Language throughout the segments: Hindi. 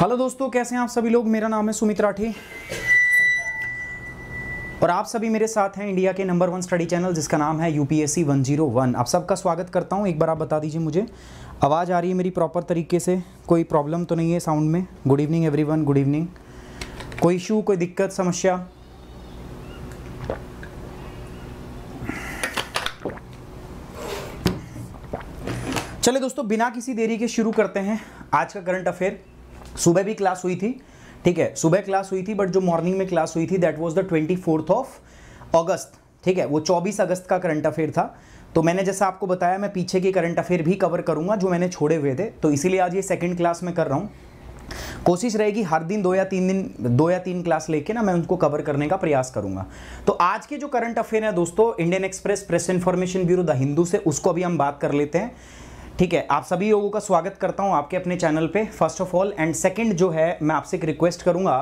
हेलो दोस्तों कैसे हैं आप सभी लोग मेरा नाम है सुमित राठी और आप सभी मेरे साथ हैं इंडिया के नंबर वन स्टडी चैनल जिसका नाम है यूपीएससी 101 आप सबका स्वागत करता हूं एक बार आप बता दीजिए मुझे आवाज़ आ रही है मेरी प्रॉपर तरीके से कोई प्रॉब्लम तो नहीं है साउंड में good evening every good evening कोई इशू कोई दिक्कत समस्या चले दोस्तों बिना किसी देरी के शुरू करते हैं आज का करंट अफेयर सुबह भी क्लास हुई थी ठीक है सुबह क्लास हुई थी बट जो मॉर्निंग में क्लास हुई थी that was the twenty fourth of August ठीक है वो चौबीस अगस्त का करंट अफेयर था तो मैंने जैसा आपको बताया मैं पीछे के करंट अफेयर भी कवर करूंगा जो मैंने छोड़े हुए थे तो इसीलिए आज ये सेकंड क्लास में कर रहा हूँ कोशिश रहेगी हर दिन दो या तीन दिन दो या तीन क्लास लेके ना मैं उनको कवर करने का प्रयास करूंगा तो आज के जो करंट अफेयर है दोस्तों Indian Express Press Information Bureau the Hindu से उसको अभी हम बात कर लेते हैं ठीक है आप सभी लोगों का स्वागत करता हूं आपके अपने चैनल पे first of all and second जो है मैं आपसे एक रिक्वेस्ट करूंगा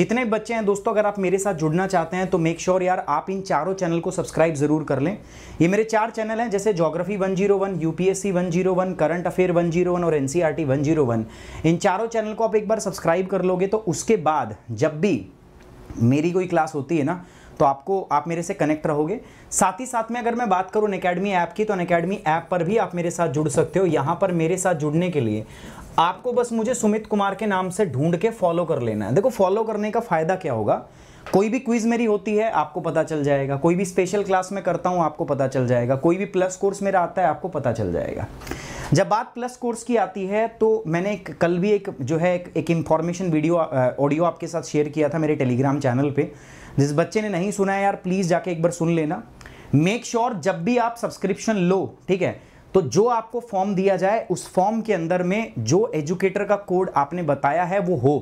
जितने बच्चे हैं दोस्तों अगर आप मेरे साथ जुड़ना चाहते हैं तो मेक श्योर sure यार आप इन चारों चैनल को सब्सक्राइब ज़रूर कर लें ये मेरे चार चैनल हैं जैसे geography 101, UPSC one current affair one zero one और वन जीरो वन इन चारों चैनल को आप एक बार सब्सक्राइब कर लोगे तो उसके बाद जब भी मेरी कोई क्लास होती है ना तो आपको आप मेरे से कनेक्ट रहोगे साथ ही साथ में अगर मैं बात करूँ अकेडमी ऐप की तो अकेडमी ऐप पर भी आप मेरे साथ जुड़ सकते हो यहाँ पर मेरे साथ जुड़ने के लिए आपको बस मुझे सुमित कुमार के नाम से ढूंढ के फॉलो कर लेना है देखो फॉलो करने का फ़ायदा क्या होगा कोई भी क्विज मेरी होती है आपको पता चल जाएगा कोई भी स्पेशल क्लास में करता हूँ आपको पता चल जाएगा कोई भी प्लस कोर्स मेरा आता है आपको पता चल जाएगा जब बात प्लस कोर्स की आती है तो मैंने एक कल भी एक जो है एक इंफॉर्मेशन वीडियो ऑडियो आपके साथ शेयर किया था मेरे टेलीग्राम चैनल पर जिस बच्चे ने नहीं सुना है यार प्लीज़ जाके एक बार सुन लेना मेक श्योर sure जब भी आप सब्सक्रिप्शन लो ठीक है तो जो आपको फॉर्म दिया जाए उस फॉर्म के अंदर में जो एजुकेटर का कोड आपने बताया है वो हो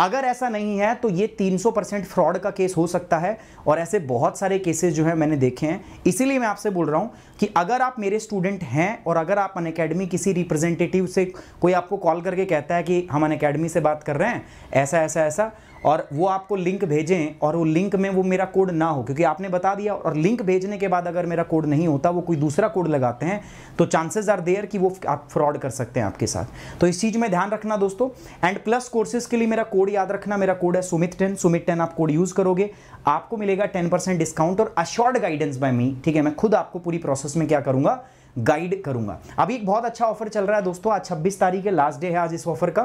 अगर ऐसा नहीं है तो ये 300 परसेंट फ्रॉड का केस हो सकता है और ऐसे बहुत सारे केसेस जो है मैंने देखे हैं इसीलिए मैं आपसे बोल रहा हूं कि अगर आप मेरे स्टूडेंट हैं और अगर आप अन अकेडमी किसी रिप्रेजेंटेटिव से कोई आपको कॉल करके कहता है कि हम अन अकेडमी से बात कर रहे हैं ऐसा ऐसा ऐसा और वो आपको लिंक भेजें और वो लिंक में वो मेरा कोड ना हो क्योंकि आपने बता दिया और लिंक भेजने के बाद अगर मेरा कोड नहीं होता वो कोई दूसरा कोड लगाते हैं तो चांसेस आर देयर कि वो आप फ्रॉड कर सकते हैं आपके साथ तो इस चीज़ में ध्यान रखना दोस्तों एंड प्लस कोर्सेज के लिए मेरा कोड याद रखना मेरा कोड है सुमित टेन सुमित टेन आप कोड यूज़ करोगे आपको मिलेगा टेन परसेंट डिस्काउंट और अश्योर्ड गाइडेंस बाय मी ठीक है मैं खुद आपको पूरी प्रोसेस में क्या करूँगा गाइड करूंगा अभी एक बहुत अच्छा ऑफर चल रहा है दोस्तों आज 26 तारीख है लास्ट डे है आज इस ऑफर का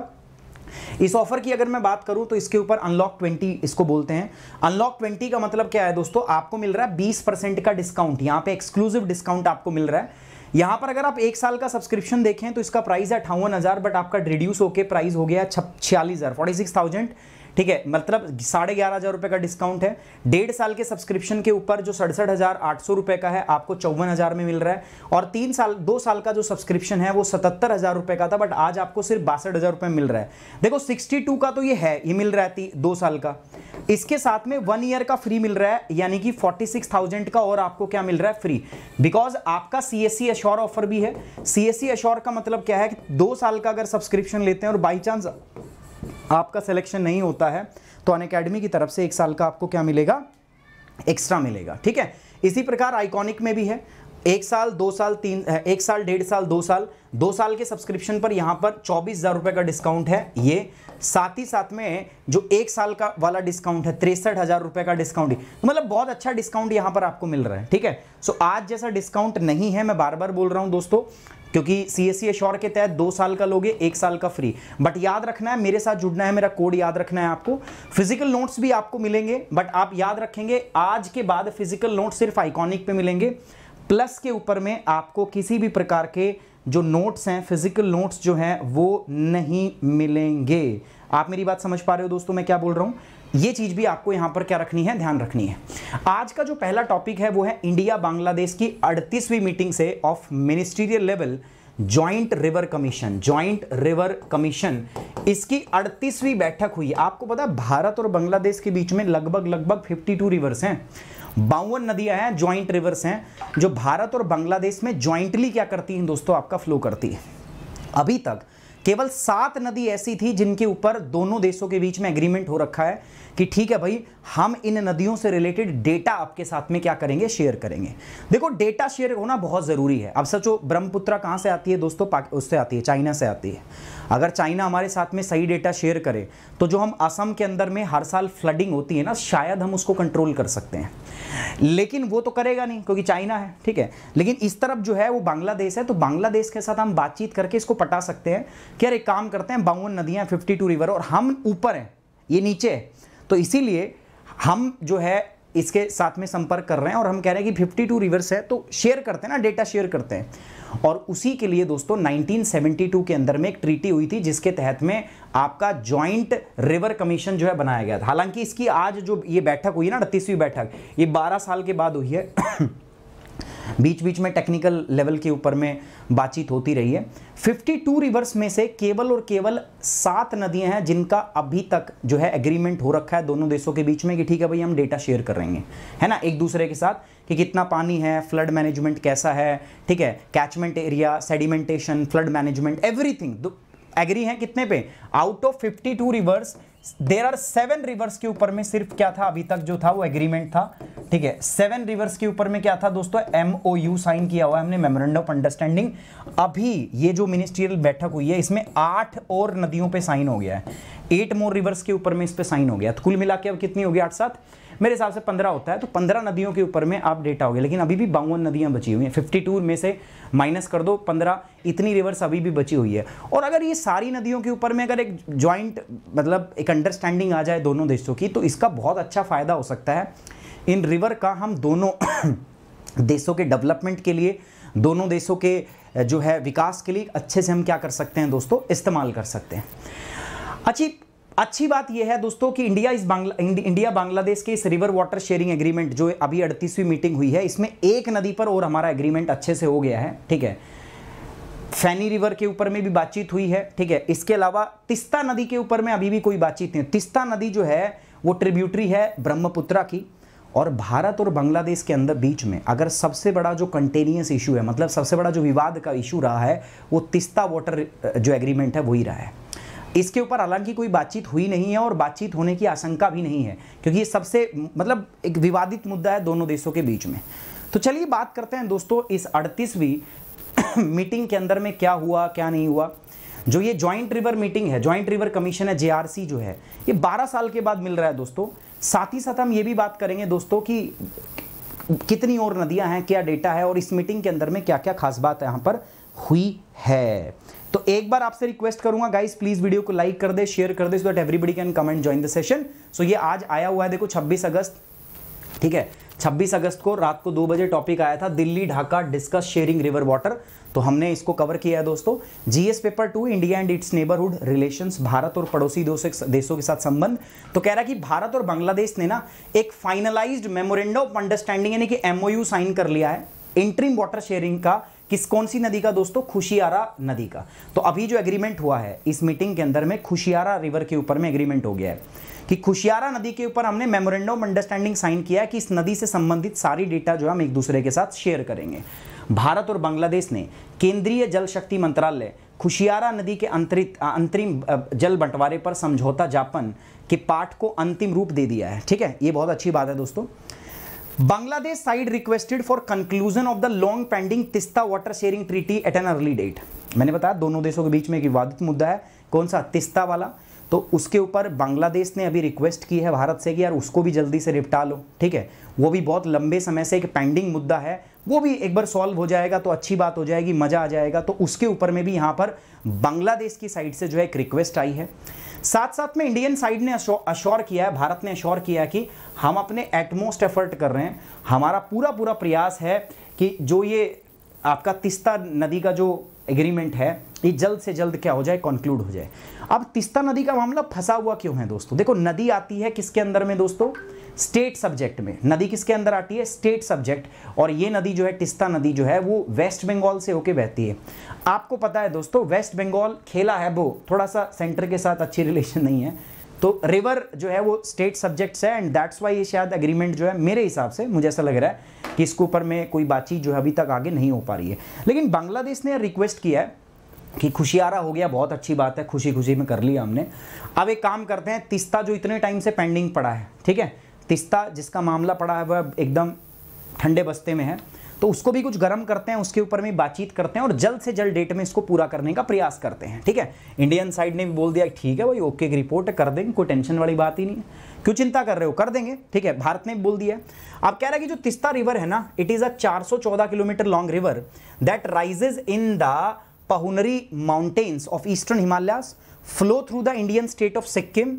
इस ऑफर की अगर मैं बात करूं तो इसके ऊपर अनलॉक 20 इसको बोलते हैं अनलॉक 20 का मतलब क्या है दोस्तों आपको मिल रहा है 20 परसेंट का डिस्काउंट यहां पे एक्सक्लूसिव डिस्काउंट आपको मिल रहा है यहां पर अगर आप एक साल का सब्सक्रिप्शन देखें तो इसका प्राइस है अठावन हज़ार बट आपका रिड्यूस होकर प्राइस हो गया छियालीस हज़ार फोर्टी सिक्स थाउजेंड ठीक है मतलब साढ़े ग्यारह हज़ार रुपए का डिस्काउंट है डेढ़ साल के सब्सक्रिप्शन के ऊपर जो सड़सठ हज़ार आठ सौ रुपए का है आपको चौवन हज़ार में मिल रहा है और तीन साल दो साल का जो सब्सक्रिप्शन है वो सतहत्तर हज़ार रुपए का था बट आज आपको सिर्फ बासठ हज़ार रुपए मिल रहा है देखो सिक्सटी टू का तो ये है ये मिल रहा है दो साल का इसके साथ में वन ईयर का फ्री मिल रहा है यानी कि फोर्टी सिक्स थाउजेंड का और आपको क्या मिल रहा है फ्री बिकॉज आपका C S C assure offer भी है सी एस सी एश्योर का मतलब क्या है कि दो साल का अगर सब्सक्रिप्शन लेते हैं और बाई चांस आपका सिलेक्शन नहीं होता है तो अन अकेडमी की तरफ से एक साल का आपको क्या मिलेगा एक्स्ट्रा मिलेगा ठीक है इसी प्रकार आइकॉनिक में भी है एक साल दो साल तीन एक साल डेढ़ साल दो साल दो साल के सब्सक्रिप्शन पर यहाँ पर चौबीस हज़ार रुपये का डिस्काउंट है ये साथ ही साथ में जो एक साल का वाला डिस्काउंट है तिरसठ हज़ार रुपये का डिस्काउंट तो मतलब बहुत अच्छा डिस्काउंट यहाँ पर आपको मिल रहा है ठीक है सो आज जैसा डिस्काउंट नहीं है मैं बार बार बोल रहा हूँ दोस्तों क्योंकि सी एस सी एश्योर के तहत दो साल का लोगे एक साल का फ्री बट याद रखना है मेरे साथ जुड़ना है मेरा कोड याद रखना है आपको फिजिकल नोट्स भी आपको मिलेंगे बट आप याद रखेंगे आज के बाद फिजिकल नोट सिर्फ आइकॉनिक पे मिलेंगे प्लस के ऊपर में आपको किसी भी प्रकार के जो नोट्स हैं फिजिकल नोट्स जो हैं वो नहीं मिलेंगे आप मेरी बात समझ पा रहे हो दोस्तों मैं क्या बोल रहा हूँ ये चीज़ भी आपको यहां पर क्या रखनी है ध्यान रखनी है आज का जो पहला टॉपिक है वो है इंडिया बांग्लादेश की अड़तीसवीं मीटिंग से of ministerial level joint river commission joint river commission इसकी 38वीं बैठक हुई आपको पता है भारत और बांग्लादेश के बीच में लगभग लगभग 52 रिवर्स हैं बावन नदियां हैं ज्वाइंट रिवर्स हैं जो भारत और बांग्लादेश में ज्वाइंटली क्या करती हैं दोस्तों आपका फ्लो करती है अभी तक केवल सात नदी ऐसी थी जिनके ऊपर दोनों देशों के बीच में एग्रीमेंट हो रखा है कि ठीक है भाई हम इन नदियों से रिलेटेड डेटा आपके साथ में क्या करेंगे शेयर करेंगे देखो डेटा शेयर होना बहुत ज़रूरी है अब सचो ब्रह्मपुत्रा कहां से आती है दोस्तों उससे आती है चाइना से आती है अगर चाइना हमारे साथ में सही डेटा शेयर करे तो जो हम असम के अंदर में हर साल फ्लडिंग होती है ना शायद हम उसको कंट्रोल कर सकते हैं लेकिन वो तो करेगा नहीं क्योंकि चाइना है ठीक है लेकिन इस तरफ जो है वो बांग्लादेश है तो बांग्लादेश के साथ हम बातचीत करके इसको पटा सकते हैं कि यार एक काम करते हैं बावन नदियां फिफ्टी रिवर और हम ऊपर हैं ये नीचे है तो इसीलिए हम जो है इसके साथ में संपर्क कर रहे हैं और हम कह रहे हैं कि फिफ्टी टू रिवर्स है तो शेयर करते हैं ना डेटा शेयर करते हैं और उसी के लिए दोस्तों 1972 के अंदर में एक ट्रीटी हुई थी जिसके तहत में आपका जॉइंट रिवर कमीशन जो है बनाया गया था हालांकि इसकी आज जो ये बैठक हुई ना अड़तीसवीं बैठक ये 12 साल के बाद हुई है बीच बीच में टेक्निकल लेवल के ऊपर में बातचीत होती रही है 52 रिवर्स में से केवल और केवल सात नदियां हैं जिनका अभी तक जो है एग्रीमेंट हो रखा है दोनों देशों के बीच में कि ठीक है भाई हम डेटा शेयर करेंगे है ना एक दूसरे के साथ कि कितना पानी है फ्लड मैनेजमेंट कैसा है ठीक है catchment area sedimentation flood management everything agree हैं कितने पे out of 52 rivers there are seven rivers के ऊपर में सिर्फ क्या था अभी तक जो था वो एग्रीमेंट था ठीक है सेवन रिवर्स के ऊपर में क्या था दोस्तों एमओ यू साइन किया हुआ है हमने मेमोरेंडम ऑफ अंडरस्टैंडिंग अभी ये जो मिनिस्ट्रियल बैठक हुई है इसमें आठ और नदियों पे साइन हो गया है एट मोर रिवर्स के ऊपर में इस पर साइन हो गया तो कुल मिला के अब कितनी हो गई आठ सात मेरे हिसाब से पंद्रह होता है तो पंद्रह नदियों के ऊपर में आप डेटा हो गया लेकिन अभी भी बावन नदियाँ बची हुई हैं फिफ्टी टू में से माइनस कर दो पंद्रह इतनी रिवर्स अभी भी बची हुई है और अगर ये सारी नदियों के ऊपर में अगर एक ज्वाइंट मतलब एक अंडरस्टैंडिंग आ जाए दोनों देशों की तो इसका बहुत अच्छा फ़ायदा हो सकता है इन रिवर का हम दोनों देशों के डेवलपमेंट के लिए दोनों देशों के जो है विकास के लिए अच्छे से हम क्या कर सकते हैं दोस्तों इस्तेमाल कर सकते हैं अच्छी अच्छी बात यह है दोस्तों कि इंडिया इस बांग्ला इंडिया बांग्लादेश के इस रिवर वाटर शेयरिंग एग्रीमेंट जो अभी अड़तीसवीं मीटिंग हुई है इसमें एक नदी पर और हमारा एग्रीमेंट अच्छे से हो गया है ठीक है फैनी रिवर के ऊपर में भी बातचीत हुई है ठीक है इसके अलावा तिस्ता नदी के ऊपर में अभी भी कोई बातचीत नहीं तिस्ता नदी जो है वो ट्रिब्यूटरी है ब्रह्मपुत्रा की और भारत और बांग्लादेश के अंदर बीच में अगर सबसे बड़ा जो कंटेनियस इशू है मतलब सबसे बड़ा जो विवाद का इशू रहा है वो तिस्ता वाटर जो एग्रीमेंट है वही रहा है इसके ऊपर हालांकि कोई बातचीत हुई नहीं है और बातचीत होने की आशंका भी नहीं है क्योंकि ये सबसे मतलब एक विवादित मुद्दा है दोनों देशों के बीच में तो चलिए बात करते हैं दोस्तों इस अड़तीसवीं मीटिंग के अंदर में क्या हुआ क्या नहीं हुआ जो ये ज्वाइंट रिवर मीटिंग है ज्वाइंट रिवर कमीशन है जे जो है ये बारह साल के बाद मिल रहा है दोस्तों साथ ही साथ हम ये भी बात करेंगे दोस्तों की कितनी और नदियां हैं क्या डेटा है और इस मीटिंग के अंदर में क्या क्या खास बात यहां पर हुई है तो एक बार आपसे रिक्वेस्ट करूंगा गाइस प्लीज वीडियो को लाइक कर दे शेयर कर दे so that everybody can comment join the session so ये आज आया हुआ है देखो 26 अगस्त ठीक है 26 अगस्त को रात को दो बजे टॉपिक आया था Delhi Dhaka discuss sharing river water तो हमने इसको कवर किया है दोस्तों GS paper two India and its neighbourhood relations भारत और पड़ोसी देशों के साथ संबंध तो कह रहा है कि भारत और बांग्लादेश ने ना एक फाइनलाइज्ड मेमोरेंडम ऑफ अंडरस्टैंडिंग यानी कि एमओयू साइन कर लिया है इंट्रीम वाटर शेयरिंग का किस कौन सी नदी का दोस्तों खुशियारा नदी का तो अभी जो एग्रीमेंट हुआ है इस मीटिंग के अंदर में खुशियारा रिवर के ऊपर में एग्रीमेंट हो गया है कि खुशियारा नदी के ऊपर हमने मेमोरेंडम अंडरस्टैंडिंग साइन किया है कि इस नदी से संबंधित सारी डेटा जो हम एक दूसरे के साथ शेयर करेंगे भारत और बांग्लादेश ने केंद्रीय जल शक्ति मंत्रालय खुशियारा नदी के अंतरित अंतरिम जल बंटवारे पर समझौता जापान के पाठ को अंतिम रूप दे दिया है ठीक है ये बहुत अच्छी बात है दोस्तों Bangladesh side requested for conclusion of the long pending Teesta water sharing treaty at an early date मैंने बताया दोनों देशों के बीच में एक विवादित मुद्दा है कौन सा तिस्ता वाला तो उसके ऊपर बांग्लादेश ने अभी रिक्वेस्ट की है भारत से कि यार उसको भी जल्दी से निपटा लो ठीक है वो भी बहुत लंबे समय से एक पेंडिंग मुद्दा है वो भी एक बार सॉल्व हो जाएगा तो अच्छी बात हो जाएगी मज़ा आ जाएगा तो उसके ऊपर में भी यहां पर बांग्लादेश की साइड से जो है एक रिक्वेस्ट आई है साथ साथ में इंडियन साइड ने अश्योर किया है भारत ने अश्योर किया है कि हम अपने एटमोस्ट एफर्ट कर रहे हैं हमारा पूरा पूरा प्रयास है कि जो ये आपका तिस्ता नदी का जो एग्रीमेंट है ये जल्द से जल्द क्या हो जाए कंक्लूड हो जाए अब तिस्ता नदी का मामला फंसा हुआ क्यों है दोस्तों देखो नदी आती है किसके अंदर में दोस्तों स्टेट सब्जेक्ट में नदी किसके अंदर आती है स्टेट सब्जेक्ट और ये नदी जो है टिस्ता नदी जो है वो वेस्ट बंगाल से होके बहती है आपको पता है दोस्तों वेस्ट बंगाल खेला है वो थोड़ा सा सेंटर के साथ अच्छी रिलेशन नहीं है तो रिवर जो है वो स्टेट सब्जेक्ट्स है एंड दैट्स वाई ये शायद एग्रीमेंट जो है मेरे हिसाब से मुझे ऐसा लग रहा है कि इसके ऊपर में कोई बातचीत जो है अभी तक आगे नहीं हो पा रही है लेकिन बांग्लादेश ने रिक्वेस्ट किया है कि खुशियारा हो गया बहुत अच्छी बात है खुशी खुशी में कर लिया हमने अब एक काम करते हैं तिस्ता जो इतने टाइम से पेंडिंग पड़ा है ठीक है तिस्ता जिसका मामला पड़ा है वह एकदम ठंडे बस्ते में है तो उसको भी कुछ गर्म करते हैं उसके ऊपर भी बातचीत करते हैं और जल्द से जल्द डेट में इसको पूरा करने का प्रयास करते हैं ठीक है इंडियन साइड ने भी बोल दिया ठीक है भाई ओके की रिपोर्ट कर देंगे कोई टेंशन वाली बात ही नहीं है क्यों चिंता कर रहे हो कर देंगे ठीक है भारत ने भी बोल दिया अब कह रहे हैं कि जो तिस्ता रिवर है ना इट इज़ अ चार kilometre long river that rises in the Pauhunri mountains of eastern Himalayas flow through the Indian state of Sikkim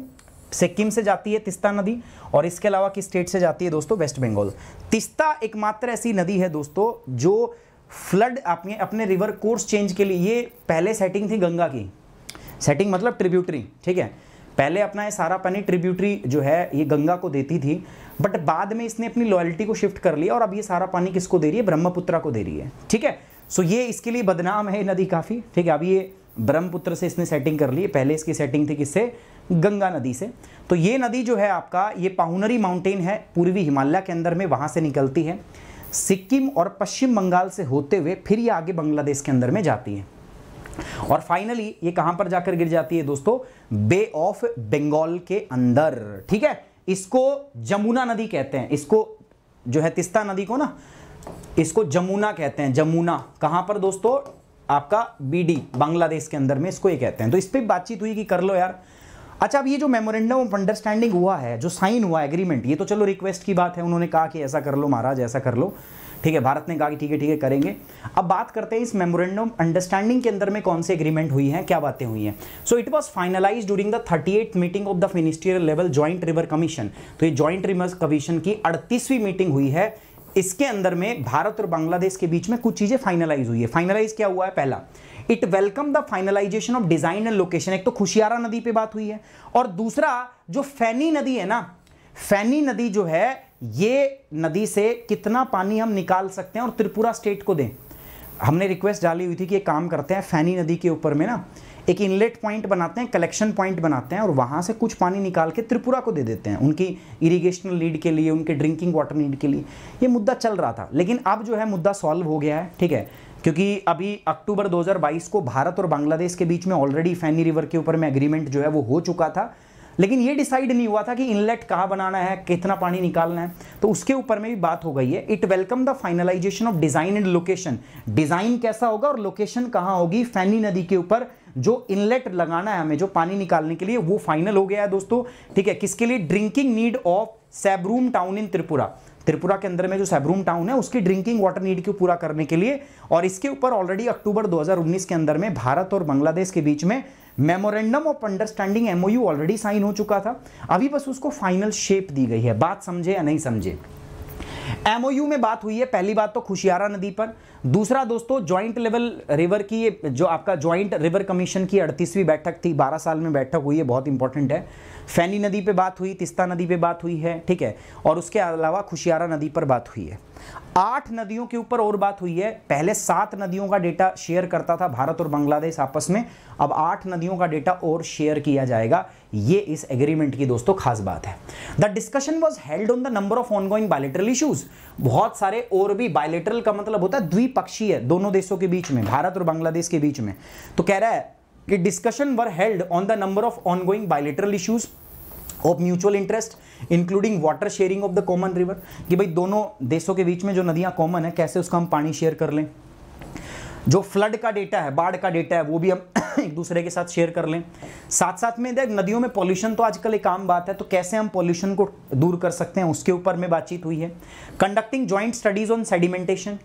Sikkim से जाती है तिस्ता नदी और इसके अलावा किस स्टेट से जाती है दोस्तों वेस्ट बंगाल तिस्ता एकमात्र ऐसी नदी है दोस्तों जो फ्लड अपने अपने रिवर कोर्स चेंज के लिए ये पहले सेटिंग थी गंगा की सेटिंग मतलब ट्रिब्यूटरी ठीक है पहले अपना ये सारा पानी ट्रिब्यूटरी जो है ये गंगा को देती थी बट बाद में इसने अपनी लॉयल्टी को शिफ्ट कर लिया और अब ये सारा पानी किसको दे रही है ब्रह्मपुत्रा को दे रही है ठीक है सो ये इसके लिए बदनाम है नदी काफ़ी ठीक है अब ये ब्रह्मपुत्र से इसने सेटिंग कर ली पहले इसकी सेटिंग थी किससे गंगा नदी से तो ये नदी जो है आपका ये पाहुनरी माउंटेन है पूर्वी हिमालय के अंदर में वहाँ से निकलती है सिक्किम और पश्चिम बंगाल से होते हुए फिर ये आगे बांग्लादेश के अंदर में जाती है और फाइनली ये कहां पर जाकर गिर जाती है दोस्तों बे ऑफ बंगाल के अंदर ठीक है इसको जमुना नदी कहते हैं इसको जो है तिस्ता नदी को ना इसको जमुना कहते हैं जमुना कहां पर दोस्तों आपका बीडी बांग्लादेश के अंदर में इसको ये कहते हैं तो इस पर बातचीत हुई कि कर लो यार अच्छा अब ये जो मेमोरेंडम ऑफ अंडरस्टैंडिंग हुआ है जो साइन हुआ एग्रीमेंट ये तो चलो रिक्वेस्ट की बात है उन्होंने कहा कि ऐसा कर लो महाराज ऐसा कर लो ठीक है भारत ने कहा कि ठीक है ठीक है करेंगे अब बात करते हैं इस मेमोरेंडम अंडरस्टैंडिंग के अंदर में कौन से एग्रीमेंट हुई हैं क्या बातें हुई हैं so it was finalize during the thirty eight meeting of the ministerial level joint river commission तो ये ज्वाइंट रिवर कमीशन की अड़तीसवीं मीटिंग हुई है इसके अंदर में भारत और बांग्लादेश के बीच में कुछ चीज़ें फाइनलाइज हुई है फाइनलाइज क्या हुआ है पहला it welcome the finalization of design and location एक तो खुशियारा नदी पे बात हुई है और दूसरा जो फैनी नदी है ना फैनी नदी जो है ये नदी से कितना पानी हम निकाल सकते हैं और त्रिपुरा स्टेट को दें हमने रिक्वेस्ट डाली हुई थी कि ये काम करते हैं फैनी नदी के ऊपर में ना एक इनलेट पॉइंट बनाते हैं कलेक्शन पॉइंट बनाते हैं और वहाँ से कुछ पानी निकाल के त्रिपुरा को दे देते हैं उनकी इरिगेशनल लीड के लिए उनके ड्रिंकिंग वाटर नीड के लिए ये मुद्दा चल रहा था लेकिन अब जो है मुद्दा सॉल्व हो गया है ठीक है क्योंकि अभी अक्टूबर 2022 को भारत और बांग्लादेश के बीच में ऑलरेडी फैनी रिवर के ऊपर में एग्रीमेंट जो है वो हो चुका था लेकिन ये डिसाइड नहीं हुआ था कि इनलेट कहाँ बनाना है कितना पानी निकालना है तो उसके ऊपर में भी बात हो गई है it welcome the finalization of design and location design कैसा होगा और लोकेशन कहाँ होगी फैनी नदी के ऊपर जो इनलेट लगाना है हमें जो पानी निकालने के लिए वो फाइनल हो गया है दोस्तों ठीक है किसके लिए drinking need of Sabroom town in Tripura Tripura के अंदर में जो सैब्रूम टाउन है उसकी ड्रिंकिंग वाटर नीड को पूरा करने के लिए और इसके ऊपर ऑलरेडी अक्टूबर 2019 के अंदर में भारत और बांग्लादेश के बीच में memorandum of understanding MOU already sign हो चुका था अभी बस उसको फाइनल शेप दी गई है बात समझे या नहीं समझे एमओयू में बात हुई है पहली बात तो खुशियारा नदी पर दूसरा दोस्तों ज्वाइंट लेवल रिवर की जो आपका ज्वाइंट रिवर कमीशन की अड़तीसवीं बैठक थी बारह साल में बैठक हुई है बहुत इंपॉर्टेंट है फैनी नदी पे बात हुई तिस्ता नदी पे बात हुई है ठीक है और उसके अलावा खुशियारा नदी पर बात हुई है आठ नदियों के ऊपर और बात हुई है पहले सात नदियों का डेटा शेयर करता था भारत और बांग्लादेश आपस में अब आठ नदियों का डेटा और शेयर किया जाएगा ये इस एग्रीमेंट की दोस्तों खास बात है the discussion was held on the number of ongoing bilateral issues बहुत सारे और भी बायोलेटरल का मतलब होता है द्विपक्षीय दोनों देशों के बीच में भारत और बांग्लादेश के बीच में तो कह रहा है कि discussion were held on the number of ongoing bilateral issues of mutual interest including water sharing of the common river कि भाई दोनों देशों के बीच में जो नदियां कॉमन है कैसे उसका हम पानी शेयर कर लें जो फ्लड का डेटा है बाढ़ का डेटा है वो भी हम एक दूसरे के साथ शेयर कर लें साथ साथ में देख नदियों में पॉल्यूशन तो आजकल एक आम बात है तो कैसे हम पॉल्यूशन को दूर कर सकते हैं उसके ऊपर में बातचीत हुई है conducting joint studies on sedimentation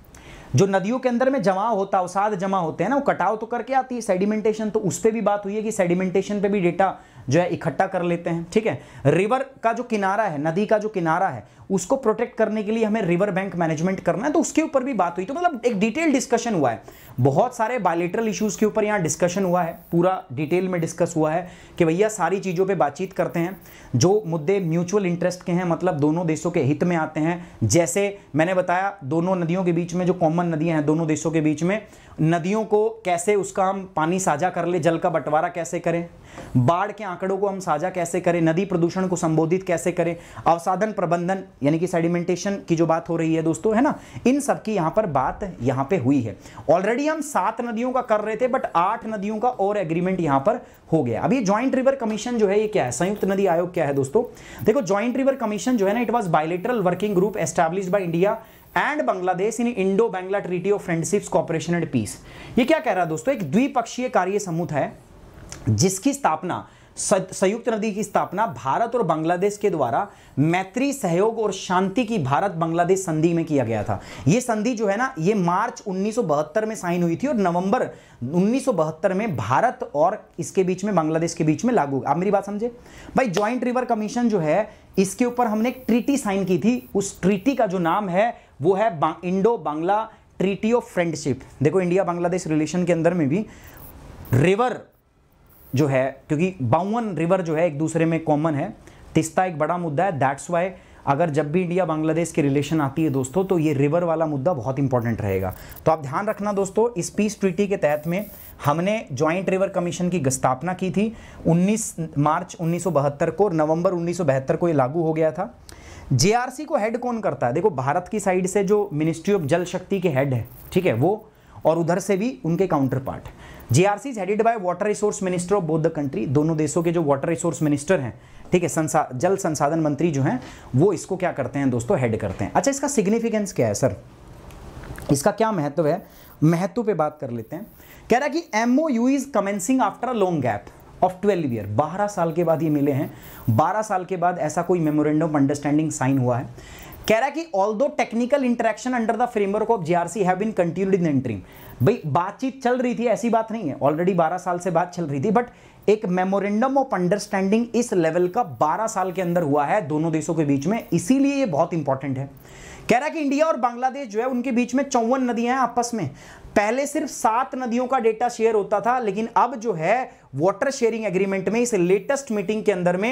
जो नदियों के अंदर में जमा होता है अवसाद जमा होते हैं ना वो कटाव तो करके आती है सेडिमेंटेशन तो उस पर भी बात हुई है कि सेडिमेंटेशन पे भी डेटा जो है इकट्ठा कर लेते हैं ठीक है रिवर का जो किनारा है नदी का जो किनारा है उसको प्रोटेक्ट करने के लिए हमें रिवर बैंक मैनेजमेंट करना है तो उसके ऊपर भी बात हुई तो मतलब एक डिटेल डिस्कशन हुआ है बहुत सारे बायोलिटरल इश्यूज़ के ऊपर यहाँ डिस्कशन हुआ है पूरा डिटेल में डिस्कस हुआ है कि भैया सारी चीज़ों पर बातचीत करते हैं जो मुद्दे म्यूचुअल इंटरेस्ट के हैं मतलब दोनों देशों के हित में आते हैं जैसे मैंने बताया दोनों नदियों के बीच में जो कॉमन नदियाँ हैं दोनों देशों के बीच में नदियों को कैसे उसका हम पानी साझा कर ले जल का बंटवारा कैसे करें बाढ़ के आंकड़ों को हम साझा कैसे करें नदी प्रदूषण को संबोधित कैसे करें अवसाधन प्रबंधन यानी कि सेडिमेंटेशन की जो बात हो रही है दोस्तों है ना इन सब की यहां पर बात यहां पे हुई है ऑलरेडी हम सात नदियों का कर रहे थे बट आठ नदियों का और एग्रीमेंट यहां पर हो गया अब ये ज्वाइंट रिवर कमीशन जो है ये क्या है संयुक्त नदी आयोग क्या है दोस्तों देखो ज्वाइंट रिवर कमीशन जो है ना it was bilateral working group establish by India and Bangladesh in Indo Bangla treaty of friendship cooperation and peace ये क्या कह रहा है दोस्तों एक द्विपक्षीय कार्य समूह है जिसकी स्थापना संयुक्त नदी की स्थापना भारत और बांग्लादेश के द्वारा मैत्री सहयोग और शांति की भारत बांग्लादेश संधि में किया गया था यह संधि जो है ना ये मार्च 1972 में साइन हुई थी और नवंबर 1972 में भारत और इसके बीच में बांग्लादेश के बीच में लागू आप मेरी बात समझे भाई ज्वाइंट रिवर कमीशन जो है इसके ऊपर हमने एक ट्रीटी साइन की थी उस ट्रीटी का जो नाम है वो है बा, Indo Bangla treaty of friendship देखो इंडिया बांग्लादेश रिलेशन के अंदर में भी रिवर जो है क्योंकि बावन रिवर जो है एक दूसरे में कॉमन है तिस्ता एक बड़ा मुद्दा है दैट्स वाई अगर जब भी इंडिया बांग्लादेश की रिलेशन आती है दोस्तों तो ये रिवर वाला मुद्दा बहुत इंपॉर्टेंट रहेगा तो आप ध्यान रखना दोस्तों इस पीस ट्रीटी के तहत में हमने ज्वाइंट रिवर कमीशन की स्थापना की थी 19 मार्च 1972 को नवंबर 1972 को ये लागू हो गया था जेआरसी को हेड कौन करता है देखो भारत की साइड से जो मिनिस्ट्री ऑफ जल शक्ति के हेड है ठीक है वो और उधर से भी उनके counterpart GRC is headed by water resource minister of both the country दोनों देशों के जो वाटर रिसोर्स मिनिस्टर हैं ठीक है संसा, जल संसाधन मंत्री जो हैं वो इसको क्या करते हैं दोस्तों हेड करते हैं अच्छा इसका सिग्निफिकेंस क्या है सर इसका क्या महत्व है महत्व पे बात कर लेते हैं कह रहा कि MOU is commencing after a long gap of twelve year बारह साल के बाद ये मिले हैं बारह साल के बाद ऐसा कोई मेमोरेंडम अंडरस्टैंडिंग साइन हुआ है कह रहा है कि ऑल दो technical interaction under the framework of GRC have been continued in interim भाई बातचीत चल रही थी ऐसी बात नहीं है ऑलरेडी 12 साल से बात चल रही थी बट एक मेमोरेंडम ऑफ अंडरस्टैंडिंग इस लेवल का 12 साल के अंदर हुआ है दोनों देशों के बीच में इसीलिए ये बहुत इंपॉर्टेंट है कह रहा है कि इंडिया और बांग्लादेश जो है उनके बीच में चौवन नदियां हैं आपस में पहले सिर्फ सात नदियों का डेटा शेयर होता था लेकिन अब जो है वाटर शेयरिंग एग्रीमेंट में इस लेटेस्ट मीटिंग के अंदर में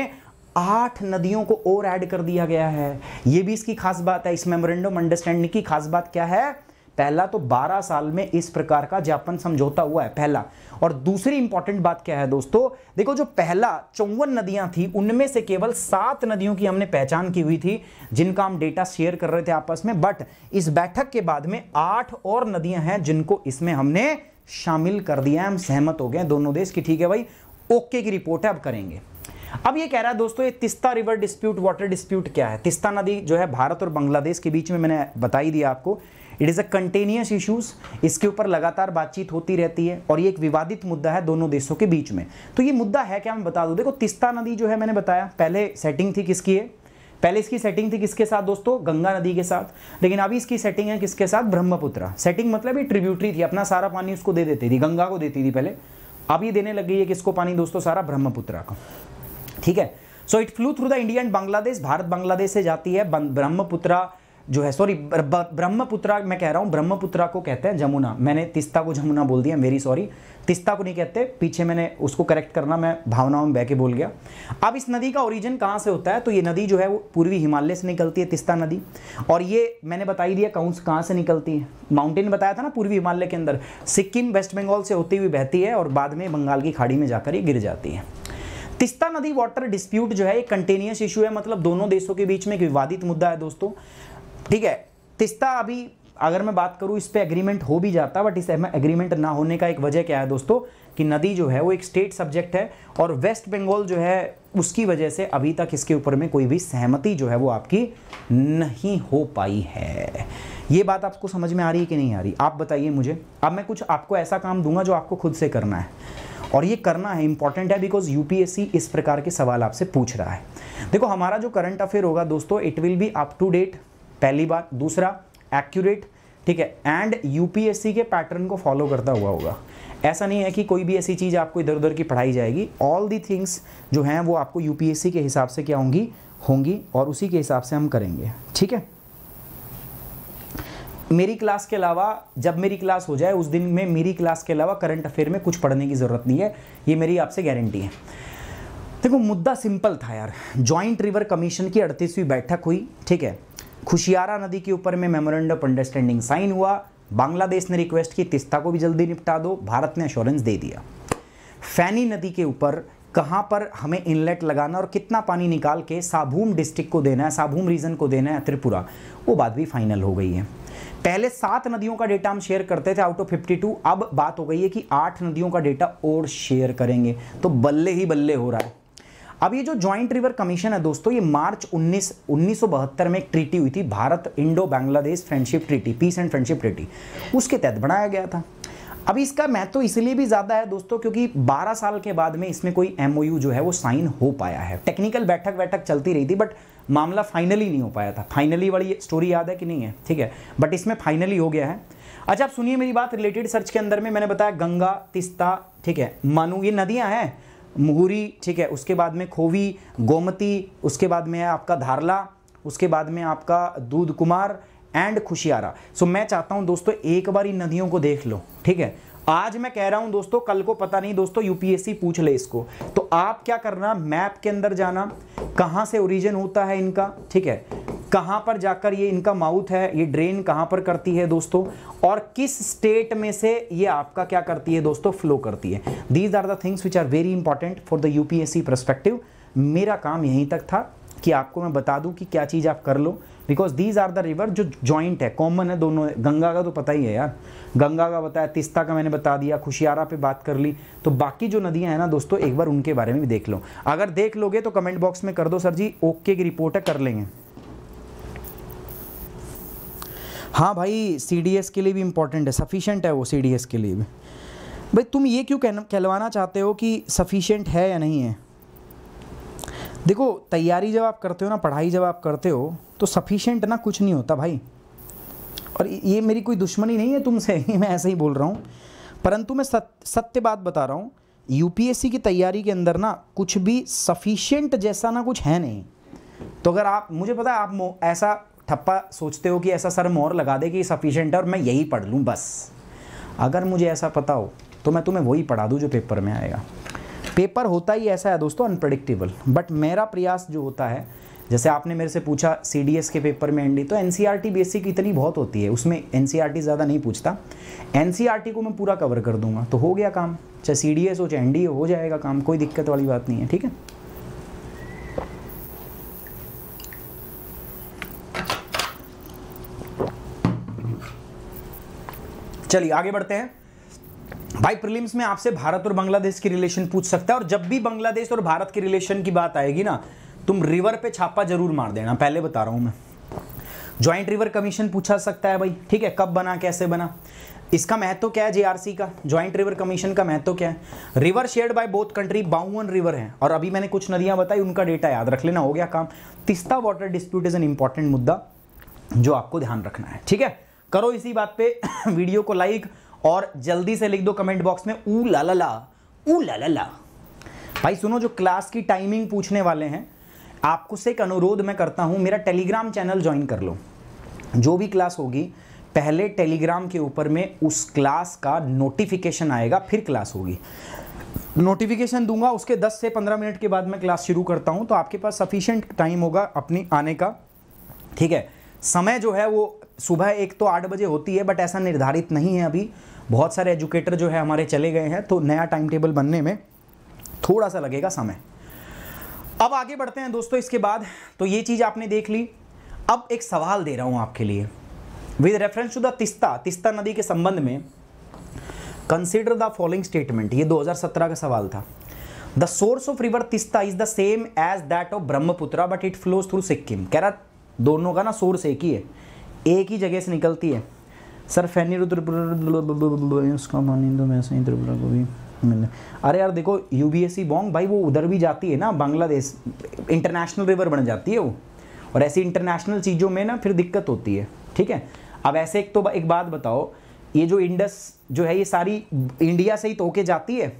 आठ नदियों को और ऐड कर दिया गया है यह भी इसकी खास बात है इस मेमोरेंडम अंडरस्टैंडिंग की खास बात क्या है पहला तो 12 साल में इस प्रकार का जापान समझौता हुआ है पहला और दूसरी इंपॉर्टेंट बात क्या है दोस्तों देखो जो पहला चौवन नदियां थी उनमें से केवल सात नदियों की हमने पहचान की हुई थी जिनका हम डेटा शेयर कर रहे थे आपस में बट इस बैठक के बाद में आठ और नदियां हैं जिनको इसमें हमने शामिल कर दिया हम सहमत हो गए दोनों देश की ठीक है भाई ओके की रिपोर्ट है अब करेंगे अब ये कह रहा है दोस्तों ये Teesta river dispute water dispute क्या है तिस्ता नदी जो है भारत और बांग्लादेश के बीच में मैंने बताई दिया आपको it is a continuous issues इसके ऊपर लगातार बातचीत होती रहती है और ये एक विवादित मुद्दा है दोनों देशों के बीच में तो ये मुद्दा है क्या मैं बता दूँ देखो तिस्ता नदी जो है मैंने बताया पहले सेटिंग थी किसकी है पहले इसकी सेटिंग थी किसके साथ दोस्तों गंगा नदी के साथ लेकिन अभी इसकी सेटिंग है किसके साथ ब्रह्मपुत्र सेटिंग मतलब ये ट्रिब्यूटरी थी अपना सारा पानी उसको दे देती थी गंगा को देती थी पहले अब ये देने लग गई है किसको पानी दोस्तों सारा ब्रह्मपुत्र का ठीक है so it flow through the India and Bangladesh Bharat Bangladesh से जाती है ब्रह्मपुत्रा जो है सॉरी ब्रह्मपुत्रा मैं कह रहा हूँ ब्रह्मपुत्रा को कहते हैं जमुना मैंने तिस्ता को जमुना बोल दिया मेरी सॉरी तिस्ता को नहीं कहते पीछे मैंने उसको करेक्ट करना मैं भावनाओं में बह के बोल गया अब इस नदी का ओरिजिन कहाँ से होता है तो ये नदी जो है वो पूर्वी हिमालय से निकलती है तिस्ता नदी और ये मैंने बताई दिया कौन कहाँ से निकलती है माउंटेन बताया था ना पूर्वी हिमालय के अंदर सिक्किम वेस्ट बंगाल से होती हुई बहती है और बाद में बंगाल की खाड़ी में जाकर ये गिर जाती है तिस्ता नदी वाटर डिस्प्यूट जो है एक कंटेनियस इशू है मतलब दोनों देशों के बीच में एक विवादित मुद्दा है दोस्तों ठीक है तिस्ता अभी अगर मैं बात करूँ इस पर एग्रीमेंट हो भी जाता बट इस एग्रीमेंट ना होने का एक वजह क्या है दोस्तों कि नदी जो है वो एक स्टेट सब्जेक्ट है और वेस्ट बंगाल जो है उसकी वजह से अभी तक इसके ऊपर में कोई भी सहमति जो है वो आपकी नहीं हो पाई है ये बात आपको समझ में आ रही है कि नहीं आ रही आप बताइए मुझे अब मैं कुछ आपको ऐसा काम दूंगा जो आपको खुद से करना है और ये करना है इंपॉर्टेंट है बिकॉज यूपीएससी इस प्रकार के सवाल आपसे पूछ रहा है देखो हमारा जो करंट अफेयर होगा दोस्तों it will be up to date पहली बात दूसरा एक्यूरेट ठीक है एंड यूपीएससी के पैटर्न को फॉलो करता हुआ होगा ऐसा नहीं है कि कोई भी ऐसी चीज़ आपको इधर उधर की पढ़ाई जाएगी ऑल दी थिंग्स जो हैं वो आपको यूपीएससी के हिसाब से क्या होंगी होंगी और उसी के हिसाब से हम करेंगे ठीक है मेरी क्लास के अलावा जब मेरी क्लास हो जाए उस दिन में मेरी क्लास के अलावा करंट अफेयर में कुछ पढ़ने की ज़रूरत नहीं है ये मेरी आपसे गारंटी है देखो मुद्दा सिंपल था यार जॉइंट रिवर कमीशन की अड़तीसवीं बैठक हुई ठीक है खुशियारा नदी के ऊपर में मेमोरेंडम ऑफ अंडरस्टैंडिंग साइन हुआ बांग्लादेश ने रिक्वेस्ट की तिस्ता को भी जल्दी निपटा दो भारत ने अश्योरेंस दे दिया फैनी नदी के ऊपर कहाँ पर हमें इनलेट लगाना और कितना पानी निकाल के साभूम डिस्ट्रिक्ट को देना है साभूम रीजन को देना है त्रिपुरा वो बात भी फाइनल हो गई है पहले सात नदियों का डेटा हम शेयर करते थे आउट ऑफ 52 अब बात हो गई है कि आठ नदियों का डेटा और शेयर करेंगे तो बल्ले ही बल्ले हो रहा है अब ये जो ज्वाइंट रिवर कमीशन है दोस्तों ये मार्च 19 1972 में एक ट्रीटी हुई थी Bharat Indo Bangladesh friendship treaty peace and friendship treaty उसके तहत बनाया गया था अब इसका महत्व तो इसलिए भी ज़्यादा है दोस्तों क्योंकि 12 साल के बाद में इसमें कोई एमओयू जो है वो साइन हो पाया है टेक्निकल बैठक बैठक चलती रही थी बट मामला फाइनली नहीं हो पाया था फाइनली वाली स्टोरी याद है कि नहीं है ठीक है बट इसमें फाइनली हो गया है अच्छा आप सुनिए मेरी बात रिलेटेड सर्च के अंदर में मैंने बताया गंगा तिस्ता ठीक है मानू ये नदियाँ हैं मुहूरी ठीक है उसके बाद में खोवी गोमती उसके बाद में है आपका धारला उसके बाद में आपका दूध कुमार एंड खुशियारा सो मैं चाहता हूं दोस्तों एक बार इन नदियों को देख लो ठीक है आज मैं कह रहा हूं दोस्तों कल को पता नहीं दोस्तों यूपीएससी पूछ ले इसको तो आप क्या करना मैप के अंदर जाना कहां से ओरिजिन होता है इनका ठीक है कहां पर जाकर ये इनका माउथ है ये ड्रेन कहां पर करती है दोस्तों और किस स्टेट में से ये आपका क्या करती है दोस्तों फ्लो करती है these are the things which are very important for the UPSC perspective मेरा काम यहीं तक था कि आपको मैं बता दूं कि क्या चीज़ आप कर लो because these are the river जो ज्वाइंट है कॉमन है दोनों गंगा का तो पता ही है यार गंगा का बताया तिस्ता का मैंने बता दिया खुशियारा पे बात कर ली तो बाकी जो नदियां हैं ना दोस्तों एक बार उनके बारे में भी देख लो अगर देख लोगे तो कमेंट बॉक्स में कर दो सर जी ओके की रिपोर्ट है कर लेंगे हाँ भाई सी के लिए भी इंपॉर्टेंट है सफिशियंट है वो सी के लिए भी भाई तुम ये क्यों कहलवाना चाहते हो कि सफिशेंट है या नहीं है देखो तैयारी जब आप करते हो ना पढ़ाई जब आप करते हो तो सफिशेंट ना कुछ नहीं होता भाई और ये मेरी कोई दुश्मनी नहीं है तुमसे मैं ऐसे ही बोल रहा हूँ परंतु मैं सत्य सत्य बात बता रहा हूँ यूपीएससी की तैयारी के अंदर ना कुछ भी सफिशेंट जैसा ना कुछ है नहीं तो अगर आप मुझे पता है आप ऐसा ठप्पा सोचते हो कि ऐसा सर मोर लगा दे कि सफिशेंट है और मैं यही पढ़ लूँ बस अगर मुझे ऐसा पता हो तो मैं तुम्हें वही पढ़ा दूँ जो पेपर में आएगा पेपर होता ही ऐसा है दोस्तों अनप्रडिक्टेबल बट मेरा प्रयास जो होता है जैसे आपने मेरे से पूछा सी के पेपर में एनडी तो एन सी e इतनी बहुत होती है उसमें एन e ज़्यादा नहीं पूछता एन e को मैं पूरा कवर कर दूंगा तो हो गया काम चाहे सी डी हो चाहे एन हो जाएगा काम कोई दिक्कत वाली बात नहीं है ठीक है चलिए आगे बढ़ते हैं भाई प्रीलिम्स में आपसे भारत और बांग्लादेश की रिलेशन पूछ सकता है और जब भी बांग्लादेश और भारत की रिलेशन की बात आएगी ना तुम रिवर पे छापा जरूर मार देना पहले बता रहा हूं मैं ज्वाइंट रिवर कमीशन पूछा सकता है भाई ठीक है कब बना कैसे बना इसका महत्व क्या है जेआरसी का ज्वाइंट रिवर कमीशन का महत्व क्या है river shared by both country bound river है और अभी मैंने कुछ नदियां बताई उनका डेटा याद रख लेना हो गया काम Teesta water dispute is an important मुद्दा जो आपको ध्यान रखना है ठीक है करो इसी बात पे वीडियो को लाइक और जल्दी से लिख दो कमेंट बॉक्स में ऊ ला ला ला ऊ ला ला ला भाई सुनो जो क्लास की टाइमिंग पूछने वाले हैं आपको से एक अनुरोध मैं करता हूं मेरा टेलीग्राम चैनल ज्वाइन कर लो जो भी क्लास होगी पहले टेलीग्राम के ऊपर में उस क्लास का नोटिफिकेशन आएगा फिर क्लास होगी नोटिफिकेशन दूंगा उसके 10 से 15 मिनट के बाद मैं क्लास शुरू करता हूं तो आपके पास सफिशियंट टाइम होगा अपनी आने का ठीक है समय जो है वो सुबह एक तो आठ बजे होती है बट ऐसा निर्धारित नहीं है अभी बहुत सारे एजुकेटर जो है हमारे चले गए हैं तो नया टाइम टेबल बनने में थोड़ा सा लगेगा समय अब आगे बढ़ते हैं दोस्तों इसके बाद तो ये चीज़ आपने देख ली अब एक सवाल दे रहा हूँ आपके लिए with reference to the Teesta Teesta नदी के संबंध में कंसिडर द फॉलोइंग स्टेटमेंट ये 2017 का सवाल था the source of river Teesta is the same as that of Brahmaputra but it flows through Sikkim कह रहा दोनों का ना सोर्स एक ही है एक ही जगह से निकलती है सर फैनी इसका को भी अरे यार देखो यू बी एस सी बॉन्ग भाई वो उधर भी जाती है ना बांग्लादेश इंटरनेशनल रिवर बन जाती है वो और ऐसी इंटरनेशनल चीज़ों में ना फिर दिक्कत होती है ठीक है अब ऐसे एक तो एक बात बताओ ये जो इंडस जो है ये सारी इंडिया से ही तो जाती है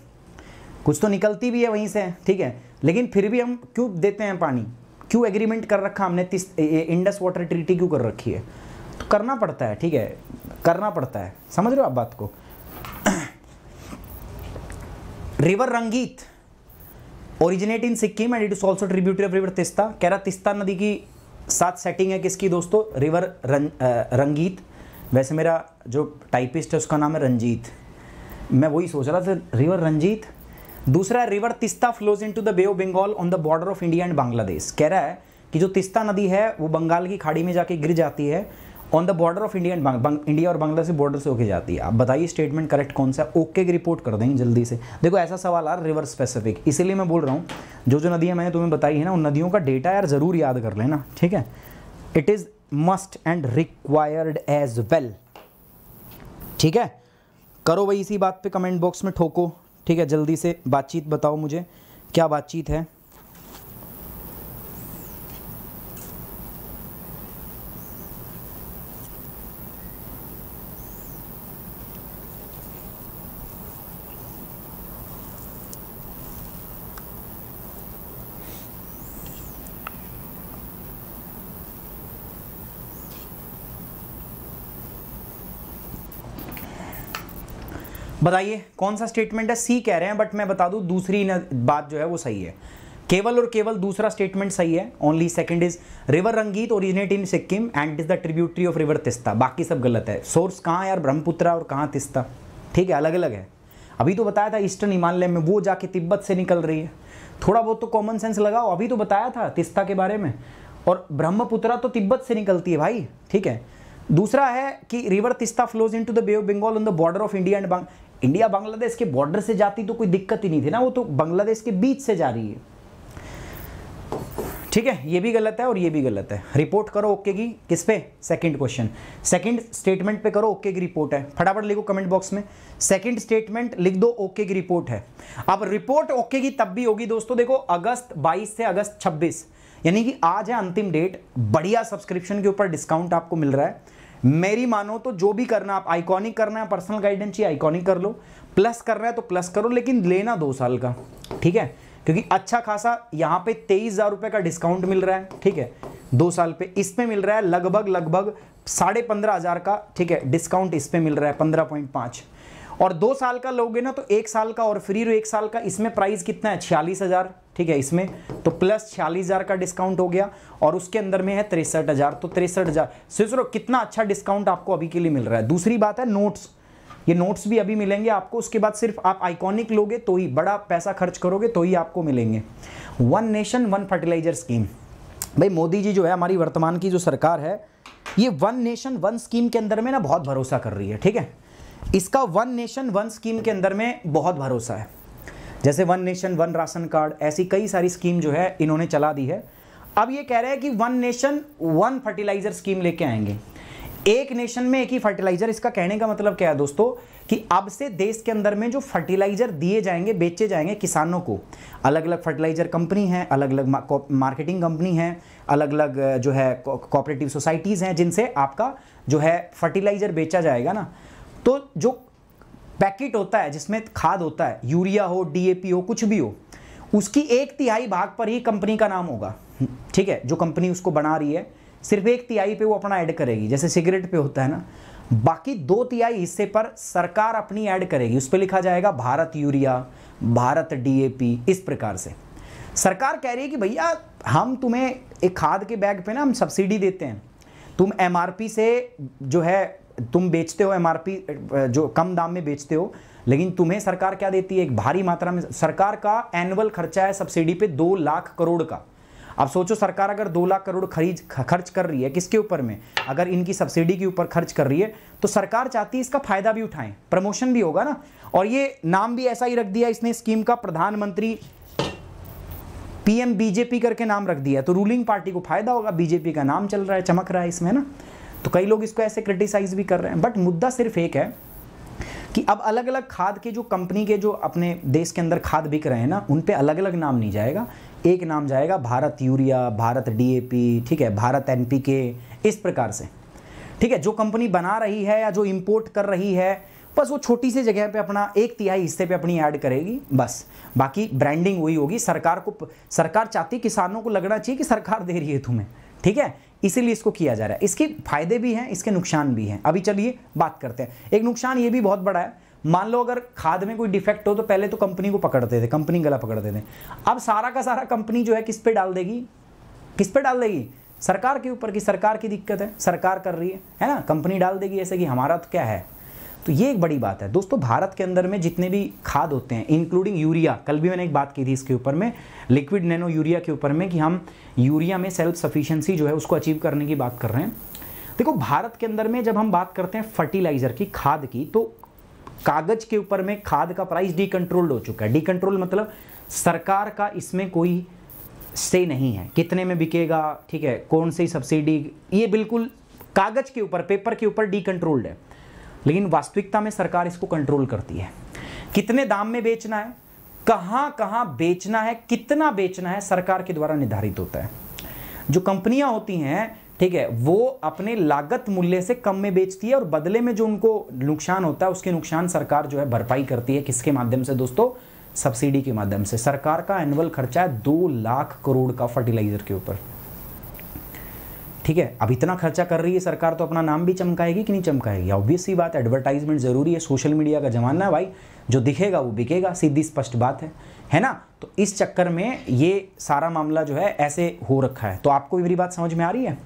कुछ तो निकलती भी है वहीं से ठीक है लेकिन फिर भी हम क्यों देते हैं पानी क्यों एग्रीमेंट कर रखा हमने इंडस वाटर ट्रीटी क्यों कर रखी है तो करना पड़ता है ठीक है करना पड़ता है समझ रहे हो आप बात को river Rangeet originate in Sikkim and it is also tributary of river Teesta कह रहा तिस्ता नदी की साथ सेटिंग है किसकी दोस्तों रिवर रं, रंगीत वैसे मेरा जो टाइपिस्ट है उसका नाम है रंजीत मैं वही सोच रहा था रिवर रंजीत दूसरा river Teesta flows into the bay of Bengal on the border of India and Bangladesh कह रहा है कि जो तिस्ता नदी है वो बंगाल की खाड़ी में जाके गिर जाती है on the border of India and India और बांग्लादेश बॉर्डर से होके जाती है आप बताइए स्टेटमेंट करेक्ट कौन सा ओके की रिपोर्ट कर देंगे जल्दी से देखो ऐसा सवाल आ रिवर स्पेसिफिक इसीलिए मैं बोल रहा हूँ जो जो नदियाँ मैंने तुम्हें बताई है ना उन नदियों का डेटा यार ज़रूर याद कर लेना ठीक है it is must and required as well ठीक है करो वही इसी बात पे कमेंट बॉक्स में ठोको ठीक है जल्दी से बातचीत बताओ मुझे क्या बातचीत है बताइए कौन सा स्टेटमेंट है सी कह रहे हैं बट मैं बता दूं दूसरी बात जो है वो सही है केवल और केवल दूसरा स्टेटमेंट सही है only second is river Rangeet originate in Sikkim and is the tributary of river Teesta बाकी सब गलत है सोर्स कहाँ यार ब्रह्मपुत्रा और कहाँ तिस्ता ठीक है अलग अलग है अभी तो बताया था ईस्टर्न हिमालय में वो जाके तिब्बत से निकल रही है थोड़ा बहुत तो कॉमन सेंस लगाओ अभी तो बताया था तिस्ता के बारे में और ब्रह्मपुत्रा तो तिब्बत से निकलती है भाई ठीक है दूसरा है कि river Teesta flows into the bay of Bengal on the border of India and India Bangladesh के बॉर्डर से जाती तो कोई दिक्कत ही नहीं थी ना वो तो बांग्लादेश के बीच से जा रही है ठीक है ये भी गलत है और ये भी गलत है रिपोर्ट करो ओके की किस पे सेकंड क्वेश्चन सेकंड स्टेटमेंट पे करो ओके की रिपोर्ट है फटाफट लिखो कमेंट बॉक्स में सेकंड स्टेटमेंट लिख दो ओके की रिपोर्ट है अब रिपोर्ट ओके की तब भी होगी दोस्तों देखो अगस्त 22 से अगस्त 26 यानी कि आज है अंतिम डेट बढ़िया सब्सक्रिप्शन के ऊपर डिस्काउंट आपको मिल रहा है मेरी मानो तो जो भी करना आप आइकॉनिक करना है पर्सनल गाइडेंस ही आइकॉनिक कर लो प्लस करना है तो प्लस करो लेकिन लेना दो साल का ठीक है क्योंकि अच्छा खासा यहाँ पे तेईस हज़ार रुपये का डिस्काउंट मिल रहा है ठीक है दो साल पे इस मिल रहा है लगभग लगभग साढ़े पंद्रह हज़ार का ठीक है डिस्काउंट इस पे मिल रहा है पंद्रह पॉइंट पाँच और दो साल का लोगे ना तो एक साल का और फ्री एक साल का इसमें प्राइस कितना है छियालीस हज़ार ठीक है इसमें तो प्लस छियालीस हज़ार का डिस्काउंट हो गया और उसके अंदर में है तिरसठ हज़ार तो तिरसठ हज़ार सोचो कितना अच्छा डिस्काउंट आपको अभी के लिए मिल रहा है दूसरी बात है नोट्स ये नोट्स भी अभी मिलेंगे आपको उसके बाद सिर्फ आप आइकॉनिक लोगे तो ही बड़ा पैसा खर्च करोगे तो ही आपको मिलेंगे one nation one fertiliser scheme भाई मोदी जी जो है हमारी वर्तमान की जो सरकार है ये वन नेशन वन स्कीम के अंदर में ना बहुत भरोसा कर रही है ठीक है इसका वन नेशन वन स्कीम के अंदर में बहुत भरोसा है जैसे one nation one ration card ऐसी कई सारी स्कीम जो है इन्होंने चला दी है अब ये कह रहे हैं कि one nation one fertiliser scheme लेके आएंगे एक नेशन में एक ही फर्टिलाइज़र इसका कहने का मतलब क्या है दोस्तों कि अब से देश के अंदर में जो फर्टिलाइज़र दिए जाएंगे बेचे जाएंगे किसानों को अलग अलग फर्टिलाइज़र कंपनी हैं अलग अलग मार्केटिंग कंपनी हैं अलग अलग जो है कॉपरेटिव सोसाइटीज़ हैं जिनसे आपका जो है फर्टिलाइज़र बेचा जाएगा ना तो जो पैकेट होता है जिसमें खाद होता है यूरिया हो डीएपी हो कुछ भी हो उसकी एक तिहाई भाग पर ही कंपनी का नाम होगा ठीक है जो कंपनी उसको बना रही है सिर्फ एक तिहाई पे वो अपना ऐड करेगी जैसे सिगरेट पे होता है ना बाकी दो तिहाई हिस्से पर सरकार अपनी ऐड करेगी उस पर लिखा जाएगा भारत यूरिया भारत डीएपी इस प्रकार से सरकार कह रही है कि भैया हम तुम्हें एक खाद के बैग पे ना हम सब्सिडी देते हैं तुम एमआरपी से जो है तुम बेचते हो एमआरपी जो कम दाम में बेचते हो लेकिन तुम्हें सरकार क्या देती है एक भारी मात्रा में सरकार का एनुअल खर्चा है सब्सिडी पे दो लाख करोड़ का अब सोचो सरकार अगर दो लाख करोड़ खरीद खर्च कर रही है किसके ऊपर में अगर इनकी सब्सिडी के ऊपर खर्च कर रही है तो सरकार चाहती है इसका फायदा भी उठाएं प्रमोशन भी होगा ना और ये नाम भी ऐसा ही रख दिया इसने स्कीम का प्रधानमंत्री पीएम बीजेपी करके नाम रख दिया तो रूलिंग पार्टी को फायदा होगा बीजेपी का नाम चल रहा है चमक रहा है इसमें ना तो कई लोग इसको ऐसे क्रिटिसाइज भी कर रहे हैं बट मुद्दा सिर्फ एक है कि अब अलग अलग खाद के जो कंपनी के जो अपने देश के अंदर खाद बिक रहे हैं ना उन पर अलग अलग नाम नहीं जाएगा एक नाम जाएगा भारत यूरिया भारत डीएपी ठीक है भारत एनपीके इस प्रकार से ठीक है जो कंपनी बना रही है या जो इम्पोर्ट कर रही है बस वो छोटी सी जगह पे अपना एक तिहाई हिस्से पे अपनी ऐड करेगी बस बाकी ब्रांडिंग वही होगी सरकार को सरकार चाहती किसानों को लगना चाहिए कि सरकार दे रही है तुम्हें ठीक है इसीलिए इसको किया जा रहा है इसके फायदे भी हैं इसके नुकसान भी हैं अभी चलिए बात करते हैं एक नुकसान ये भी बहुत बड़ा है मान लो अगर खाद में कोई डिफेक्ट हो तो पहले तो कंपनी को पकड़ते थे कंपनी गला पकड़ते थे अब सारा का सारा कंपनी जो है किस पे डाल देगी किस पे डाल देगी सरकार के ऊपर की सरकार की दिक्कत है सरकार कर रही है है ना कंपनी डाल देगी ऐसे कि हमारा तो क्या है तो ये एक बड़ी बात है दोस्तों भारत के अंदर में जितने भी खाद होते हैं इंक्लूडिंग यूरिया कल भी मैंने एक बात की थी इसके ऊपर में लिक्विड नैनो यूरिया के ऊपर में कि हम यूरिया में सेल्फ सफिशिएंसी जो है उसको अचीव करने की बात कर रहे हैं देखो भारत के अंदर में जब हम बात करते हैं फर्टिलाइज़र की खाद की तो कागज़ के ऊपर में खाद का प्राइस कंट्रोल्ड हो चुका है कंट्रोल मतलब सरकार का इसमें कोई से नहीं है कितने में बिकेगा ठीक है कौन सी सब्सिडी ये बिल्कुल कागज़ के ऊपर पेपर के ऊपर कंट्रोल्ड है लेकिन वास्तविकता में सरकार इसको कंट्रोल करती है कितने दाम में बेचना है कहां कहां बेचना है कितना बेचना है सरकार के द्वारा निर्धारित होता है जो कंपनियां होती हैं ठीक है वो अपने लागत मूल्य से कम में बेचती है और बदले में जो उनको नुकसान होता है उसके नुकसान सरकार जो है भरपाई करती है किसके माध्यम से दोस्तों सब्सिडी के माध्यम से सरकार का एनुअल खर्चा है दो लाख करोड़ का फर्टिलाइजर के ऊपर ठीक है अब इतना खर्चा कर रही है सरकार तो अपना नाम भी चमकाएगी कि नहीं चमकाएगी ऑब्वियस सी बात एडवर्टाइजमेंट ज़रूरी है सोशल मीडिया का ज़माना है भाई जो दिखेगा वो बिकेगा सीधी स्पष्ट बात है है ना तो इस चक्कर में ये सारा मामला जो है ऐसे हो रखा है तो आपको मेरी बात समझ में आ रही है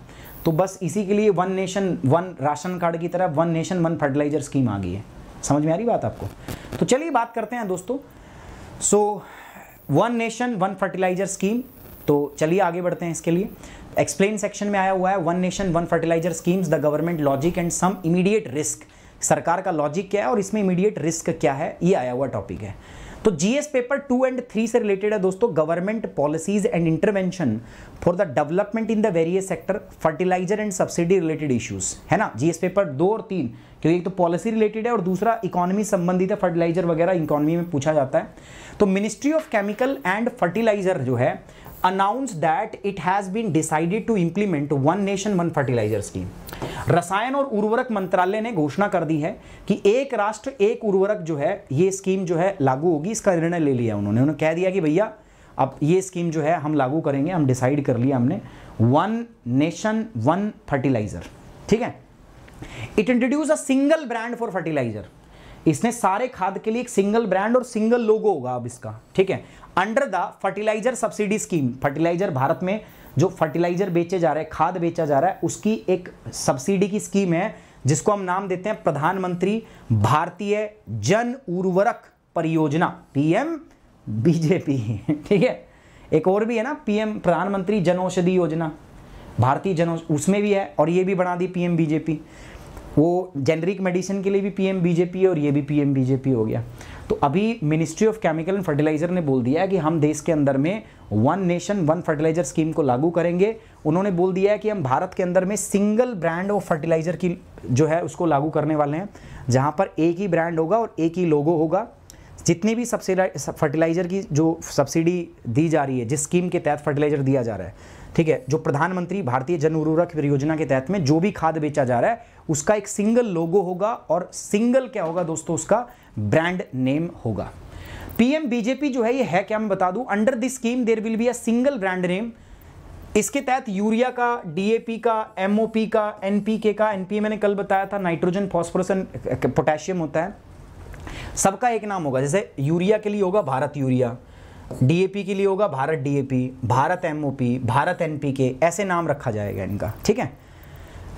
तो बस इसी के लिए one nation one ration card की तरह one nation one fertiliser scheme आ गई है समझ में आ रही बात आपको तो चलिए बात करते हैं दोस्तों so one nation one fertiliser scheme तो चलिए आगे बढ़ते हैं इसके लिए एक्सप्लेन सेक्शन में आया हुआ है one nation one fertiliser schemes the government logic and some immediate risk सरकार का लॉजिक क्या है और इसमें इमीडिएट रिस्क क्या है ये आया हुआ टॉपिक है तो GS paper two and three से रिलेटेड है दोस्तों government policies and intervention for the development in the various sector fertiliser and subsidy related issues है ना जीएस पेपर दो और तीन क्योंकि एक तो पॉलिसी रिलेटेड है और दूसरा इकोनॉमी संबंधित है फर्टिलाइजर वगैरह इकोनॉमी में पूछा जाता है तो ministry of chemical and fertiliser जो है announce that it has been decided to implement one nation one fertiliser scheme रसायन और उर्वरक मंत्रालय ने घोषणा कर दी है कि एक राष्ट्र एक उर्वरक जो है ये स्कीम जो है लागू होगी इसका निर्णय ले लिया उन्होंने उन्होंने कह दिया कि भैया अब ये स्कीम जो है हम लागू करेंगे हम डिसाइड कर लिया हमने वन नेशन वन फर्टिलाइजर ठीक है it introduce a single brand for fertiliser इसने सारे खाद के लिए एक सिंगल ब्रांड और सिंगल लोगो होगा अब इसका ठीक है under the fertiliser subsidy scheme fertiliser Bharat में जो फर्टिलाइजर बेचे जा रहे हैं खाद बेचा जा रहा है उसकी एक सब्सिडी की स्कीम है जिसको हम नाम देते हैं प्रधानमंत्री भारतीय जन उर्वरक परियोजना पीएम बीजेपी ठीक है एक और भी है ना पीएम प्रधानमंत्री जन औषधि योजना भारतीय जन उसमें भी है और ये भी बना दी पीएम बीजेपी वो जेनरिक मेडिसिन के लिए भी पीएम बीजेपी है और ये भी पीएम बीजेपी हो गया तो अभी ministry of chemical and fertiliser ने बोल दिया है कि हम देश के अंदर में one nation one fertiliser scheme को लागू करेंगे उन्होंने बोल दिया है कि हम भारत के अंदर में सिंगल ब्रांड ऑफ फर्टिलाइज़र की जो है उसको लागू करने वाले हैं जहाँ पर एक ही ब्रांड होगा और एक ही लोगो होगा जितनी भी सब्सिडाई फर्टिलाइज़र की जो सब्सिडी दी जा रही है जिस स्कीम के तहत फर्टिलाइज़र दिया जा रहा है ठीक है जो प्रधानमंत्री भारतीय जन उर्वरक परियोजना के तहत में जो भी खाद बेचा जा रहा है उसका एक सिंगल लोगो होगा और सिंगल क्या होगा दोस्तों उसका ब्रांड नेम होगा पीएम बीजेपी जो है ये है क्या मैं बता दूं under the scheme there will be a single brand name इसके तहत यूरिया का डीएपी का एमओपी का एनपीके का एनपीए मैंने कल बताया था नाइट्रोजन फॉस्फोरस पोटेशियम होता है सबका एक नाम होगा जैसे यूरिया के लिए होगा भारत यूरिया डीएपी के लिए होगा Bharat DAP Bharat MOP Bharat NPK ऐसे नाम रखा जाएगा इनका ठीक है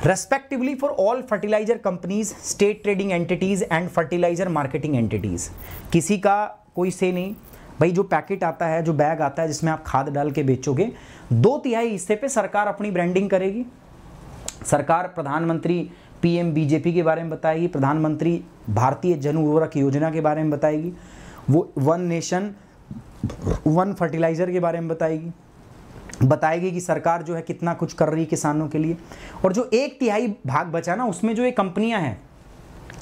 respectively for all fertiliser companies state trading entities and fertiliser marketing entities किसी का कोई से नहीं भाई जो पैकेट आता है जो बैग आता है जिसमें आप खाद डाल के बेचोगे दो तिहाई हिस्से पे सरकार अपनी ब्रांडिंग करेगी सरकार प्रधानमंत्री पीएम बीजेपी के बारे में बताएगी प्रधानमंत्री भारतीय जन उर्वरक योजना के बारे में बताएगी वो वन नेशन वन फर्टिलाइज़र के बारे में बताएगी बताएगी कि सरकार जो है कितना कुछ कर रही है किसानों के लिए और जो एक तिहाई भाग बचा ना उसमें जो ये कंपनियां हैं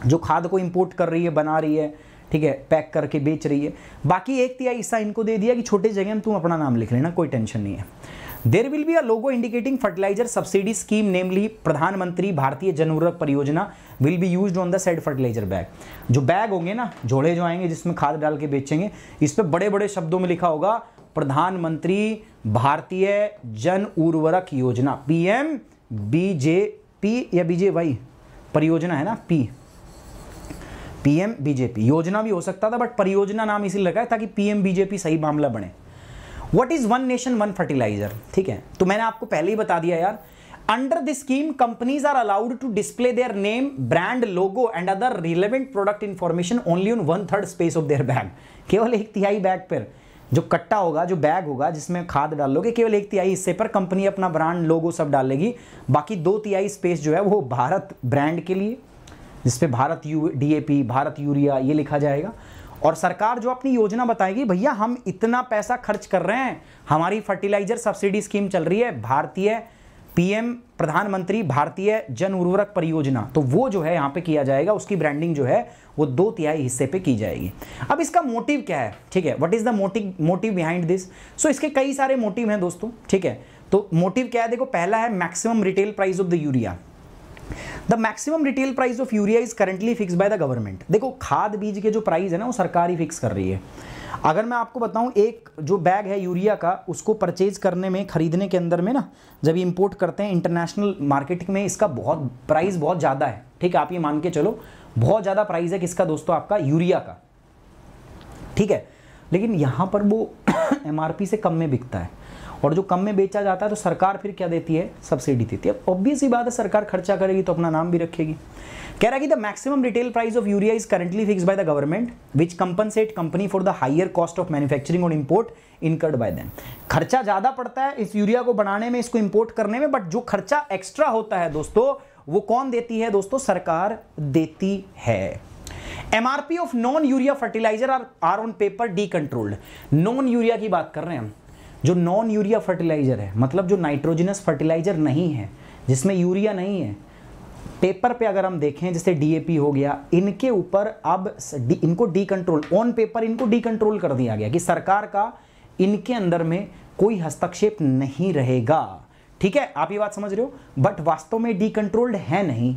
जो खाद को इम्पोर्ट कर रही है बना रही है ठीक है पैक करके बेच रही है बाकी एक तिहाई हिस्सा इनको दे दिया कि छोटे जगह में तुम अपना नाम लिख लेना कोई टेंशन नहीं है there will be a logo indicating fertiliser subsidy scheme namely Pradhanmantri Bharatiya Jan Pariyojana will be use on the said fertiliser bag जो बैग होंगे ना झोड़े जो आएंगे जिसमें खाद डाल के बेचेंगे इस पर बड़े बड़े शब्दों में लिखा होगा प्रधानमंत्री भारतीय जन उर्वरक योजना पीएम बीजे पी या बीजे वाई परियोजना है ना पी पीएम बीजेपी योजना भी हो सकता था बट परियोजना नाम इसी लगा है ताकि पीएम बीजेपी सही मामला बने what is one nation one fertiliser ठीक है तो मैंने आपको पहले ही बता दिया यार under this scheme companies are allowed to display their name brand logo and other relevant product information only on one third space of their bag केवल एक तिहाई बैग पर जो कट्टा होगा जो बैग होगा जिसमें खाद डालोगे केवल एक तिहाई हिस्से पर कंपनी अपना ब्रांड लोगो सब डालेगी बाकी दो तिहाई स्पेस जो है वो भारत ब्रांड के लिए जिसपे Bharat U DAP Bharat urea ये लिखा जाएगा और सरकार जो अपनी योजना बताएगी भैया हम इतना पैसा खर्च कर रहे हैं हमारी फर्टिलाइजर सब्सिडी स्कीम चल रही है भारतीय पीएम प्रधानमंत्री भारतीय जन उर्वरक परियोजना तो वो जो है यहाँ पे किया जाएगा उसकी ब्रांडिंग जो है वो दो तिहाई हिस्से पे की जाएगी अब इसका मोटिव क्या है ठीक है what is the motive motive behind this so इसके कई सारे मोटिव हैं दोस्तों ठीक है तो मोटिव क्या है देखो पहला है maximum retail price of the urea the maximum retail price of urea is currently fix by the government देखो खाद बीज के जो प्राइस है ना वो सरकार ही फिक्स कर रही है अगर मैं आपको बताऊं एक जो बैग है यूरिया का उसको परचेज करने में ख़रीदने के अंदर में ना जब इम्पोर्ट करते हैं इंटरनेशनल मार्केटिंग में इसका बहुत प्राइस बहुत ज़्यादा है ठीक है आप ये मान के चलो बहुत ज़्यादा प्राइस है किसका दोस्तों आपका यूरिया का ठीक है लेकिन यहाँ पर वो एम से कम में बिकता है और जो कम में बेचा जाता है तो सरकार फिर क्या देती है सब्सिडी देती है ऑब्वियस ही बात है सरकार खर्चा करेगी तो अपना नाम भी रखेगी कह रहा है कि the maximum retail price of urea is currently fix by the government which compensate company for the higher cost of manufacturing और इंपोर्ट इनकर्ड बाय देम खर्चा ज़्यादा पड़ता है इस यूरिया को बनाने में इसको इंपोर्ट करने में बट जो खर्चा एक्स्ट्रा होता है दोस्तों वो कौन देती है दोस्तों सरकार देती है MRP of non urea fertiliser are are on paper decontrolled non urea की बात कर रहे हैं हम जो नॉन यूरिया फर्टिलाइजर है मतलब जो नाइट्रोजनस फर्टिलाइजर नहीं है जिसमें यूरिया नहीं है पेपर पे अगर हम देखें जैसे डीएपी हो गया इनके ऊपर अब इनको डी कंट्रोल ऑन पेपर इनको डी कंट्रोल कर दिया गया कि सरकार का इनके अंदर में कोई हस्तक्षेप नहीं रहेगा ठीक है आप ये बात समझ रहे हो बट वास्तव में डी कंट्रोल्ड है नहीं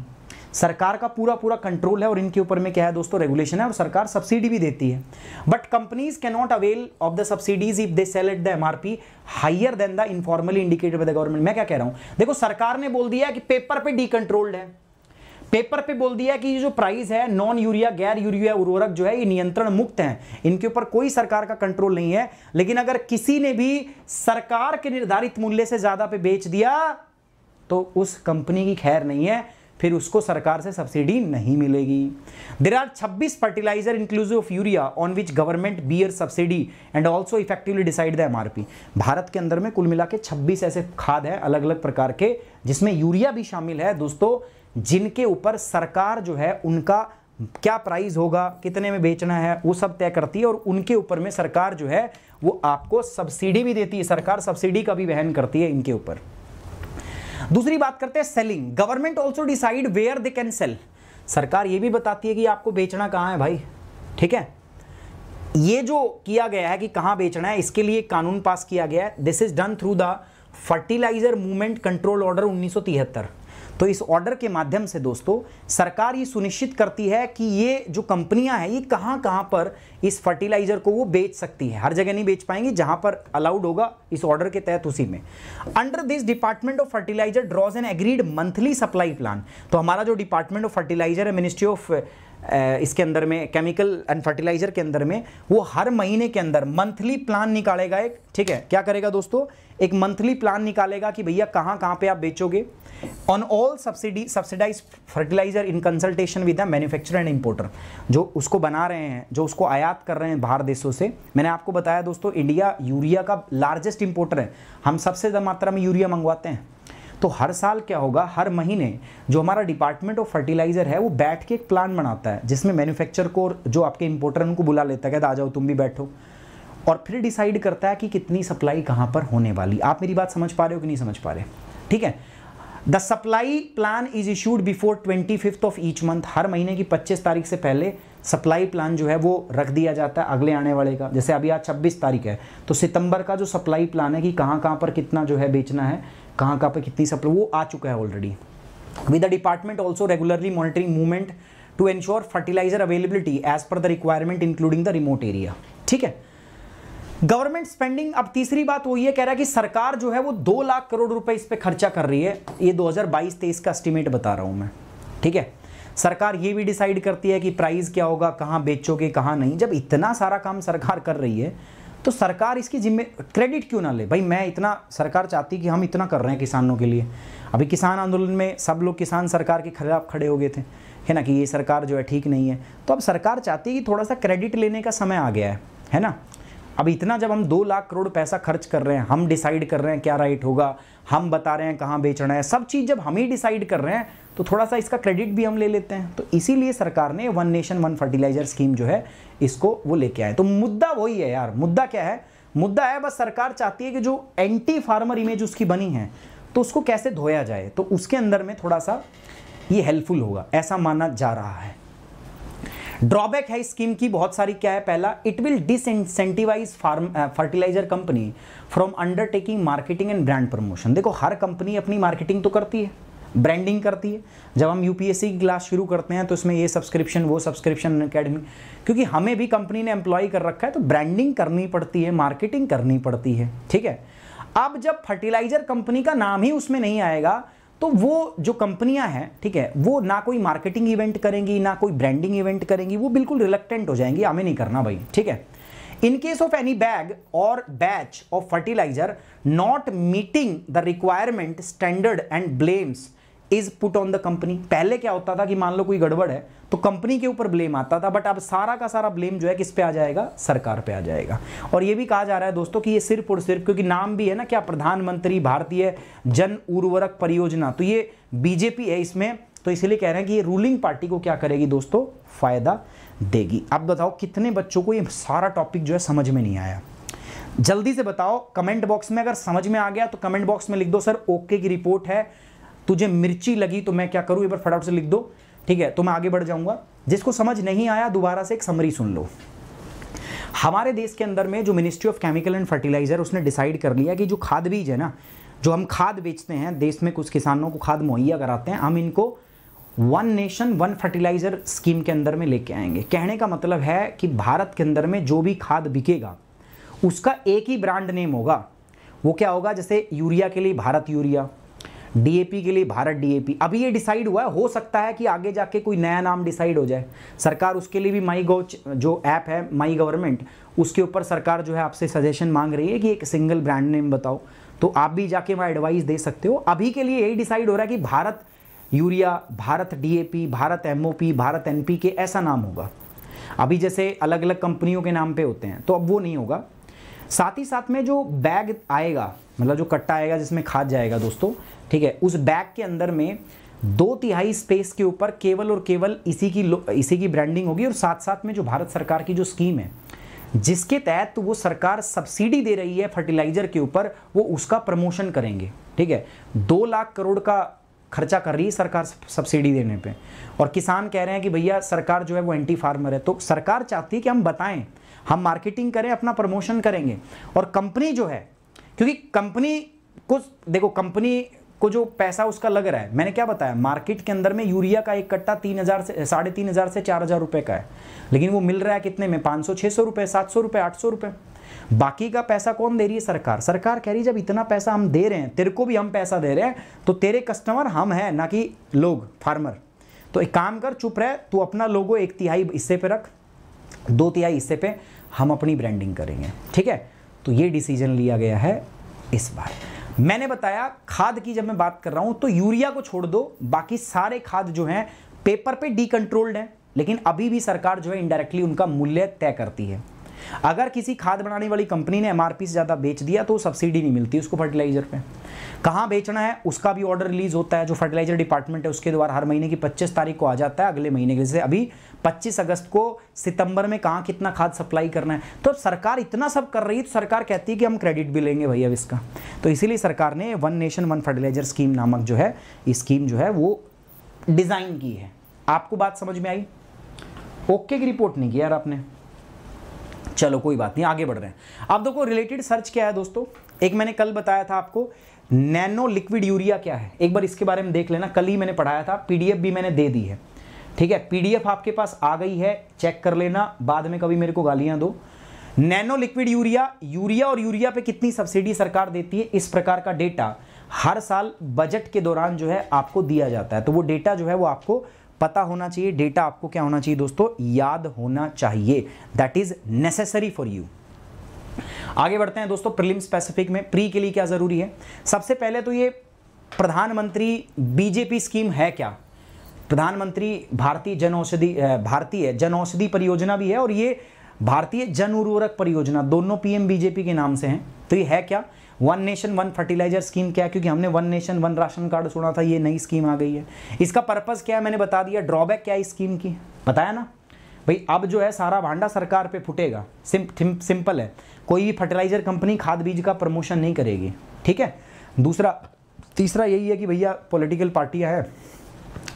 सरकार का पूरा पूरा कंट्रोल है और इनके ऊपर में क्या है दोस्तों रेगुलेशन है और सरकार सब्सिडी भी देती है but companies can not avail of the subsidies if they sell at the MRP higher than the informally indicated by the government मैं क्या कह रहा हूं देखो सरकार ने बोल दिया कि पेपर पे डी कंट्रोल्ड है पेपर पे बोल दिया कि ये जो प्राइस है नॉन यूरिया गैर यूरिया उर्वरक जो है ये नियंत्रण मुक्त हैं इनके ऊपर कोई सरकार का कंट्रोल नहीं है लेकिन अगर किसी ने भी सरकार के निर्धारित मूल्य से ज़्यादा पे बेच दिया तो उस कंपनी की खैर नहीं है फिर उसको सरकार से सब्सिडी नहीं मिलेगी देर आर छब्बीस fertiliser inclusive of urea on which government bear subsidy and also effectively decide the MRP Bharat के अंदर में कुल मिला के छब्बीस ऐसे खाद है अलग अलग प्रकार के जिसमें यूरिया भी शामिल है दोस्तों जिनके ऊपर सरकार जो है उनका क्या प्राइस होगा कितने में बेचना है वो सब तय करती है और उनके ऊपर में सरकार जो है वो आपको सब्सिडी भी देती है सरकार सब्सिडी का भी वहन करती है इनके ऊपर दूसरी बात करते हैं selling government also decide where they can sell सरकार ये भी बताती है कि आपको बेचना कहाँ है भाई ठीक है ये जो किया गया है कि कहाँ बेचना है इसके लिए कानून पास किया गया है this is done through the fertiliser movement control order उन्नीस तो इस ऑर्डर के माध्यम से दोस्तों सरकार ये सुनिश्चित करती है कि ये जो कंपनियां हैं ये कहां कहां पर इस फर्टिलाइज़र को वो बेच सकती है हर जगह नहीं बेच पाएंगी जहां पर अलाउड होगा इस ऑर्डर के तहत उसी में under this department of fertiliser draws an agreed monthly supply plan तो हमारा जो डिपार्टमेंट ऑफ फर्टिलाइजर है मिनिस्ट्री ऑफ इसके अंदर में केमिकल एंड फर्टिलाइजर के अंदर में वो हर महीने के अंदर मंथली प्लान निकालेगा एक ठीक है क्या करेगा दोस्तों एक मंथली प्लान निकालेगा कि भैया कहाँ कहाँ पे आप बेचोगे on all subsidy subsidise fertiliser in consultation with the manufacturer and importer जो उसको बना रहे हैं जो उसको आयात कर रहे हैं बाहर देशों से मैंने आपको बताया दोस्तों इंडिया यूरिया का लार्जेस्ट इंपोर्टर है हम सबसे ज़्यादा मात्रा में यूरिया मंगवाते हैं तो हर साल क्या होगा हर महीने जो हमारा डिपार्टमेंट ऑफ फर्टिलाइज़र है वो बैठ के एक प्लान बनाता है जिसमें मैन्युफैक्चर को जो आपके इंपोर्टर उनको बुला लेता है कहता आ जाओ तुम भी बैठो और फिर डिसाइड करता है कि कितनी सप्लाई कहाँ पर होने वाली आप मेरी बात समझ पा रहे हो कि नहीं समझ पा रहे ठीक है the supply plan is issued before twenty fifth of each month हर महीने की पच्चीस तारीख से पहले सप्लाई प्लान जो है वो रख दिया जाता है अगले आने वाले का जैसे अभी आज छब्बीस तारीख है तो सितंबर का जो सप्लाई प्लान है कि कहां कहां पर कितना जो है बेचना है कहाँ कहाँ पर कितनी सप्लाई वो आ चुका है already with the department also regularly monitoring movement to ensure fertiliser availability as per the requirement including the remote area ठीक है गवर्नमेंट स्पेंडिंग अब तीसरी बात वो ये कह रहा है कि सरकार जो है वो दो लाख करोड़ रुपए इस पर खर्चा कर रही है ये 2022-23 का एस्टिमेट बता रहा हूँ मैं ठीक है सरकार ये भी डिसाइड करती है कि प्राइस क्या होगा कहाँ बेचोगे कहाँ नहीं जब इतना सारा काम सरकार कर रही है तो सरकार इसकी जिम्मे क्रेडिट क्यों ना ले भाई मैं इतना सरकार चाहती कि हम इतना कर रहे हैं किसानों के लिए अभी किसान आंदोलन में सब लोग किसान सरकार के खिलाफ खड़े हो गए थे है ना कि ये सरकार जो है ठीक नहीं है तो अब सरकार चाहती है कि थोड़ा सा क्रेडिट लेने का समय आ गया है है ना अब इतना जब हम दो लाख करोड़ पैसा खर्च कर रहे हैं हम डिसाइड कर रहे हैं क्या राइट होगा हम बता रहे हैं कहाँ बेचना है सब चीज़ जब हम ही डिसाइड कर रहे हैं तो थोड़ा सा इसका क्रेडिट भी हम ले लेते हैं तो इसीलिए सरकार ने one nation one fertiliser scheme जो है इसको वो लेके आए तो मुद्दा वही है यार मुद्दा क्या है मुद्दा है बस सरकार चाहती है कि जो एंटी फार्मर इमेज उसकी बनी है तो उसको कैसे धोया जाए तो उसके अंदर में थोड़ा सा ये हेल्पफुल होगा ऐसा माना जा रहा है ड्रॉबैक है स्कीम की बहुत सारी क्या है पहला it will disincentivise farm fertiliser company from undertaking marketing and brand promotion देखो हर कंपनी अपनी मार्केटिंग तो करती है ब्रांडिंग करती है जब हम यूपीएससी की क्लास शुरू करते हैं तो इसमें ये सब्सक्रिप्शन वो सब्सक्रिप्शन अकेडमी क्योंकि हमें भी कंपनी ने एम्प्लॉय कर रखा है तो ब्रांडिंग करनी पड़ती है मार्केटिंग करनी पड़ती है ठीक है अब जब फर्टिलाइजर कंपनी का नाम ही उसमें नहीं आएगा तो वो जो कंपनियां हैं ठीक है वो ना कोई मार्केटिंग इवेंट करेंगी ना कोई ब्रांडिंग इवेंट करेंगी वो बिल्कुल रिलेक्टेंट हो जाएंगी हमें नहीं करना भाई ठीक है in case of any bag और batch of fertiliser not meeting the requirement standard and blames is put on the company पहले क्या होता था कि मान लो कोई गड़बड़ है तो कंपनी के ऊपर ब्लेम आता था बट अब सारा का सारा ब्लेम जो है किस पे आ जाएगा सरकार पे आ जाएगा और ये भी कहा जा रहा है दोस्तों कि ये सिर्फ और सिर्फ क्योंकि नाम भी है ना क्या प्रधानमंत्री भारतीय जन उर्वरक परियोजना तो ये बीजेपी है इसमें तो इसलिए कह रहे हैं कि ये रूलिंग पार्टी को क्या करेगी दोस्तों फायदा देगी अब बताओ कितने बच्चों को ये सारा टॉपिक जो है समझ में नहीं आया जल्दी से बताओ कमेंट बॉक्स में अगर समझ में आ गया तो कमेंट बॉक्स में लिख दो सर ओके की रिपोर्ट है तुझे मिर्ची लगी तो मैं क्या करूं एक बार फटाफट से लिख दो ठीक है तो मैं आगे बढ़ जाऊंगा जिसको समझ नहीं आया दोबारा से एक समरी सुन लो हमारे देश के अंदर में जो ministry of chemical and fertiliser उसने डिसाइड कर लिया कि जो खाद बीज है ना जो हम खाद बेचते हैं देश में कुछ किसानों को खाद मुहैया कराते हैं हम इनको one nation one fertiliser scheme के अंदर में लेके आएंगे कहने का मतलब है कि भारत के अंदर में जो भी खाद बिकेगा उसका एक ही ब्रांड नेम होगा वो क्या होगा जैसे यूरिया के लिए भारत यूरिया डीएपी के लिए भारत डीएपी अभी ये डिसाइड हुआ है हो सकता है कि आगे जाके कोई नया नाम डिसाइड हो जाए सरकार उसके लिए भी माई गोच जो ऐप है माई गवर्नमेंट उसके ऊपर सरकार जो है आपसे सजेशन मांग रही है कि एक सिंगल ब्रांड नेम बताओ तो आप भी जाके वहाँ एडवाइस दे सकते हो अभी के लिए यही डिसाइड हो रहा है कि Bharat urea Bharat D Bharat M Bharat के ऐसा नाम होगा अभी जैसे अलग अलग कंपनियों के नाम पर होते हैं तो अब वो नहीं होगा साथ ही साथ में जो बैग आएगा मतलब जो कट्टा आएगा जिसमें खाद जाएगा दोस्तों ठीक है उस बैग के अंदर में दो तिहाई स्पेस के ऊपर केवल और केवल इसी की इसी की ब्रांडिंग होगी और साथ साथ में जो भारत सरकार की जो स्कीम है जिसके तहत वो सरकार सब्सिडी दे रही है फर्टिलाइजर के ऊपर वो उसका प्रमोशन करेंगे ठीक है दो लाख करोड़ का खर्चा कर रही है सरकार सब्सिडी देने पे और किसान कह रहे हैं कि भैया सरकार जो है वो एंटी फार्मर है तो सरकार चाहती है कि हम बताएं हम मार्केटिंग करें अपना प्रमोशन करेंगे और कंपनी जो है क्योंकि कंपनी को देखो कंपनी को जो पैसा उसका लग रहा है मैंने क्या बताया मार्केट के अंदर में यूरिया का एक कट्टा तीन हज़ार से साढ़े तीन हज़ार से चार हज़ार रुपये का है लेकिन वो मिल रहा है कितने में पांच सौ छह सौ रुपए सात सौ रुपए आठ सौ रुपए बाकी का पैसा कौन दे रही है सरकार सरकार कह रही है जब इतना पैसा हम दे रहे हैं तेरे को भी हम पैसा दे रहे हैं तो तेरे कस्टमर हम हैं ना कि लोग फार्मर तो एक काम कर चुप रहे तू अपना लोगो एक तिहाई हिस्से पे रख दो तिहाई हिस्से पे हम अपनी ब्रांडिंग करेंगे ठीक है तो ये डिसीजन लिया गया है इस बार मैंने बताया खाद की जब मैं बात कर रहा हूं तो यूरिया को छोड़ दो बाकी सारे खाद जो हैं पेपर पे डीकंट्रोल्ड हैं लेकिन अभी भी सरकार जो है इनडायरेक्टली उनका मूल्य तय करती है अगर किसी खाद बनाने वाली कंपनी ने एमआरपी से ज़्यादा बेच दिया तो सब्सिडी नहीं मिलती उसको फर्टिलाइजर पे कहां बेचना है उसका भी ऑर्डर रिलीज होता है जो फर्टिलाइजर डिपार्टमेंट है उसके द्वारा हर महीने की 25 तारीख को आ जाता है अगले महीने के जैसे अभी 25 अगस्त को सितंबर में कहाँ कितना खाद सप्लाई करना है तो सरकार इतना सब कर रही है तो सरकार कहती है कि हम क्रेडिट भी लेंगे भैया इसका तो इसीलिए सरकार ने one nation one fertiliser scheme नामक जो है स्कीम जो है वो डिज़ाइन की है आपको बात समझ में आई ओके की रिपोर्ट नहीं किया यार आपने चलो कोई बात नहीं आगे बढ़ रहे हैं अब देखो रिलेटेड सर्च क्या है दोस्तों एक मैंने कल बताया था आपको नैनो लिक्विड यूरिया क्या है एक बार इसके बारे में देख लेना कल ही मैंने पढ़ाया था पीडीएफ भी मैंने दे दी है ठीक है पीडीएफ आपके पास आ गई है चेक कर लेना बाद में कभी मेरे को गालियां दो नैनो लिक्विड यूरिया यूरिया और यूरिया पे कितनी सब्सिडी सरकार देती है इस प्रकार का डेटा हर साल बजट के दौरान जो है आपको दिया जाता है तो वो डेटा जो है वो आपको पता होना चाहिए डेटा आपको क्या होना चाहिए दोस्तों याद होना चाहिए that is necessary for you आगे बढ़ते हैं दोस्तों प्रिलिम स्पेसिफिक में प्री के लिए क्या जरूरी है सबसे पहले तो ये प्रधानमंत्री बीजेपी स्कीम है क्या प्रधानमंत्री भारतीय जन औषधि भारतीय जन औषधि परियोजना भी है और ये भारतीय जन उर्वरक परियोजना दोनों पीएम बीजेपी के नाम से हैं तो ये है क्या one nation one fertiliser scheme क्या है क्योंकि हमने one nation one ration card सुना था ये नई स्कीम आ गई है इसका पर्पज़ क्या है मैंने बता दिया ड्रॉबैक क्या है इस स्कीम की बताया ना भाई अब जो है सारा भांडा सरकार पे फूटेगा सिंपल है कोई भी फर्टिलाइजर कंपनी खाद बीज का प्रमोशन नहीं करेगी ठीक है दूसरा तीसरा यही है कि भैया पॉलिटिकल पार्टियाँ हैं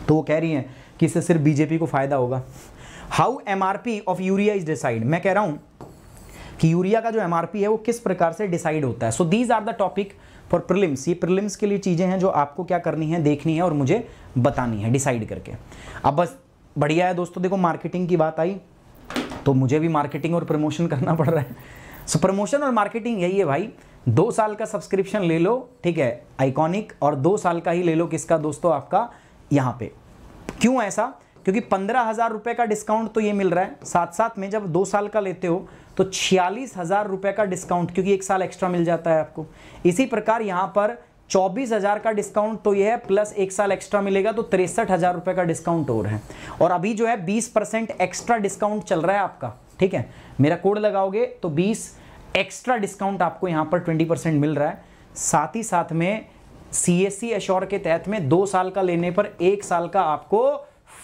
तो वो कह रही हैं कि इससे सिर्फ बीजेपी को फ़ायदा होगा how M R P of urea is decide मैं कह रहा हूँ कि यूरिया का जो एम आर पी है वो किस प्रकार से डिसाइड होता है so these are the topic for prelims ये प्रिलिम्स के लिए चीज़ें हैं जो आपको क्या करनी है देखनी है और मुझे बतानी है डिसाइड करके अब बस बढ़िया है दोस्तों देखो मार्केटिंग की बात आई तो मुझे भी मार्केटिंग और प्रमोशन करना पड़ रहा है सो so, प्रमोशन और मार्केटिंग यही है भाई दो साल का सब्सक्रिप्शन ले लो ठीक है आइकॉनिक और दो साल का ही ले लो किसका दोस्तों आपका यहां पे क्यों ऐसा क्योंकि पंद्रह हज़ार रुपए का डिस्काउंट तो ये मिल रहा है साथ साथ में जब दो साल का लेते हो तो छियालीस हज़ार रुपए का डिस्काउंट क्योंकि एक साल एक्स्ट्रा मिल जाता है आपको इसी प्रकार यहां पर चौबीस हज़ार का डिस्काउंट तो ये है प्लस एक साल एक्स्ट्रा मिलेगा तो तिरसठ हज़ार रुपए का डिस्काउंट और है और अभी जो है बीस परसेंट एक्स्ट्रा डिस्काउंट चल रहा है आपका ठीक है मेरा कोड लगाओगे तो बीस एक्स्ट्रा डिस्काउंट आपको यहां पर ट्वेंटी परसेंट मिल रहा है साथ ही साथ में सी एस सी एश्योर के तहत में दो साल का लेने पर एक साल का आपको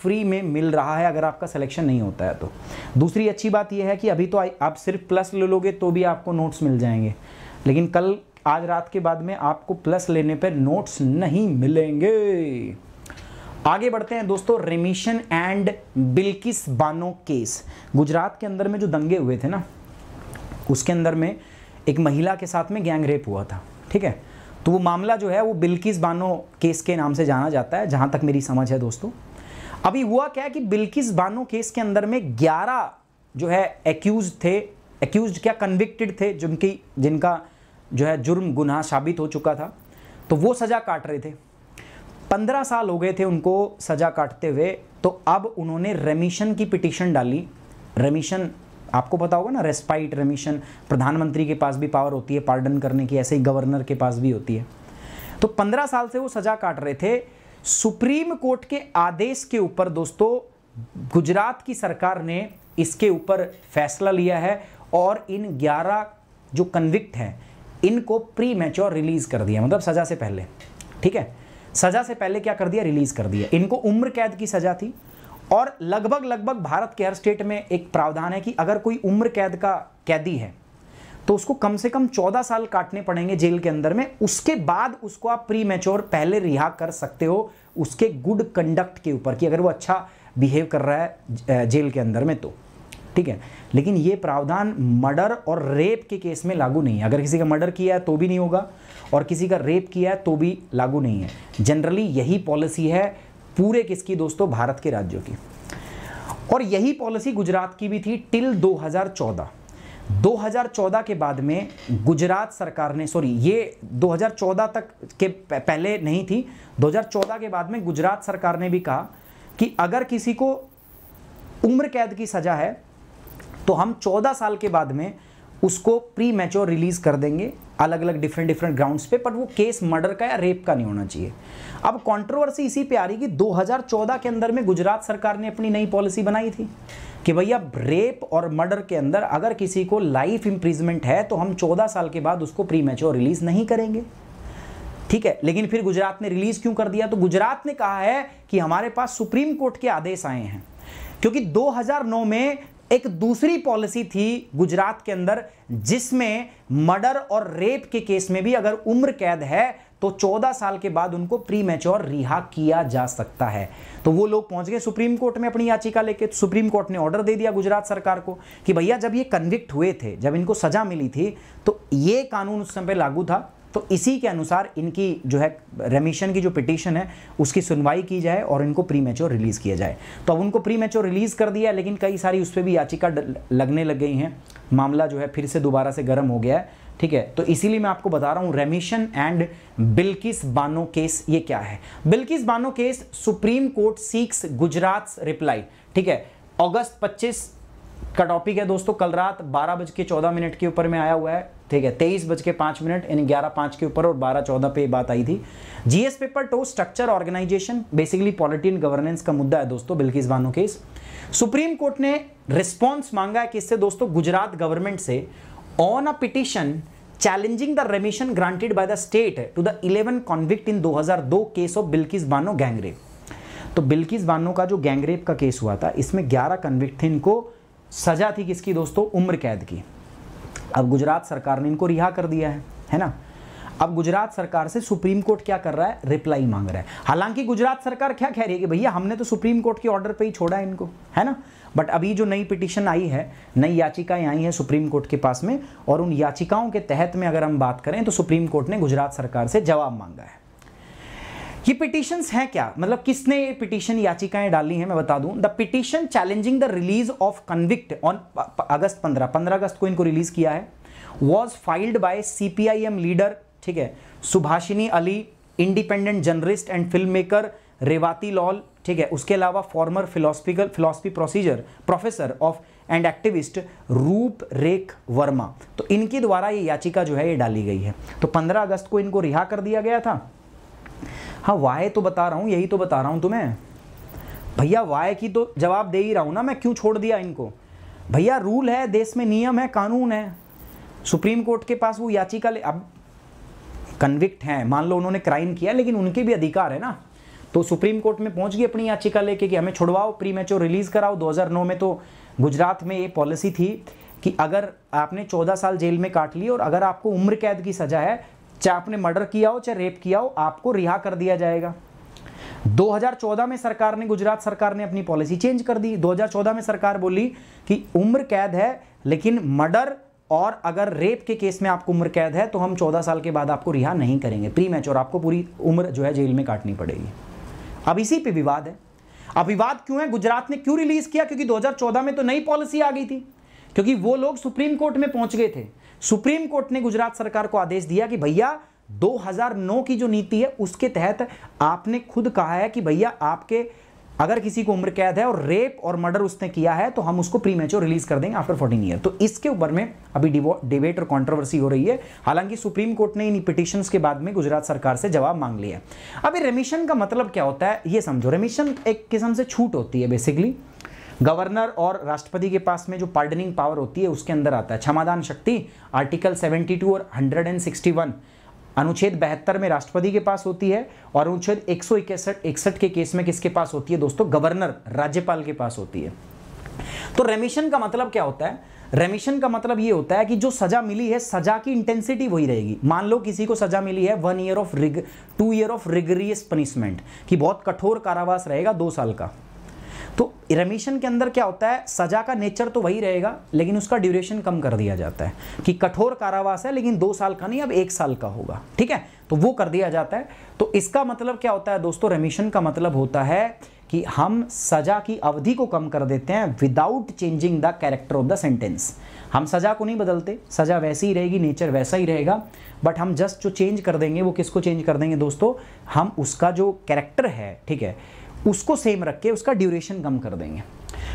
फ्री में मिल रहा है अगर आपका सिलेक्शन नहीं होता है तो दूसरी अच्छी बात यह है कि अभी तो आप सिर्फ प्लस ले लोगे तो भी आपको नोट्स मिल जाएंगे लेकिन कल आज रात के बाद में आपको प्लस लेने पर नोट्स नहीं मिलेंगे आगे बढ़ते हैं दोस्तों remission and Bilkis Bano case Gujarat के अंदर में जो दंगे हुए थे ना उसके अंदर में एक महिला के साथ में गैंग रेप हुआ था ठीक है तो वो मामला जो है वो बिल्किस बानो केस के नाम से जाना जाता है जहां तक मेरी समझ है दोस्तों अभी हुआ क्या है कि बिल्किस बानो केस के अंदर में ग्यारह जो है एक्यूज थे एक्यूज क्या कन्विक्टेड थे जिनकी जिनका जो है जुर्म गुनाह साबित हो चुका था तो वो सज़ा काट रहे थे पंद्रह साल हो गए थे उनको सज़ा काटते हुए तो अब उन्होंने रेमिशन की पिटिशन डाली रेमिशन आपको पता होगा ना रेस्पाइट रेमिशन प्रधानमंत्री के पास भी पावर होती है पार्डन करने की ऐसे ही गवर्नर के पास भी होती है तो पंद्रह साल से वो सजा काट रहे थे सुप्रीम कोर्ट के आदेश के ऊपर दोस्तों गुजरात की सरकार ने इसके ऊपर फैसला लिया है और इन ग्यारह जो कन्विक्ट हैं इनको प्री मैच्योर रिलीज कर दिया मतलब सजा से पहले ठीक है सजा से पहले क्या कर दिया रिलीज कर दिया इनको उम्र कैद की सजा थी और लगभग लगभग भारत के हर स्टेट में एक प्रावधान है कि अगर कोई उम्र कैद का कैदी है तो उसको कम से कम 14 साल काटने पड़ेंगे जेल के अंदर में उसके बाद उसको आप प्री मेच्योर पहले रिहा कर सकते हो उसके गुड कंडक्ट के ऊपर कि अगर वो अच्छा बिहेव कर रहा है जेल के अंदर में तो ठीक है लेकिन ये प्रावधान मर्डर और रेप के केस में लागू नहीं है अगर किसी का मर्डर किया है तो भी नहीं होगा और किसी का रेप किया है तो भी लागू नहीं है जनरली यही पॉलिसी है पूरे किसकी दोस्तों भारत के राज्यों की और यही पॉलिसी गुजरात की भी थी टिल 2014 2014 के बाद में गुजरात सरकार ने सॉरी ये 2014 तक के पहले नहीं थी 2014 के बाद में गुजरात सरकार ने भी कहा कि अगर किसी को उम्र कैद की सज़ा है तो हम 14 साल के बाद में उसको प्री मैच्योर रिलीज़ कर देंगे अलग अलग डिफरेंट डिफरेंट ग्राउंड्स पे पर वो केस मर्डर का या रेप का नहीं होना चाहिए अब कंट्रोवर्सी इसी पे आ रही कि 2014 के अंदर में गुजरात सरकार ने अपनी नई पॉलिसी बनाई थी कि भैया रेप और मर्डर के अंदर अगर किसी को लाइफ इंप्रीजमेंट है तो हम 14 साल के बाद उसको प्री मैच्योर रिलीज़ नहीं करेंगे ठीक है लेकिन फिर गुजरात ने रिलीज़ क्यों कर दिया तो गुजरात ने कहा है कि हमारे पास सुप्रीम कोर्ट के आदेश आए हैं क्योंकि 2009 में एक दूसरी पॉलिसी थी गुजरात के अंदर जिसमें मर्डर और रेप के केस में भी अगर उम्र कैद है तो 14 साल के बाद उनको प्री मैच्योर रिहा किया जा सकता है तो वो लोग पहुंच गए सुप्रीम कोर्ट में अपनी याचिका लेके तो सुप्रीम कोर्ट ने ऑर्डर दे दिया गुजरात सरकार को कि भैया जब ये कन्विक्ट हुए थे जब इनको सजा मिली थी तो ये कानून उस समय लागू था तो इसी के अनुसार इनकी जो है रेमिशन की जो पिटिशन है उसकी सुनवाई की जाए और इनको प्री मेच्योर रिलीज़ किया जाए तो अब उनको प्री मेच्योर रिलीज़ कर दिया लेकिन कई सारी उस पर भी याचिका लगने लग गई हैं मामला जो है फिर से दोबारा से गर्म हो गया है ठीक है तो इसीलिए मैं आपको बता रहा हूँ remission and Bilkis Bano case ये क्या है Bilkis Bano case Supreme Court seeks Gujarat reply ठीक है अगस्त 25 का टॉपिक है दोस्तों कल रात बारह बज के चौदह मिनट के ऊपर में आया हुआ है ठीक है तेईस बज के पांच मिनट यानी ग्यारह पांच के ऊपर और बारह चौदह पे बात आई थी GS paper two structure organisation basically polity and governance का मुद्दा है दोस्तों Bilkis Bano case Supreme Court ने रिस्पॉन्स मांगा है कि इससे दोस्तों गुजरात गवर्नमेंट से on a petition challenging the remission granted by the state to the eleven convict in the case of Bilkis Bano gangrape तो बिल्किस बानो का जो गैंगरेप का केस हुआ था इसमें ग्यारह कन्विक्ट थे इनको सजा थी किसकी दोस्तों उम्र कैद की अब गुजरात सरकार ने इनको रिहा कर दिया है है ना अब गुजरात सरकार से सुप्रीम कोर्ट क्या कर रहा है रिप्लाई मांग रहा है हालांकि गुजरात सरकार क्या कह रही है कि भैया हमने तो सुप्रीम कोर्ट के ऑर्डर पे ही छोड़ा है इनको है ना बट अभी जो नई पिटिशन आई है नई याचिकाएं आई हैं सुप्रीम कोर्ट के पास में और उन याचिकाओं के तहत में अगर हम बात करें तो सुप्रीम कोर्ट ने गुजरात सरकार से जवाब मांगा है ये पिटिशंस हैं क्या मतलब किसने ये पिटिशन याचिकाएं डाली हैं मैं बता दूं the petition challenging the release of convict on August 15 15 अगस्त को इनको रिलीज किया है was filed by CPIM leader ठीक है Subhashini Ali independent journalist and film maker Revati Laul ठीक है उसके अलावा former philosophical philosophy procedure professor of and activist Roop Rekha Verma तो इनके द्वारा ये याचिका जो है ये डाली गई है तो 15 अगस्त को इनको रिहा कर दिया गया था हाँ वाय तो बता रहा हूँ यही तो बता रहा हूँ तुम्हें भैया वाय की तो जवाब दे ही रहा हूँ ना मैं क्यों छोड़ दिया इनको भैया रूल है देश में नियम है कानून है सुप्रीम कोर्ट के पास वो याचिका ले अब कन्विक्ट हैं मान लो उन्होंने क्राइम किया लेकिन उनके भी अधिकार है ना तो सुप्रीम कोर्ट में पहुंच गई अपनी याचिका लेके कि हमें छुड़वाओ प्री मैचो रिलीज़ कराओ 2009 में तो गुजरात में ये पॉलिसी थी कि अगर आपने 14 साल जेल में काट ली और अगर आपको उम्र कैद की सज़ा है चाहे आपने मर्डर किया हो चाहे रेप किया हो आपको रिहा कर दिया जाएगा 2014 में सरकार ने गुजरात सरकार ने अपनी पॉलिसी चेंज कर दी 2014 में सरकार बोली कि उम्र कैद है लेकिन मर्डर और अगर रेप के केस में आपको उम्र कैद है तो हम 14 साल के बाद आपको रिहा नहीं करेंगे प्री मैच और आपको पूरी उम्र जो है जेल में काटनी पड़ेगी अब इसी पे विवाद है अब विवाद क्यों है गुजरात ने क्यों रिलीज किया क्योंकि दो में तो नई पॉलिसी आ गई थी क्योंकि वो लोग सुप्रीम कोर्ट में पहुंच गए थे सुप्रीम कोर्ट ने गुजरात सरकार को आदेश दिया कि भैया 2009 की जो नीति है उसके तहत आपने खुद कहा है कि भैया आपके अगर किसी को उम्र कैद है और रेप और मर्डर उसने किया है तो हम उसको प्री रिलीज कर देंगे आफ्टर फोर्टीन ईयर तो इसके ऊपर में अभी डिबेट और कंट्रोवर्सी हो रही है हालांकि सुप्रीम कोर्ट ने इन पिटिशंस के बाद में गुजरात सरकार से जवाब मांग लिया है अभी रेमिशन का मतलब क्या होता है ये समझो रेमिशन एक किस्म से छूट होती है बेसिकली गवर्नर और राष्ट्रपति के पास में जो पार्डनिंग पावर होती है उसके अंदर आता है क्षमादान शक्ति आर्टिकल 72 और 161 अनुच्छेद बहत्तर में राष्ट्रपति के पास होती है और अनुच्छेद एक सौ इकसठ के केस में किसके पास होती है दोस्तों गवर्नर राज्यपाल के पास होती है तो रेमिशन का मतलब क्या होता है रेमिशन का मतलब ये होता है कि जो सजा मिली है सजा की इंटेंसिटी वही रहेगी मान लो किसी को सजा मिली है one year of rig two year of rigorous punishment कि बहुत कठोर कारावास रहेगा दो साल का तो रेमिशन के अंदर क्या होता है सजा का नेचर तो वही रहेगा लेकिन उसका ड्यूरेशन कम कर दिया जाता है कि कठोर कारावास है लेकिन दो साल का नहीं अब एक साल का होगा ठीक है तो वो कर दिया जाता है तो इसका मतलब क्या होता है दोस्तों रेमिशन का मतलब होता है कि हम सजा की अवधि को कम कर देते हैं without changing the character of the sentence हम सजा को नहीं बदलते सजा वैसी ही रहेगी नेचर वैसा ही रहेगा बट हम जस्ट जो चेंज कर देंगे वो किसको चेंज कर देंगे दोस्तों हम उसका जो कैरेक्टर है ठीक है उसको सेम रख के उसका ड्यूरेशन कम कर देंगे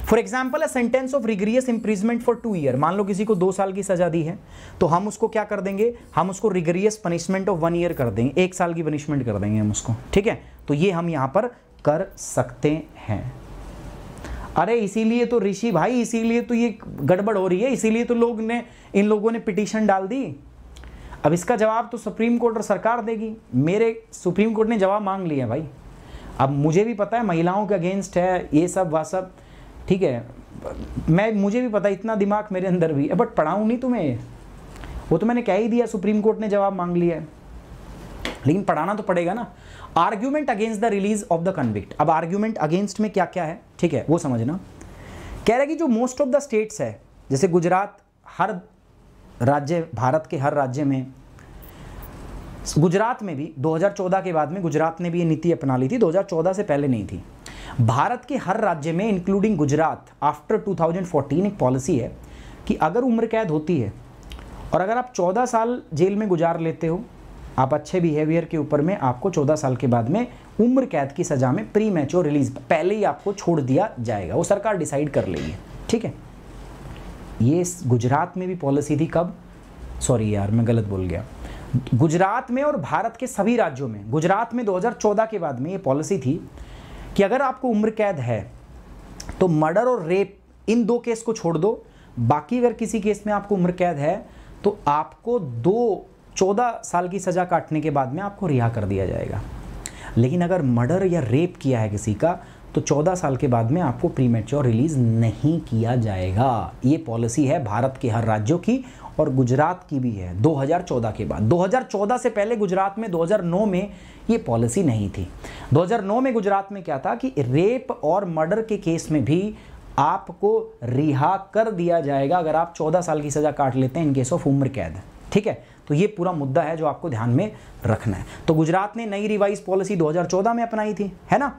for example a sentence of rigorous imprisonment for two year मान लो किसी को दो साल की सजा दी है तो हम उसको क्या कर देंगे हम उसको rigorous punishment of one year कर देंगे एक साल की पनिशमेंट कर देंगे हम उसको ठीक है तो ये हम यहाँ पर कर सकते हैं अरे इसीलिए तो ऋषि भाई इसीलिए तो ये गड़बड़ हो रही है इसीलिए तो लोग ने इन लोगों ने पिटिशन डाल दी अब इसका जवाब तो सुप्रीम कोर्ट और सरकार देगी मेरे सुप्रीम कोर्ट ने जवाब मांग लिया भाई अब मुझे भी पता है महिलाओं के अगेंस्ट है ये सब वह सब ठीक है मैं मुझे भी पता है इतना दिमाग मेरे अंदर भी है बट पढ़ाऊँ नहीं तुम्हें वो तो मैंने कह ही दिया सुप्रीम कोर्ट ने जवाब मांग लिया है लेकिन पढ़ाना तो पड़ेगा ना argument against the release of the convict अब आर्ग्यूमेंट अगेंस्ट में क्या क्या है ठीक है वो समझना कह रहा है कि जो मोस्ट ऑफ द स्टेट्स है जैसे गुजरात हर राज्य भारत के हर राज्य में गुजरात में भी 2014 के बाद में गुजरात ने भी ये नीति अपना ली थी 2014 से पहले नहीं थी भारत के हर राज्य में इंक्लूडिंग गुजरात आफ्टर 2014 एक पॉलिसी है कि अगर उम्र कैद होती है और अगर आप 14 साल जेल में गुजार लेते हो आप अच्छे बिहेवियर के ऊपर में आपको 14 साल के बाद में उम्र कैद की सज़ा में प्री मैच्योर रिलीज पहले ही आपको छोड़ दिया जाएगा वो सरकार डिसाइड कर लेगी ठीक है ये गुजरात में भी पॉलिसी थी कब सॉरी यार मैं गलत बोल गया गुजरात में और भारत के सभी राज्यों में गुजरात में 2014 के बाद में ये पॉलिसी थी कि अगर आपको उम्र कैद है तो मर्डर और रेप इन दो केस को छोड़ दो बाकी अगर किसी केस में आपको उम्र कैद है तो आपको दो चौदह साल की सज़ा काटने के बाद में आपको रिहा कर दिया जाएगा लेकिन अगर मर्डर या रेप किया है किसी का तो 14 साल के बाद में आपको प्रीमेच्योर रिलीज़ नहीं किया जाएगा ये पॉलिसी है भारत के हर राज्यों की और गुजरात की भी है 2014 के बाद 2014 से पहले गुजरात में 2009 में ये पॉलिसी नहीं थी 2009 में गुजरात में क्या था कि रेप और मर्डर के केस में भी आपको रिहा कर दिया जाएगा अगर आप 14 साल की सज़ा काट लेते हैं इन केस ऑफ उम्र कैद ठीक है तो ये पूरा मुद्दा है जो आपको ध्यान में रखना है तो गुजरात ने नई रिवाइज पॉलिसी 2014 में अपनाई थी है ना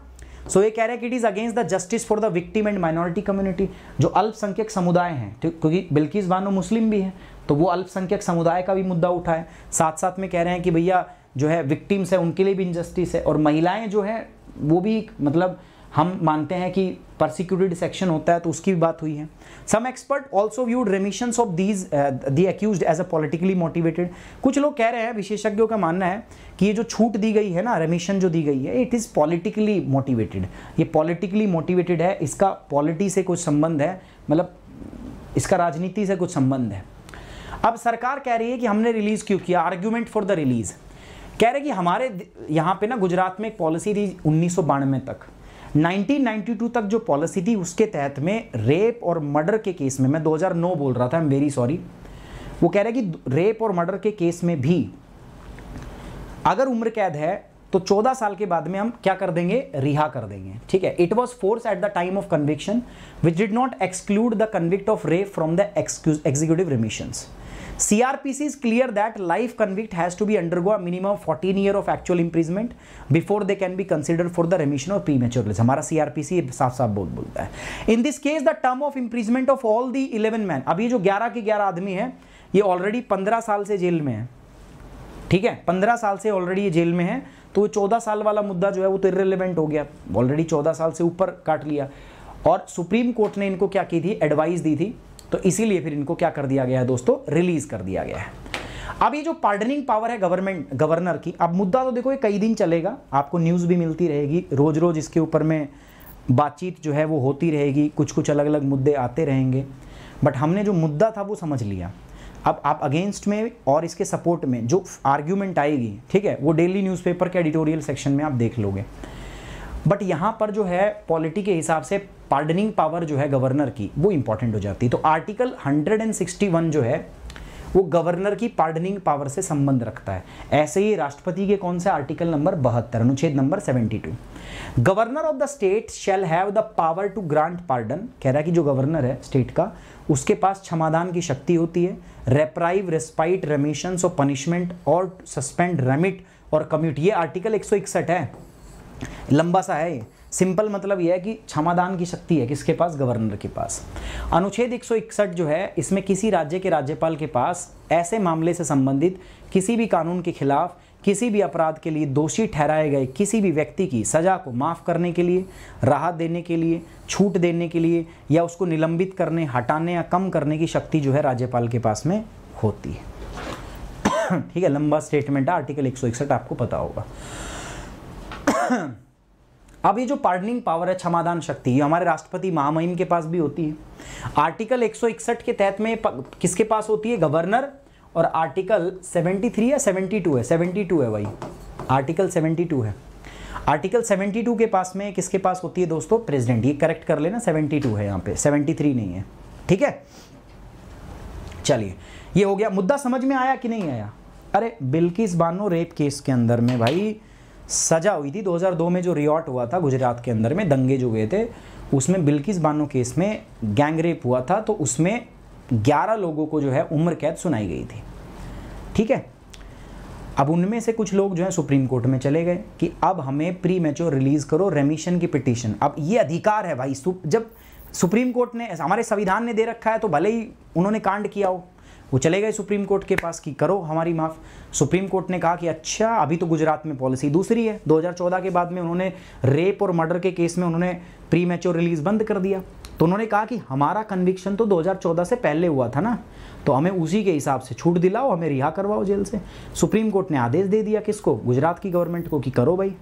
सो ये कह रहे हैं कि it is against the justice for the victim and minority community जो अल्पसंख्यक समुदाय हैं क्योंकि बिल्किस बानो मुस्लिम भी है तो वो अल्पसंख्यक समुदाय का भी मुद्दा उठाए साथ साथ में कह रहे हैं कि भैया जो है विक्टिम्स है उनके लिए भी इनजस्टिस है और महिलाएं जो है वो भी मतलब हम मानते हैं कि प्रोसिक्यूटेड सेक्शन होता है तो उसकी भी बात हुई है some expert also viewed remission of these the accused as a politically motivated कुछ लोग कह रहे हैं विशेषज्ञों का मानना है कि ये जो छूट दी गई है ना रेमिशन जो दी गई है इट इज़ पॉलिटिकली मोटिवेटेड ये पॉलिटिकली मोटिवेटेड है इसका पॉलिटी से कुछ संबंध है मतलब इसका राजनीति से कुछ संबंध है अब सरकार कह रही है कि हमने रिलीज क्यों किया आर्ग्यूमेंट फॉर द रिलीज कह रहे कि हमारे यहाँ पे ना गुजरात में एक पॉलिसी थी उन्नीस तक 1992 तक जो पॉलिसी थी उसके तहत में रेप और मर्डर के केस में मैं 2009 बोल रहा था आई एम वेरी सॉरी वो कह रहे कि रेप और मर्डर के केस में भी अगर उम्र कैद है तो 14 साल के बाद में हम क्या कर देंगे रिहा कर देंगे ठीक है it was force at the time of conviction which did not exclude the convict of rape from the excuse executive remissions CrPC is clear that life convict has to be undergo a minimum of 14 year of actual imprisonment before they can be considered for the remission of premature release. हमारा सीआरपीसी साफ साफ बोल बोलता है in this case the term of imprisonment of all the eleven man अभी जो ग्यारह के ग्यारह आदमी है ये ऑलरेडी पंद्रह साल से जेल में है ठीक है पंद्रह साल से ऑलरेडी ये जेल में है तो चौदह साल वाला मुद्दा जो है वो तो इरेलीवेंट हो गया ऑलरेडी चौदह साल से ऊपर काट लिया और सुप्रीम कोर्ट ने इनको क्या की थी एडवाइस दी थी तो इसीलिए फिर इनको क्या कर दिया गया है दोस्तों रिलीज कर दिया गया है अब ये जो पार्डनिंग पावर है गवर्नमेंट गवर्नर की अब मुद्दा तो देखो ये कई दिन चलेगा आपको न्यूज़ भी मिलती रहेगी रोज़ रोज़ इसके ऊपर में बातचीत जो है वो होती रहेगी कुछ कुछ अलग अलग मुद्दे आते रहेंगे बट हमने जो मुद्दा था वो समझ लिया अब आप अगेंस्ट में और इसके सपोर्ट में जो आर्ग्यूमेंट आएगी ठीक है वो डेली न्यूज़पेपर के एडिटोरियल सेक्शन में आप देख लोगे बट यहाँ पर जो है पॉलिटी के हिसाब से पार्डनिंग पावर जो है गवर्नर की वो इंपॉर्टेंट हो जाती है तो आर्टिकल 161 जो है वो गवर्नर की पार्डनिंग पावर से संबंध रखता है ऐसे ही राष्ट्रपति के कौन से आर्टिकल नंबर बहत्तर अनुच्छेद number 72 governor of the state shall have the power to grant pardon कह रहा है कि जो गवर्नर है स्टेट का उसके पास क्षमादान की शक्ति होती है रेप्राइव रेस्पाइट रेमिशन और पनिशमेंट और सस्पेंड रेमिट और कम्यूट ये आर्टिकल एक है लंबा सा है ये सिंपल मतलब यह है कि क्षमादान की शक्ति है किसके पास गवर्नर के पास अनुच्छेद 161 जो है इसमें किसी राज्य के राज्यपाल के पास ऐसे मामले से संबंधित किसी भी कानून के खिलाफ किसी भी अपराध के लिए दोषी ठहराए गए किसी भी व्यक्ति की सज़ा को माफ़ करने के लिए राहत देने के लिए छूट देने के लिए या उसको निलंबित करने हटाने या कम करने की शक्ति जो है राज्यपाल के पास में होती है ठीक है लंबा स्टेटमेंट है आर्टिकल 161 आपको पता होगा अब ये जो पार्डनिंग पावर है क्षमादान शक्ति ये हमारे राष्ट्रपति महामहिम के पास भी होती है आर्टिकल 161 के तहत में किसके पास होती है गवर्नर और आर्टिकल 73 या 72 है 72 है भाई आर्टिकल 72 है आर्टिकल 72 के पास में किसके पास होती है दोस्तों प्रेसिडेंट ये करेक्ट कर लेना 72 है यहाँ पे 73 नहीं है ठीक है चलिए ये हो गया मुद्दा समझ में आया कि नहीं आया अरे बिल्किस बानो रेप केस के अंदर में भाई सजा हुई थी 2002 में जो रिओट हुआ था गुजरात के अंदर में दंगे जो हुए थे उसमें बिल्किस बानो केस में गैंगरेप हुआ था तो उसमें 11 लोगों को जो है उम्र कैद सुनाई गई थी ठीक है अब उनमें से कुछ लोग जो है सुप्रीम कोर्ट में चले गए कि अब हमें प्री मेच्योर रिलीज़ करो रेमिशन की पिटिशन अब ये अधिकार है भाई जब सुप्रीम कोर्ट ने हमारे संविधान ने दे रखा है तो भले ही उन्होंने कांड किया हो वो चले गए सुप्रीम कोर्ट के पास कि करो हमारी माफ़ सुप्रीम कोर्ट ने कहा कि अच्छा अभी तो गुजरात में पॉलिसी दूसरी है 2014 के बाद में उन्होंने रेप और मर्डर के केस में उन्होंने प्री मैच्योर रिलीज़ बंद कर दिया तो उन्होंने कहा कि हमारा कन्विक्शन तो 2014 से पहले हुआ था ना तो हमें उसी के हिसाब से छूट दिलाओ हमें रिहा करवाओ जेल से सुप्रीम कोर्ट ने आदेश दे दिया किसको गुजरात की गवर्नमेंट को कि करो भाई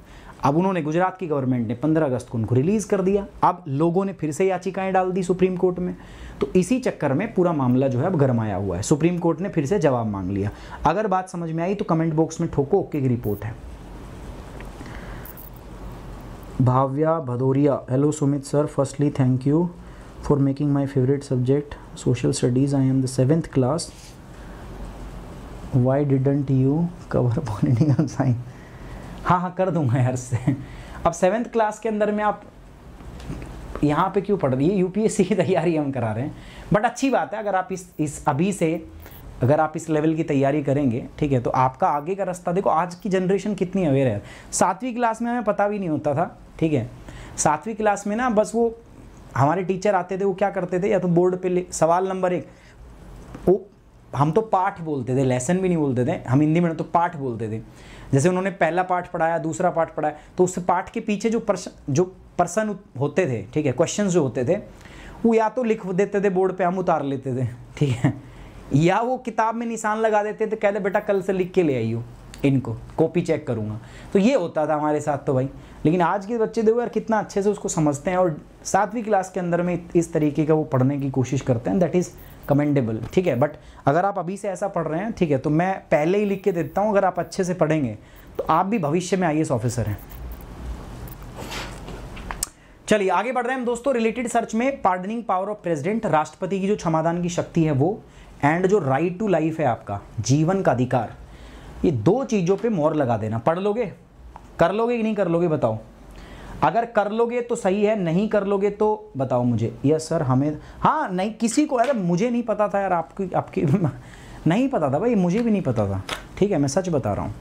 अब उन्होंने गुजरात की गवर्नमेंट ने 15 अगस्त को उनको रिलीज़ कर दिया अब लोगों ने फिर से याचिकाएं डाल दी सुप्रीम कोर्ट में तो इसी चक्कर में पूरा मामला जो है अब गरमाया हुआ है सुप्रीम कोर्ट ने फिर से जवाब मांग लिया अगर बात समझ में आई तो कमेंट बॉक्स में ठोको ओके की रिपोर्ट है Bhavya Bhadauria hello Sumit sir firstly thank you for making my favourite subject social studies I am the seventh class why didn't you cover political science हाँ हाँ कर दूंगा यार से अब सेवन्थ क्लास के अंदर में आप यहाँ पे क्यों पढ़ रही है यूपीएससी की तैयारी हम करा रहे हैं बट अच्छी बात है अगर आप इस इस अभी से अगर आप इस लेवल की तैयारी करेंगे ठीक है तो आपका आगे का रास्ता देखो आज की जनरेशन कितनी अवेयर है सातवीं क्लास में हमें पता भी नहीं होता था ठीक है सातवीं क्लास में ना बस वो हमारे टीचर आते थे वो क्या करते थे या तो बोर्ड पर सवाल नंबर एक वो हम तो पाठ बोलते थे लेसन भी नहीं बोलते थे हम हिंदी में तो पाठ बोलते थे जैसे उन्होंने पहला पाठ पढ़ाया दूसरा पाठ पढ़ाया तो उस पाठ के पीछे जो प्रश्न जो पर्सन होते थे ठीक है क्वेश्चन जो होते थे वो या तो लिख देते थे बोर्ड पर हम उतार लेते थे ठीक है या वो किताब में निशान लगा देते थे कहते बेटा कल से लिख के ले आइयो इनको कॉपी चेक करूंगा तो ये होता था हमारे साथ तो भाई लेकिन आज के बच्चे देखो यार कितना अच्छे से उसको समझते हैं और सातवीं क्लास के अंदर में इस तरीके का वो पढ़ने की कोशिश करते हैं दैट इज़ कमेंडेबल ठीक है बट अगर आप अभी से ऐसा पढ़ रहे हैं ठीक है तो मैं पहले ही लिख के देता हूँ अगर आप अच्छे से पढ़ेंगे तो आप भी भविष्य में आई ऑफिसर हैं चलिए आगे बढ़ रहे हैं हम दोस्तों रिलेटेड सर्च में पार्डनिंग पावर ऑफ प्रेसिडेंट राष्ट्रपति की जो क्षमादान की शक्ति है वो एंड जो राइट टू लाइफ है आपका जीवन का अधिकार ये दो चीज़ों पे मोर लगा देना पढ़ लोगे कर लोगे कि नहीं कर लोगे बताओ अगर कर लोगे तो सही है नहीं कर लोगे तो बताओ मुझे यस सर हमें हाँ नहीं किसी को अरे मुझे नहीं पता था यार आपकी आपकी नहीं पता था भाई मुझे भी नहीं पता था ठीक है मैं सच बता रहा हूँ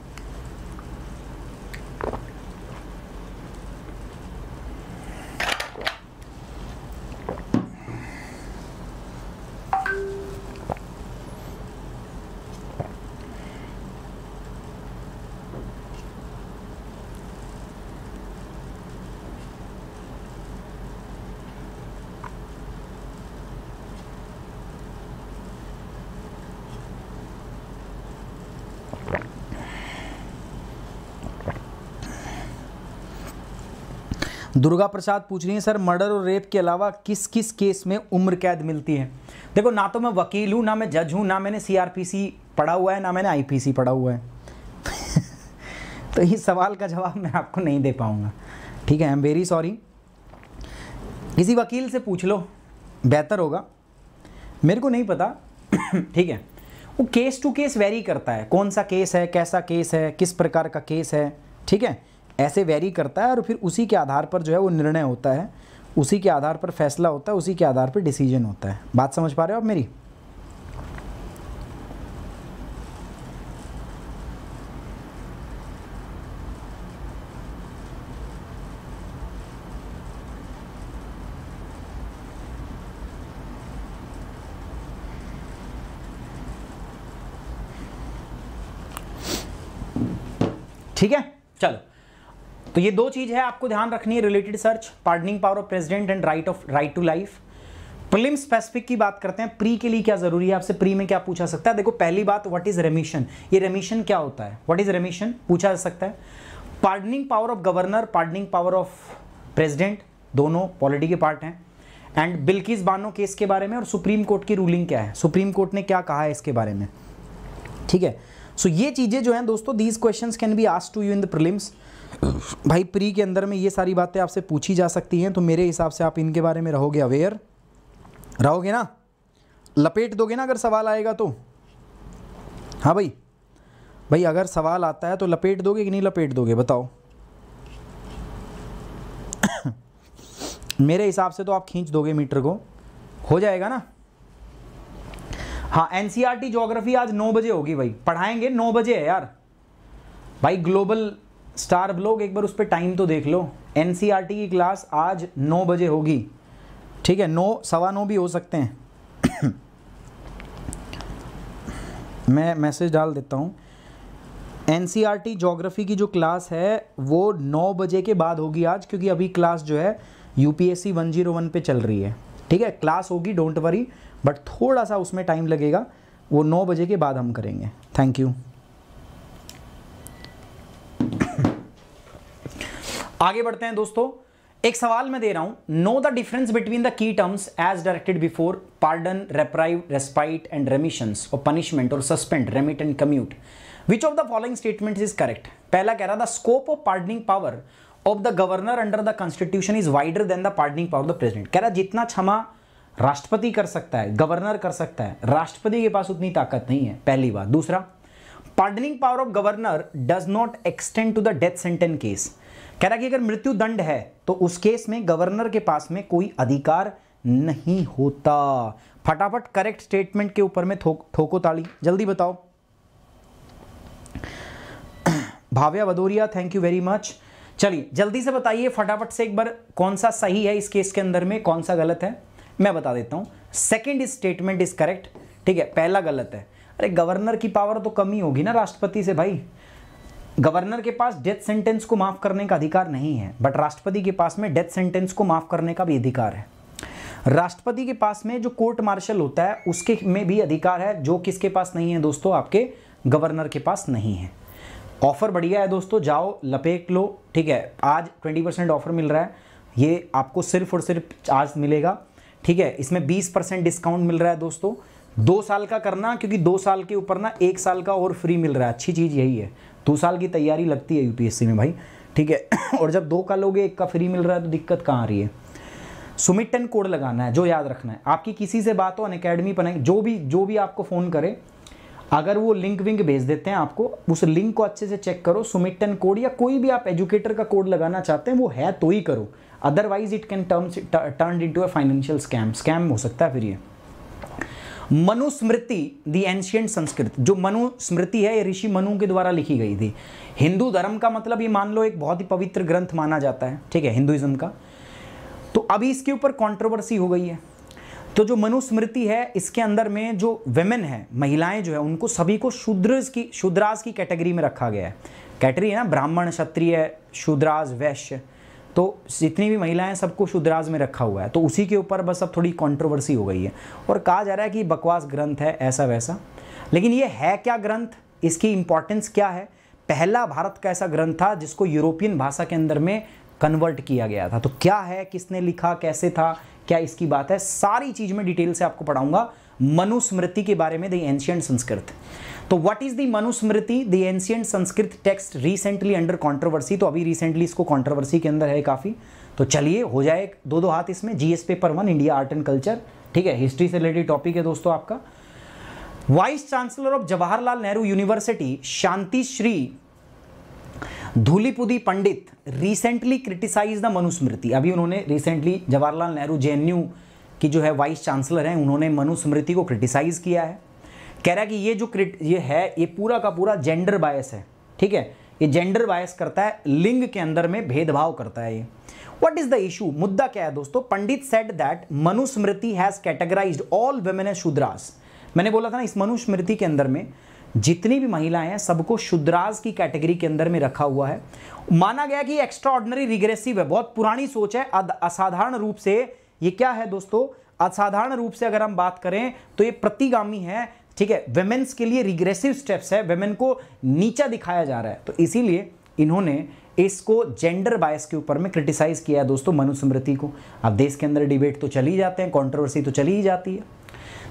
दुर्गा प्रसाद पूछ रही है सर मर्डर और रेप के अलावा किस किस केस में उम्र कैद मिलती है देखो ना तो मैं वकील हूँ ना मैं जज हूँ ना मैंने सीआरपीसी पढ़ा हुआ है ना मैंने आईपीसी पढ़ा हुआ है तो इस सवाल का जवाब मैं आपको नहीं दे पाऊँगा ठीक है आई एम वेरी सॉरी किसी वकील से पूछ लो बेहतर होगा मेरे को नहीं पता ठीक है वो केस टू केस वेरी करता है कौन सा केस है कैसा केस है किस प्रकार का केस है ठीक है ऐसे वेरी करता है और फिर उसी के आधार पर जो है वो निर्णय होता है उसी के आधार पर फैसला होता है उसी के आधार पर डिसीजन होता है बात समझ पा रहे हो आप मेरी ठीक है चलो तो ये दो चीज़ है आपको ध्यान रखनी है related search pardoning power of president and right of right to life prelim specific की बात करते हैं प्री के लिए क्या जरूरी है आपसे प्री में क्या पूछा सकता है देखो पहली बात व्हाट इज रेमिशन ये रेमिशन क्या होता है व्हाट इज रेमिशन पूछा जा सकता है pardoning power of governor pardoning power of president दोनों पॉलिटी के पार्ट हैं एंड बिल्किस बानो केस के बारे में और सुप्रीम कोर्ट की रूलिंग क्या है सुप्रीम कोर्ट ने क्या कहा है इसके बारे में ठीक है सो so, ये चीज़ें जो हैं दोस्तों these question can be asked to you in the prelims भाई प्री के अंदर में ये सारी बातें आपसे पूछी जा सकती हैं तो मेरे हिसाब से आप इनके बारे में रहोगे अवेयर रहोगे ना लपेट दोगे ना अगर सवाल आएगा तो हाँ भाई भाई अगर सवाल आता है तो लपेट दोगे कि नहीं लपेट दोगे बताओ मेरे हिसाब से तो आप खींच दोगे मीटर को हो जाएगा ना हाँ N C R T geography आज नौ बजे होगी भाई पढ़ाएंगे नौ बजे है यार भाई ग्लोबल स्टार ब्लॉग एक बार उस पर टाइम तो देख लो एन की क्लास आज नौ बजे होगी ठीक है नौ सवा नौ भी हो सकते हैं मैं मैसेज डाल देता हूँ एन सी जोग्राफ़ी की जो क्लास है वो नौ बजे के बाद होगी आज क्योंकि अभी क्लास जो है U P one zero one पे चल रही है ठीक है क्लास होगी डोंट वरी बट थोड़ा सा उसमें टाइम लगेगा वो नौ बजे के बाद हम करेंगे थैंक यू आगे बढ़ते हैं दोस्तों एक सवाल मैं दे रहा हूं know the difference between the key terms as directed before pardon reprieve respite and remissions और पनिशमेंट और suspend remit and commute which of the following statement is correct पहला कह रहा था scope of pardoning power of the governor under the constitution is wider than the pardoning power of the president कह रहा जितना क्षमा राष्ट्रपति कर सकता है गवर्नर कर सकता है राष्ट्रपति के पास उतनी ताकत नहीं है पहली बात दूसरा pardoning power of governor does not extend to the death sentence case कह रहा कि अगर मृत्यु दंड है तो उस केस में गवर्नर के पास में कोई अधिकार नहीं होता फटाफट करेक्ट स्टेटमेंट के ऊपर में थोक ठोको ताली जल्दी बताओ Bhavya Bhadauria thank you very much चलिए जल्दी से बताइए फटाफट से एक बार कौन सा सही है इस केस के अंदर में कौन सा गलत है मैं बता देता हूं सेकेंड स्टेटमेंट इज करेक्ट ठीक है पहला गलत है अरे गवर्नर की पावर तो कमी होगी ना राष्ट्रपति से भाई गवर्नर के पास डेथ सेंटेंस को माफ़ करने का अधिकार नहीं है बट राष्ट्रपति के पास में डेथ सेंटेंस को माफ़ करने का भी अधिकार है राष्ट्रपति के पास में जो कोर्ट मार्शल होता है उसके में भी अधिकार है जो किसके पास नहीं है दोस्तों आपके गवर्नर के पास नहीं है ऑफ़र बढ़िया है दोस्तों जाओ लपेट लो ठीक है आज ट्वेंटी परसेंट ऑफ़र मिल रहा है ये आपको सिर्फ और सिर्फ आज मिलेगा ठीक है इसमें बीस परसेंट डिस्काउंट मिल रहा है दोस्तों दो साल का करना क्योंकि दो साल के ऊपर ना एक साल का और फ्री मिल रहा है अच्छी चीज़ यही है दो साल की तैयारी लगती है यूपीएससी में भाई ठीक है और जब दो का लोगे एक का फ्री मिल रहा है तो दिक्कत कहाँ आ रही है सुमिटन कोड लगाना है जो याद रखना है आपकी किसी से बात हो अन अकेडमी पर जो भी जो भी आपको फ़ोन करे अगर वो लिंक विंक भेज देते हैं आपको उस लिंक को अच्छे से चेक करो सुमिटन कोड या कोई भी आप एजुकेटर का कोड लगाना चाहते हैं वो है तो ही करो otherwise it can term turn into a financial scam scam हो सकता है फिर ये मनुस्मृति दी एंशियंट संस्कृत जो मनुस्मृति है ये ऋषि मनु के द्वारा लिखी गई थी हिंदू धर्म का मतलब ये मान लो एक बहुत ही पवित्र ग्रंथ माना जाता है ठीक है हिंदुइज्म का तो अभी इसके ऊपर कंट्रोवर्सी हो गई है तो जो मनुस्मृति है इसके अंदर में जो वेमेन है महिलाएं जो है उनको सभी को शूद्र की शूद्राज की कैटेगरी में रखा गया है कैटेगरी है ना ब्राह्मण क्षत्रिय शूद्राज वैश्य तो जितनी भी महिलाएं सबको शुद्राज में रखा हुआ है तो उसी के ऊपर बस अब थोड़ी कंट्रोवर्सी हो गई है और कहा जा रहा है कि बकवास ग्रंथ है ऐसा वैसा लेकिन ये है क्या ग्रंथ इसकी इंपॉर्टेंस क्या है पहला भारत का ऐसा ग्रंथ था जिसको यूरोपियन भाषा के अंदर में कन्वर्ट किया गया था तो क्या है किसने लिखा कैसे था क्या इसकी बात है सारी चीज़ में डिटेल से आपको पढ़ाऊंगा मनुस्मृति के बारे में द एंशियंट संस्कृत तो what is the Manusmriti the ancient Sanskrit text recently under controversy तो अभी रिसेंटली इसको कॉन्ट्रोवर्सी के अंदर है काफ़ी तो चलिए हो जाए दो दो हाथ इसमें GS paper one India art and culture ठीक है हिस्ट्री से रिलेटेड टॉपिक है दोस्तों आपका vice chancellor of Jawaharlal Nehru University Santishree Dhulipudi Pandit recently criticise the Manusmriti अभी उन्होंने रिसेंटली जवाहरलाल नेहरू जे की जो है वाइस चांसलर हैं उन्होंने मनुस्मृति को क्रिटिसाइज किया है कह रहा है कि ये जो क्रिट ये है ये पूरा का पूरा जेंडर बायस है ठीक है ये जेंडर बायस करता है लिंग के अंदर में भेदभाव करता है ये वट इज द इशू मुद्दा क्या है दोस्तों Pandit said that Manusmriti has categorise all women as Shudras मैंने बोला था ना इस मनुस्मृति के अंदर में जितनी भी महिलाएं हैं सबको शुद्राज की कैटेगरी के अंदर में रखा हुआ है माना गया कि एक्स्ट्रा ऑर्डनरी रिग्रेसिव है बहुत पुरानी सोच है असाधारण रूप से ये क्या है दोस्तों असाधारण रूप से अगर हम बात करें तो ये प्रतिगामी है ठीक है वेमेन्स के लिए रिग्रेसिव स्टेप्स है वेमेन को नीचा दिखाया जा रहा है तो इसीलिए इन्होंने इसको जेंडर बायस के ऊपर में क्रिटिसाइज़ किया है दोस्तों मनुस्मृति को अब देश के अंदर डिबेट तो चली जाते हैं कॉन्ट्रोवर्सी तो चली ही जाती है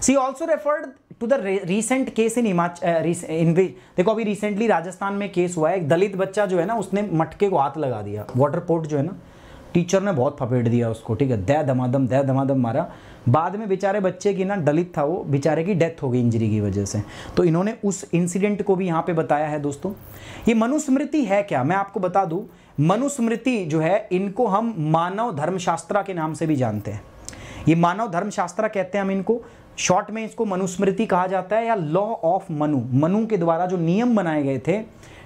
she also referred to the recent case in in देखो अभी रिसेंटली राजस्थान में केस हुआ है एक दलित बच्चा जो है ना उसने मटके को हाथ लगा दिया वाटर पोर्ट जो है ना टीचर ने बहुत फपेट दिया उसको ठीक है दया दमादम दया दमादम मारा बाद में बेचारे बच्चे की ना दलित था वो बेचारे की डेथ हो गई इंजरी की वजह से तो इन्होंने उस इंसिडेंट को भी यहाँ पे बताया है दोस्तों ये मनुस्मृति है क्या मैं आपको बता दूँ मनुस्मृति जो है इनको हम मानव धर्मशास्त्रा के नाम से भी जानते हैं ये मानव धर्मशास्त्रा कहते हैं हम इनको शॉर्ट में इसको मनुस्मृति कहा जाता है या लॉ ऑफ मनु मनु के द्वारा जो नियम बनाए गए थे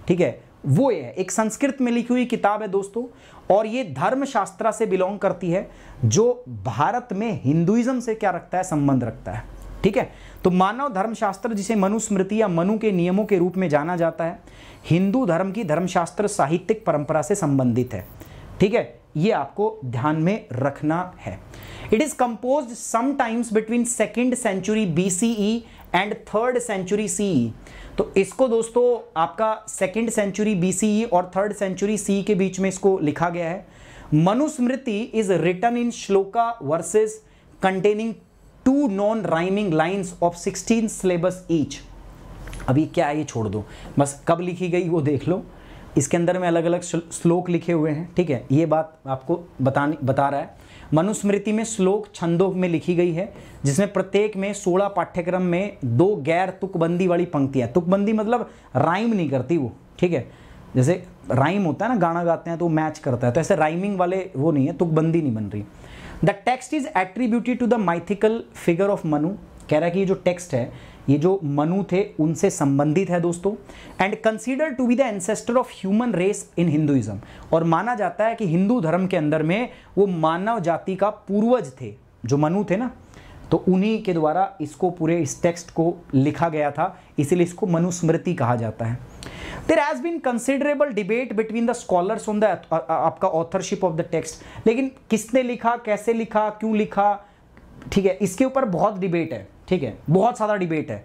ठीक है वो ये है एक संस्कृत में लिखी हुई किताब है दोस्तों और ये धर्मशास्त्रा से बिलोंग करती है जो भारत में हिंदुइज्म से क्या रखता है संबंध रखता है ठीक है तो मानव धर्मशास्त्र जिसे मनुस्मृति या मनु के नियमों के रूप में जाना जाता है हिंदू धर्म की धर्मशास्त्र साहित्यिक परंपरा से संबंधित है ठीक है ये आपको ध्यान में रखना है it is compose sometimes between second century B C and third century CE तो इसको दोस्तों आपका सेकेंड सेंचुरी बीसीई और थर्ड सेंचुरी सी के बीच में इसको लिखा गया है Manusmriti is written in shloka verses containing two non rhyming lines of sixteen syllables each अभी क्या है ये छोड़ दो बस कब लिखी गई वो देख लो इसके अंदर में अलग अलग श्लोक लिखे हुए हैं ठीक है ये बात आपको बताने बता रहा है मनुस्मृति में श्लोक छंदों में लिखी गई है जिसमें प्रत्येक में सोलह पाठ्यक्रम में दो गैर तुकबंदी वाली पंक्तियाँ तुकबंदी मतलब राइम नहीं करती वो ठीक है जैसे राइम होता है ना गाना गाते हैं तो मैच करता है तो ऐसे राइमिंग वाले वो नहीं है तुकबंदी नहीं बन रही the text is attributed to the mythical figure of Manu कह रहा है कि ये जो टेक्स्ट है ये जो मनु थे उनसे संबंधित है दोस्तों and consider to be the ancestor of human race in Hinduism और माना जाता है कि हिंदू धर्म के अंदर में वो मानव जाति का पूर्वज थे जो मनु थे ना तो उन्हीं के द्वारा इसको पूरे इस टेक्स्ट को लिखा गया था इसीलिए इसको मनुस्मृति कहा जाता है there has been considerable debate between the scholars on the आपका ऑथरशिप ऑफ द टेक्स्ट लेकिन किसने लिखा कैसे लिखा क्यों लिखा ठीक है इसके ऊपर बहुत डिबेट है ठीक है बहुत सारा डिबेट है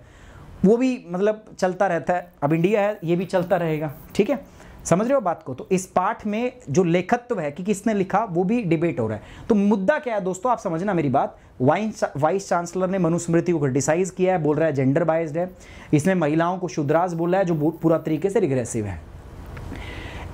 वो भी मतलब चलता रहता है अब इंडिया है ये भी चलता रहेगा ठीक है समझ रहे हो बात को तो इस पाठ में जो लेखत्व है कि किसने लिखा वो भी डिबेट हो रहा है तो मुद्दा क्या है दोस्तों आप समझना मेरी बात वाइस वाइस चांसलर ने मनुस्मृति को क्रिटिसाइज किया है बोल रहा है जेंडर बाइज्ड है इसने महिलाओं को शुद्रास बोला है जो पूरा तरीके से रिग्रेसिव है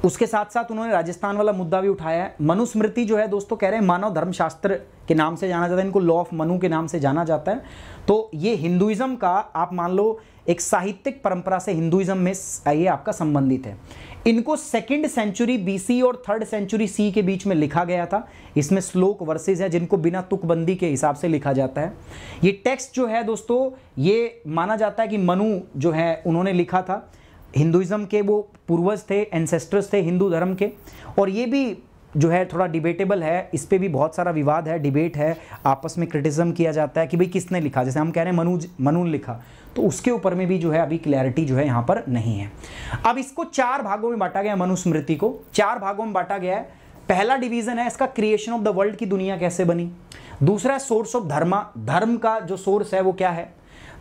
उसके साथ साथ उन्होंने राजस्थान वाला मुद्दा भी उठाया है मनुस्मृति जो है दोस्तों कह रहे हैं मानव धर्मशास्त्र के नाम से जाना जाता है इनको लॉ ऑफ मनु के नाम से जाना जाता है तो ये हिंदुज़म का आप मान लो एक साहित्यिक परंपरा से हिंदुइज्म में ये आपका संबंधित है इनको सेकेंड सेंचुरी बीसी और थर्ड सेंचुरी सी के बीच में लिखा गया था इसमें श्लोक वर्सेज है जिनको बिना तुकबंदी के हिसाब से लिखा जाता है ये टेक्स्ट जो है दोस्तों ये माना जाता है कि मनु जो है उन्होंने लिखा था हिंदुज़म के वो पूर्वज थे एनसेस्टर्स थे हिंदू धर्म के और ये भी जो है थोड़ा डिबेटेबल है इस पर भी बहुत सारा विवाद है डिबेट है आपस में क्रिटिसिज्म किया जाता है कि भाई किसने लिखा जैसे हम कह रहे हैं मनुज मनु लिखा तो उसके ऊपर में भी जो है अभी क्लैरिटी जो है यहाँ पर नहीं है अब इसको चार भागों में बांटा गया मनुस्मृति को चार भागों में बांटा गया है पहला डिवीजन है इसका क्रिएशन ऑफ द वर्ल्ड की दुनिया कैसे बनी दूसरा सोर्स ऑफ धर्मा धर्म का जो सोर्स है वो क्या है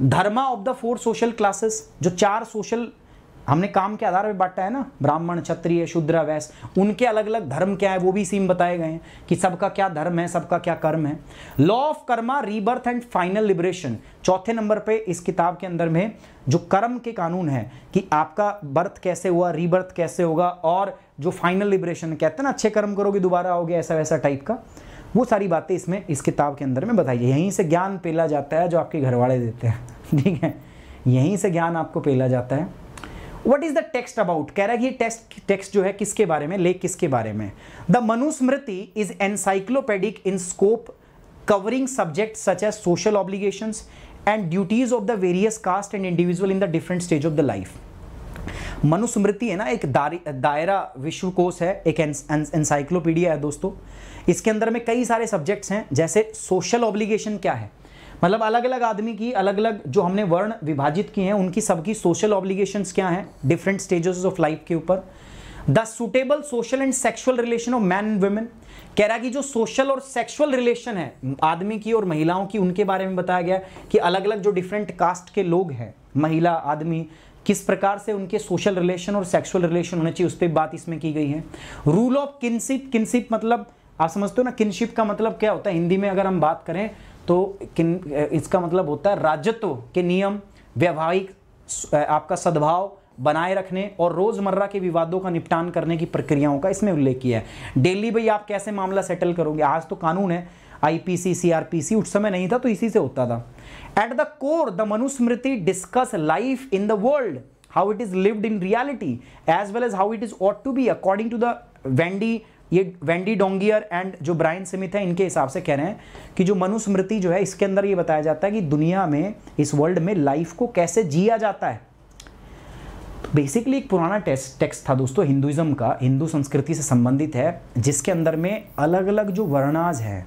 dharma of the four social classes जो चार सोशल हमने काम के आधार पर बांटा है ना ब्राह्मण क्षत्रिय शूद्र वैश्य उनके अलग अलग धर्म क्या है वो भी सीम बताए गए हैं कि सबका क्या धर्म है सबका क्या कर्म है law of karma rebirth and final liberation चौथे नंबर पे इस किताब के अंदर में जो कर्म के कानून है कि आपका बर्थ कैसे हुआ रीबर्थ कैसे होगा और जो फाइनल लिबरेशन कहते हैं ना अच्छे कर्म करोगे दोबारा आओगे ऐसा वैसा टाइप का वो सारी बातें इसमें इस किताब के अंदर में बताइए यहीं से ज्ञान पेला जाता है जो आपके घर वाले देते हैं ठीक है यहीं से ज्ञान आपको पेला जाता है what is the text about कह रहा है कि टेक्स्ट टेक्स्ट जो है किसके बारे में लेख किसके बारे में the Manusmriti is encyclopaedic in scope covering subject such as social obligation and duties of the various caste and individual in the different stage of the life Manusmriti है ना एक दायरा विश्वकोश है एक एनसाइक्लोपीडिया है दोस्तों इसके अंदर में कई सारे सब्जेक्ट्स हैं जैसे सोशल ऑब्लिगेशन क्या है मतलब अलग अलग आदमी की अलग अलग जो हमने वर्ण विभाजित किए हैं उनकी सबकी सोशल ऑब्लिगेशंस क्या हैं डिफरेंट स्टेजेस ऑफ लाइफ के ऊपर the suitable social and sexual relation of man and women कह रहा कि जो सोशल और सेक्सुअल रिलेशन है आदमी की और महिलाओं की उनके बारे में बताया गया कि अलग अलग जो डिफरेंट कास्ट के लोग हैं महिला आदमी किस प्रकार से उनके सोशल रिलेशन और सेक्सुअल रिलेशन होने चाहिए उस पर बात इसमें की गई है रूल ऑफ किनशिप किनशिप मतलब आप समझते हो ना किनशिप का मतलब क्या होता है हिंदी में अगर हम बात करें तो किन इसका मतलब होता है राजत्व के नियम व्यवहारिक आपका सद्भाव बनाए रखने और रोज़मर्रा के विवादों का निपटान करने की प्रक्रियाओं का इसमें उल्लेख किया है डेली भाई आप कैसे मामला सेटल करोगे आज तो कानून है आईपीसी सीआरपीसी उस समय नहीं था तो इसी से होता था at the core the Manusmriti discuss life in the world how it is lived in reality as well as how it is ought to be according to the Wendy ये वेंडी डोंगियर एंड जो ब्रायन समिथ है इनके हिसाब से कह रहे हैं कि जो मनुस्मृति जो है इसके अंदर ये बताया जाता है कि दुनिया में इस वर्ल्ड में लाइफ को कैसे जिया जाता है बेसिकली एक पुराना टेक्स्ट था दोस्तों हिंदुज़म का हिंदू संस्कृति से संबंधित है जिसके अंदर में अलग अलग जो वर्णाज हैं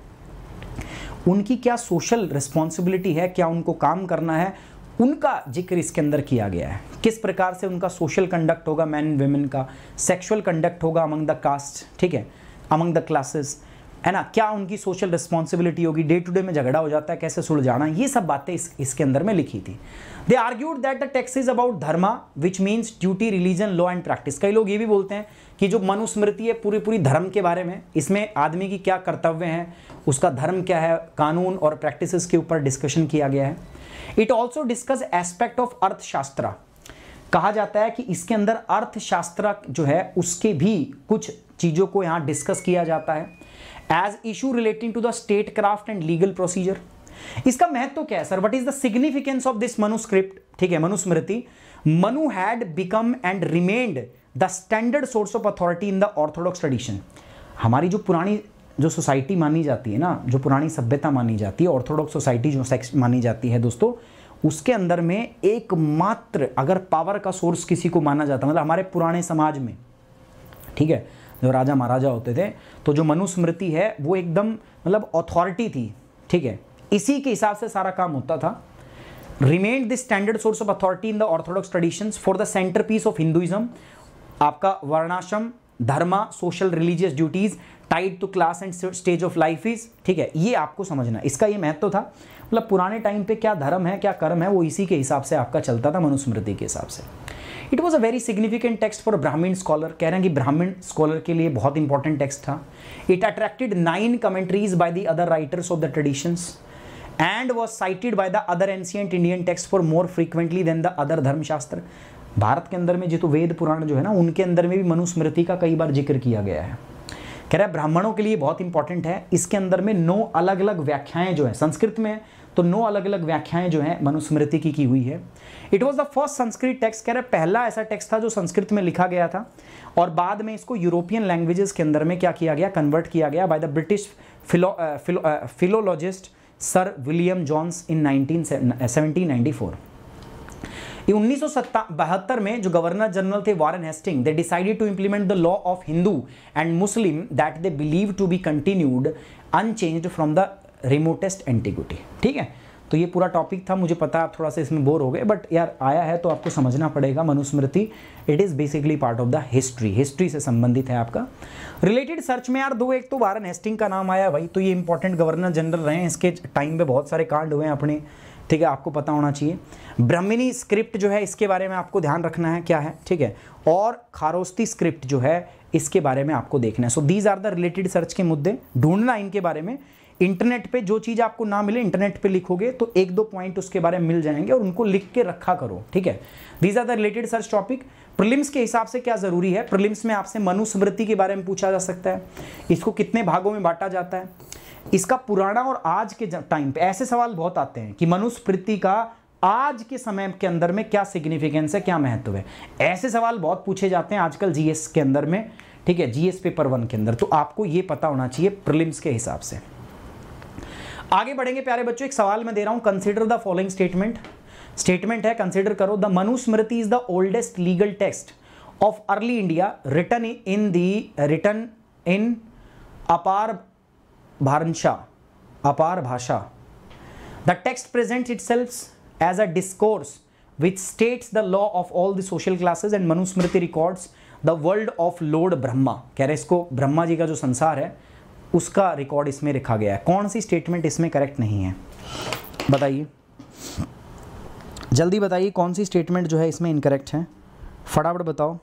उनकी क्या सोशल रिस्पॉन्सिबिलिटी है क्या उनको काम करना है उनका जिक्र इसके अंदर किया गया है किस प्रकार से उनका सोशल कंडक्ट होगा मैन एंड वेमेन का सेक्शुअल कंडक्ट होगा अमंग द कास्ट ठीक है अमंग द क्लासेस है ना क्या उनकी सोशल रिस्पॉन्सिबिलिटी होगी डे टू डे में झगड़ा हो जाता है कैसे सुलझाना ये सब बातें इस, इसके अंदर में लिखी थी they argued that the text is about dharma which means duty religion law and practice कई लोग ये भी बोलते हैं कि जो मनुस्मृति है पूरी पूरी धर्म के बारे में इसमें आदमी की क्या कर्तव्य हैं उसका धर्म क्या है कानून और प्रैक्टिस के ऊपर डिस्कशन किया गया है it also discuss aspect of Arthashastra कहा जाता है कि इसके अंदर अर्थशास्त्र जो है उसके भी कुछ चीज़ों को यहां डिस्कस किया जाता है as issue relating to the statecraft and legal procedure इसका महत्व तो क्या है sir what is the significance of this manuscript ठीक है Manusmriti Manu had become and remained the standard source of authority in the orthodox tradition हमारी जो पुरानी जो सोसाइटी मानी जाती है ना जो पुरानी सभ्यता मानी जाती है ऑर्थोडॉक्स सोसाइटी जो सेक्स मानी जाती है दोस्तों उसके अंदर में एकमात्र अगर पावर का सोर्स किसी को माना जाता मतलब हमारे पुराने समाज में ठीक है जो राजा महाराजा होते थे तो जो मनुस्मृति है वो एकदम मतलब अथॉरिटी थी ठीक है इसी के हिसाब से सारा काम होता था remain the standard source of authority in the orthodox traditions for the centrepiece of Hinduism आपका varnashrama dharma social religious duties tied to class and stage of life is ठीक है ये आपको समझना इसका ये महत्व तो था मतलब पुराने टाइम पे क्या धर्म है क्या कर्म है वो इसी के हिसाब से आपका चलता था मनुस्मृति के हिसाब से it was a very significant text for Brahmin scholar कह रहे हैं कि ब्राह्मीण स्कॉलर के लिए बहुत इंपॉर्टेंट टेक्स्ट था it attracted nine commentaries by the other writers of the traditions and was cited by the other ancient Indian text for more frequently than the other Dharmashastra Bharat के अंदर में जो तो वेद पुराण जो है ना उनके अंदर में भी मनुस्मृति का कई बार जिक्र किया गया है कह रहा है ब्राह्मणों के लिए बहुत इंपॉर्टेंट है इसके अंदर में नौ अलग अलग व्याख्याएं जो है संस्कृत में तो नौ अलग अलग व्याख्याएं जो है मनुस्मृति की की हुई है it was the first Sanskrit text कह रहे पहला ऐसा टेक्स्ट था जो संस्कृत में लिखा गया था और बाद में इसको यूरोपियन लैंग्वेजेस के अंदर में क्या किया गया कन्वर्ट किया गया by the British philologist sir William Jones in nineteen seventeen four 1972 में जो गवर्नर जनरल थे Warren Hasting they decided to implement the law of Hindu and Muslim that they believe to be continued unchanged from the remotest antiquity ठीक है तो ये पूरा टॉपिक था मुझे पता आप थोड़ा सा इसमें बोर हो गए बट यार आया है तो आपको समझना पड़ेगा Manusmriti it is basically part of the history history से संबंधित है आपका रिलेटेड सर्च में यार दो एक तो वारन हेस्टिंग का नाम आया भाई तो ये इंपॉर्टेंट गवर्नर जनरल रहे हैं इसके टाइम पे बहुत सारे कांड हुए हैं अपने ठीक है आपको पता होना चाहिए ब्रह्मिनी स्क्रिप्ट जो है इसके बारे में आपको ध्यान रखना है क्या है ठीक है और खारोस्ती स्क्रिप्ट जो है इसके बारे में आपको देखना है so these are the related search के मुद्दे ढूंढना इनके बारे में इंटरनेट पे जो चीज़ आपको ना मिले इंटरनेट पे लिखोगे तो एक दो पॉइंट उसके बारे में मिल जाएंगे और उनको लिख के रखा करो ठीक है these are the related search topic prelims के हिसाब से क्या ज़रूरी है प्रिलिम्स में आपसे मनुस्मृति के बारे में पूछा जा सकता है इसको कितने भागों में बांटा जाता है इसका पुराना और आज के टाइम पे ऐसे सवाल बहुत आते हैं कि मनुस्मृति का आज के समय के अंदर में क्या सिग्निफिकेंस है क्या महत्व है ऐसे सवाल बहुत पूछे जाते हैं आजकल जीएस के अंदर में ठीक है जीएस पेपर वन के अंदर तो आपको ये पता होना चाहिए प्रिलिम्स के हिसाब से आगे बढ़ेंगे प्यारे बच्चों एक सवाल मैं दे रहा हूं consider the following statement statement है कंसिडर करो the Manusmriti is the oldest legal text of early India written in the in Apabhramsha अपार भाषा the text present itself as a discourse which states the law of all the social classes and Manusmriti records the world of lord Brahma कह रहे इसको ब्रह्मा जी का जो संसार है उसका रिकॉर्ड इसमें रिखा गया है कौन सी स्टेटमेंट इसमें करेक्ट नहीं है बताइए जल्दी बताइए कौन सी स्टेटमेंट जो है इसमें इनकरेक्ट है फटाफट बताओ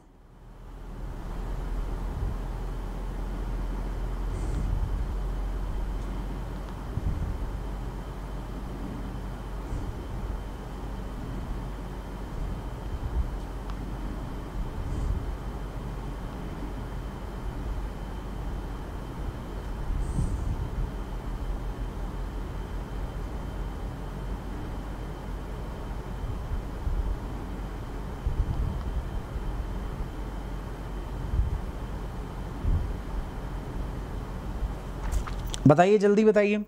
बताइए जल्दी बताइए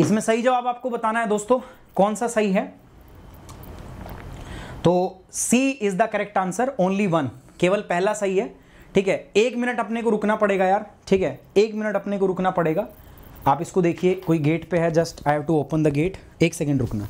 इसमें सही जवाब आपको बताना है दोस्तों कौन सा सही है तो C is the correct answer only one केवल पहला सही है ठीक है एक मिनट अपने को रुकना पड़ेगा यार ठीक है एक मिनट अपने को रुकना पड़ेगा आप इसको देखिए कोई गेट पे है just I have to open the gate एक सेकेंड रुकना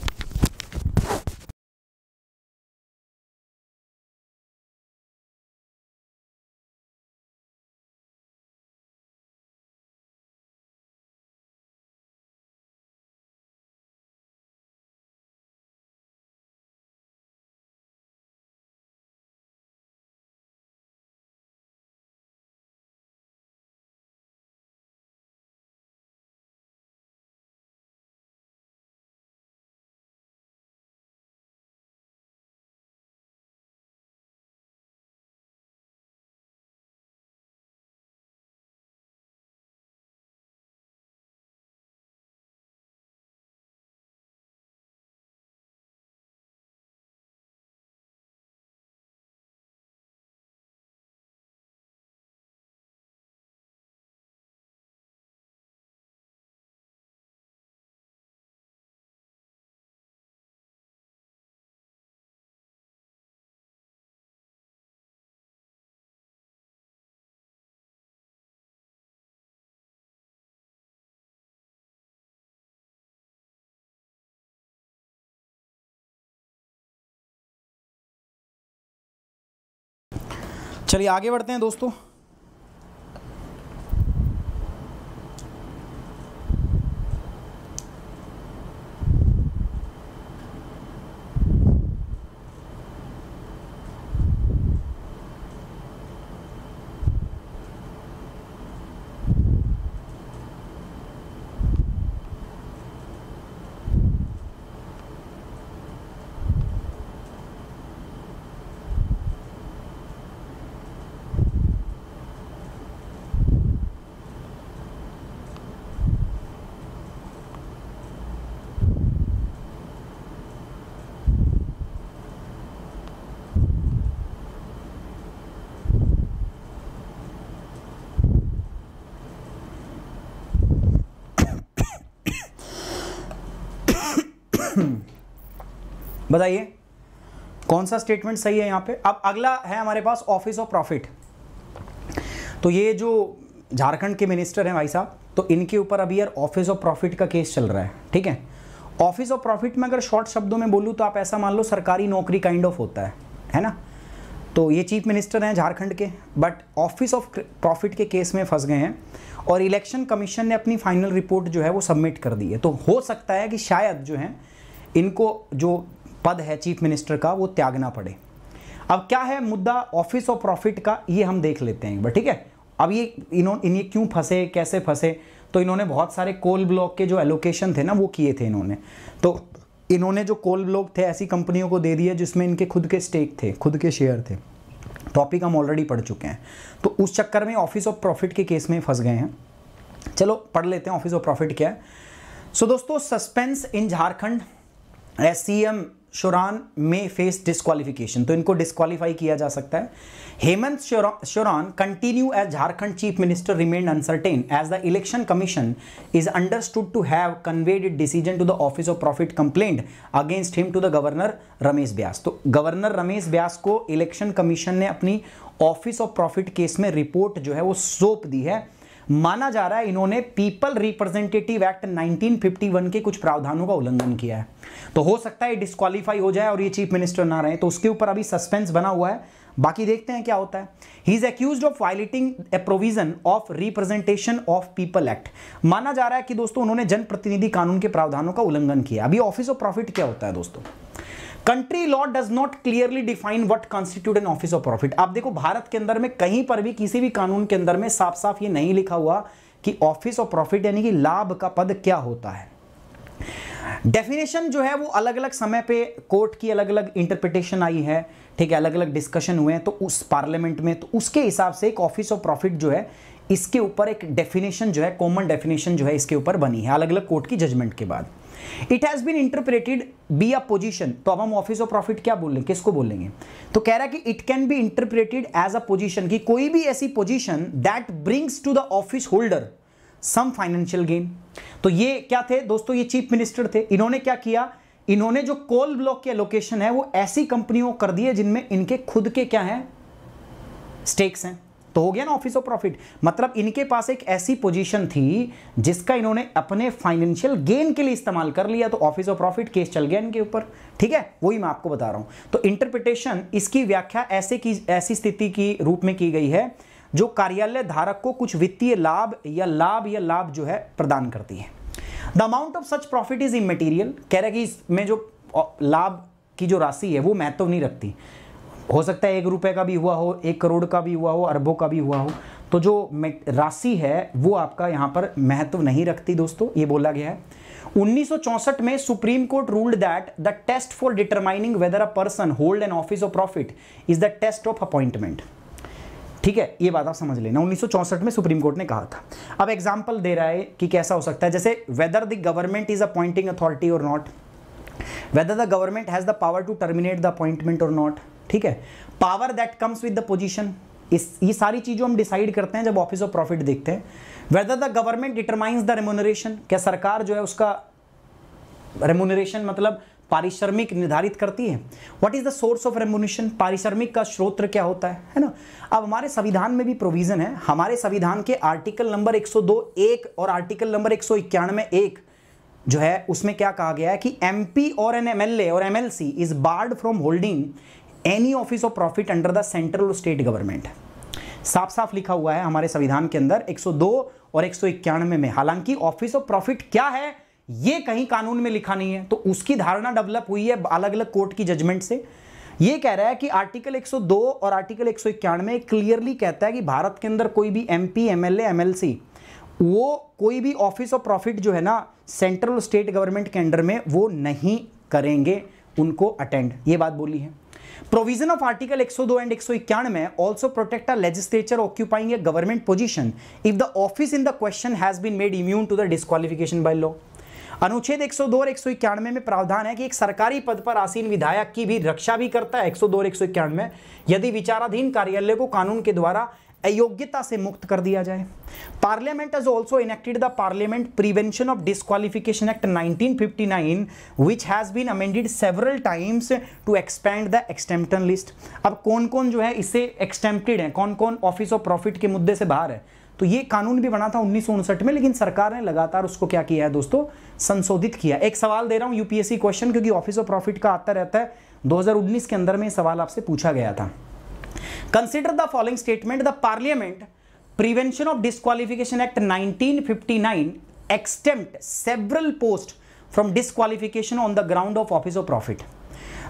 चलिए आगे बढ़ते हैं दोस्तों बताइए कौन सा स्टेटमेंट सही है यहाँ पे अब अगला है हमारे पास ऑफिस ऑफ प्रॉफिट तो ये जो झारखंड के मिनिस्टर हैं भाई साहब तो इनके ऊपर अभी यार ऑफिस ऑफ प्रॉफिट का केस चल रहा है ठीक है ऑफिस ऑफ प्रॉफिट में अगर शॉर्ट शब्दों में बोलूँ तो आप ऐसा मान लो सरकारी नौकरी काइंड ऑफ होता है है ना तो ये चीफ मिनिस्टर हैं झारखंड के बट ऑफिस ऑफ प्रॉफिट के केस में फंस गए हैं और इलेक्शन कमीशन ने अपनी फाइनल रिपोर्ट जो है वो सबमिट कर दी है तो हो सकता है कि शायद जो है इनको जो पद है चीफ मिनिस्टर का वो त्यागना पड़े अब क्या है मुद्दा ऑफिस ऑफ प्रॉफिट का ये हम देख लेते हैं ठीक है अब ये इन्होंने इन्हें क्यों फंसे कैसे फंसे तो इन्होंने बहुत सारे कोल ब्लॉक के जो एलोकेशन थे ना वो किए थे इन्होंने तो इन्होंने जो कोल ब्लॉक थे ऐसी कंपनियों को दे दिए जिसमें इनके खुद के स्टेक थे खुद के शेयर थे टॉपिक हम ऑलरेडी पढ़ चुके हैं तो उस चक्कर में ऑफिस ऑफ प्रॉफिट के केस में फंस गए हैं चलो पढ़ लेते हैं ऑफिस ऑफ प्रॉफिट क्या है सो दोस्तों suspense in Jharkhand as C M Soren may face disqualification तो इनको डिस्कालीफाई किया जा सकता है Hemant Soren continue as Jharkhand chief minister remain uncertain as the election commission is understood to have conveyed it decision to the office of profit complaint against him to the governor Ramesh Bais तो गवर्नर रमेश ब्यास को इलेक्शन कमीशन ने अपनी ऑफिस ऑफ प्रॉफिट केस में रिपोर्ट जो है वो सौंप दी है माना जा रहा है इन्होंने पीपल रिप्रेजेंटेटिव एक्ट 1951 के कुछ प्रावधानों का उल्लंघन किया है तो हो सकता है डिस्कालीफाई हो जाए और ये चीफ मिनिस्टर ना रहे तो उसके ऊपर अभी सस्पेंस बना हुआ है बाकी देखते हैं क्या होता है he is accuse of violating a provision of representation of people act माना जा रहा है कि दोस्तों उन्होंने जनप्रतिनिधि कानून के प्रावधानों का उल्लंघन किया अभी ऑफिस ऑफ प्रॉफिट क्या होता है दोस्तों country law does not clearly define what constitute an office of profit आप देखो भारत के अंदर में कहीं पर भी किसी भी कानून के अंदर में साफ साफ ये नहीं लिखा हुआ कि ऑफिस ऑफ प्रॉफिट यानी कि लाभ का पद क्या होता है डेफिनेशन जो है वो अलग अलग समय पे कोर्ट की अलग अलग इंटरप्रिटेशन आई है ठीक है अलग अलग डिस्कशन हुए हैं तो उस पार्लियामेंट में तो उसके हिसाब से एक ऑफिस ऑफ प्रॉफिट जो है इसके ऊपर एक डेफिनेशन जो है कॉमन डेफिनेशन जो है इसके ऊपर बनी है अलग अलग कोर्ट की जजमेंट के बाद it has been interpreted be a position तो अब हम ऑफिस ऑफ प्रॉफिट क्या बोल लेंगे किसको बोलेंगे तो कह रहा है कि it can be interpreted as a position की कोई भी ऐसी position that brings to the office holder some financial gain तो ये क्या थे दोस्तों ये चीफ मिनिस्टर थे इन्होंने क्या किया इन्होंने जो कोल ब्लॉक की एलोकेशन है वो ऐसी कंपनियों कर दी है जिनमें इनके खुद के क्या हैं स्टेक्स हैं तो हो गया ना ऑफिस ऑफ प्रॉफिट मतलब इनके पास एक ऐसी पोजीशन थी जिसका इन्होंने अपने फाइनेंशियल गेन के लिए इस्तेमाल कर लिया तो ऑफिस ऑफ प्रॉफिट केस चल गया इनके ऊपर ठीक है वही मैं आपको बता रहा हूं तो इंटरप्रिटेशन इसकी व्याख्या ऐसे की ऐसी स्थिति की रूप में की गई है जो कार्यालय धारक को कुछ वित्तीय लाभ या लाभ या लाभ जो है प्रदान करती है the amount of such profit is immaterial कह रहे कि इसमें जो लाभ की जो राशि है वो महत्व तो नहीं रखती हो सकता है एक रुपए का भी हुआ हो एक करोड़ का भी हुआ हो अरबों का भी हुआ हो तो जो राशि है वो आपका यहाँ पर महत्व नहीं रखती दोस्तों ये बोला गया है 1964 में supreme court ruled that the test for determining whether a person hold an office of profit is the test of appointment ठीक है ये बात आप समझ लेना 1964 में सुप्रीम कोर्ट ने कहा था अब एग्जाम्पल दे रहा है कि कैसा हो सकता है जैसे whether the government is appointing authority or not whether the government has the power to terminate the appointment or not ठीक है power that comes with the position इस ये सारी चीज़ों हम डिसाइड करते हैं जब ऑफिस ऑफ प्रॉफिट देखते हैं whether the government determines the remuneration क्या सरकार जो है उसका रेमोनरेशन मतलब पारिश्रमिक निर्धारित करती है what is the source of remuneration पारिश्रमिक का स्रोत क्या होता है है ना अब हमारे संविधान में भी प्रोविज़न है हमारे संविधान के आर्टिकल नंबर 102 एक और आर्टिकल नंबर एक सौ इक्यानवे एक जो है उसमें क्या कहा गया है कि पी और N M or C is barred from holding any office of profit under the central or state government साफ साफ लिखा हुआ है हमारे संविधान के अंदर 102 और एक में हालांकि ऑफिस ऑफ प्रॉफिट क्या है ये कहीं कानून में लिखा नहीं है तो उसकी धारणा डेवलप हुई है अलग अलग कोर्ट की जजमेंट से ये कह रहा है कि आर्टिकल 102 और आर्टिकल एक सौ क्लियरली कहता है कि भारत के अंदर कोई भी एम पी एमएलसी वो कोई भी ऑफिस ऑफ प्रॉफिट जो है ना सेंट्रल स्टेट गवर्नमेंट के अंडर में वो नहीं करेंगे उनको अटेंड ये बात बोली है प्रोविजन ऑफ आर्टिकल 102 एंड एक सौ इक्यानवे also protect a legislature occupying a government position if the office in the question has been made immune to the disqualification by law अनुच्छेद 102 सौ और एक में प्रावधान है कि एक सरकारी पद पर आसीन विधायक की भी रक्षा भी करता है 102 सौ और एक सौ यदि विचाराधीन कार्यालय को कानून के द्वारा अयोग्यता से मुक्त कर दिया जाए parliament has also enacted the parliament prevention of disqualification act 1959 fifty nine which has been amended several times to expand the exemption list अब कौन कौन जो है इससे एक्सटेम्प्टेड है कौन कौन ऑफिस ऑफ प्रॉफिट के मुद्दे से बाहर है तो ये कानून भी बना था उन्नीस में लेकिन सरकार ने लगातार उसको क्या किया है दोस्तों संशोधित किया एक सवाल दे रहा हूं यूपीएससी क्वेश्चन क्योंकि ऑफिस ऑफ प्रॉफिट का आता रहता है 2019 के अंदर में सवाल आपसे पूछा गया था consider the following statement the parliament prevention of disqualification act 1959 exempt several post from disqualification on the ground of office of profit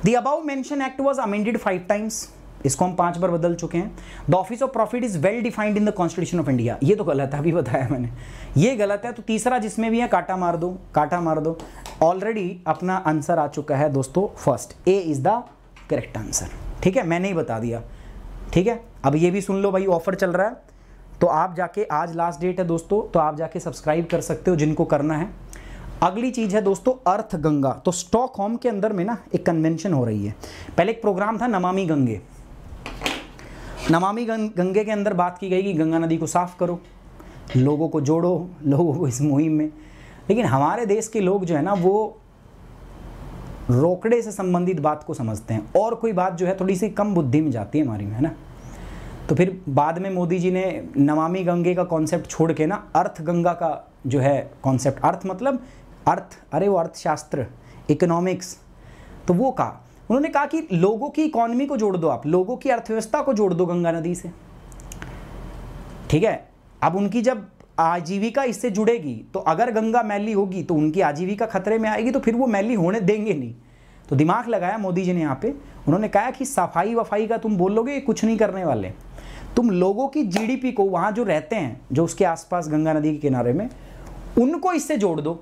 the above mentioned act was amended five times इसको हम पांच बार बदल चुके हैं the office of profit is well defined in the constitution of India ये तो गलत है अभी बताया मैंने ये गलत है तो तीसरा जिसमें भी है काटा मार दो काटा मार दो ऑलरेडी अपना आंसर आ चुका है दोस्तों first A is the correct answer ठीक है मैंने ही बता दिया ठीक है अब ये भी सुन लो भाई ऑफर चल रहा है तो आप जाके आज लास्ट डेट है दोस्तों तो आप जाके सब्सक्राइब कर सकते हो जिनको करना है अगली चीज़ है दोस्तों अर्थ गंगा तो स्टॉक होम के अंदर में ना एक कन्वेंशन हो रही है पहले एक प्रोग्राम था नमामि गंगे नमामि गंगे के अंदर बात की गई कि गंगा नदी को साफ करो लोगों को जोड़ो लोगों को इस मुहिम में लेकिन हमारे देश के लोग जो है ना वो रोकड़े से संबंधित बात को समझते हैं और कोई बात जो है थोड़ी सी कम बुद्धि में जाती है हमारी में है ना तो फिर बाद में मोदी जी ने नमामि गंगे का कॉन्सेप्ट छोड़ के ना अर्थ गंगा का जो है कॉन्सेप्ट अर्थ मतलब अर्थ अरे वो अर्थशास्त्र इकोनॉमिक्स तो वो कहा उन्होंने कहा कि लोगों की इकोनॉमी को जोड़ दो आप लोगों की अर्थव्यवस्था को जोड़ दो गंगा नदी से ठीक है अब उनकी जब आजीविका इससे जुड़ेगी तो अगर गंगा मैली होगी तो उनकी आजीविका खतरे में आएगी तो फिर वो मैली होने देंगे नहीं तो दिमाग लगाया मोदी जी ने यहाँ पे उन्होंने कहा कि सफाई वफाई का तुम बोलोगे कुछ नहीं करने वाले तुम लोगों की जीडीपी को वहां जो रहते हैं जो उसके आसपास गंगा नदी के किनारे में उनको इससे जोड़ दो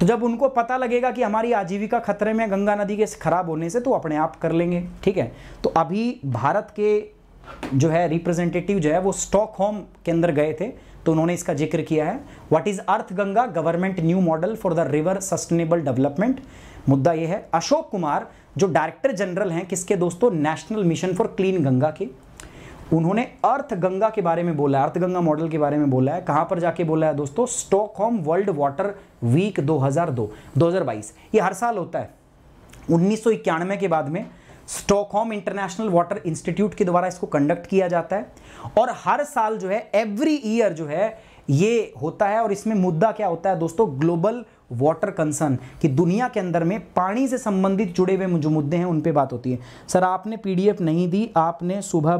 तो जब उनको पता लगेगा कि हमारी आजीविका खतरे में गंगा नदी के खराब होने से तो अपने आप कर लेंगे ठीक है तो अभी भारत के जो है रिप्रेजेंटेटिव जो है वो स्टॉक होम के अंदर गए थे तो उन्होंने इसका जिक्र किया है what is Arth Ganga government new model for the river sustainable development मुद्दा यह है अशोक कुमार जो डायरेक्टर जनरल हैं किसके दोस्तों national mission for clean Ganga के उन्होंने अर्थगंगा के बारे में बोला है अर्थगंगा मॉडल के बारे में बोला है कहां पर जाके बोला है दोस्तों स्टॉकहोम वर्ल्ड वाटर वीक 2002 2022 ये हर साल होता है उन्नीस के बाद में स्टॉकहोम इंटरनेशनल वाटर इंस्टीट्यूट के द्वारा इसको कंडक्ट किया जाता है और हर साल जो है एवरी ईयर जो है ये होता है और इसमें मुद्दा क्या होता है दोस्तों ग्लोबल वाटर कंसर्न कि दुनिया के अंदर में पानी से संबंधित जुड़े हुए जो मुद्दे हैं उन पे बात होती है सर आपने पीडीएफ नहीं दी आपने सुबह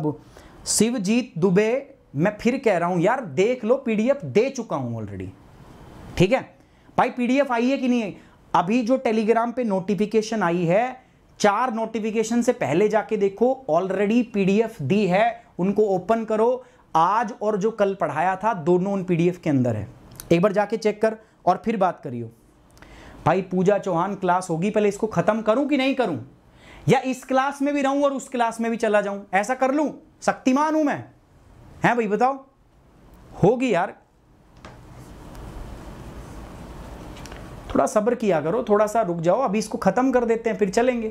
शिवजीत दुबे मैं फिर कह रहा हूं यार देख लो पीडीएफ दे चुका हूं ऑलरेडी ठीक है भाई पीडीएफ आई है कि नहीं आई अभी जो टेलीग्राम पे नोटिफिकेशन आई है चार नोटिफिकेशन से पहले जाके देखो ऑलरेडी पीडीएफ दी है उनको ओपन करो आज और जो कल पढ़ाया था दोनों उन पीडीएफ के अंदर है एक बार जाके चेक कर और फिर बात करियो भाई पूजा चौहान क्लास होगी पहले इसको खत्म करूं कि नहीं करूं या इस क्लास में भी रहूं और उस क्लास में भी चला जाऊं ऐसा कर लूं शक्तिमान हूं मैं है भाई बताओ होगी यार थोड़ा सब्र किया करो थोड़ा सा रुक जाओ अभी इसको खत्म कर देते हैं फिर चलेंगे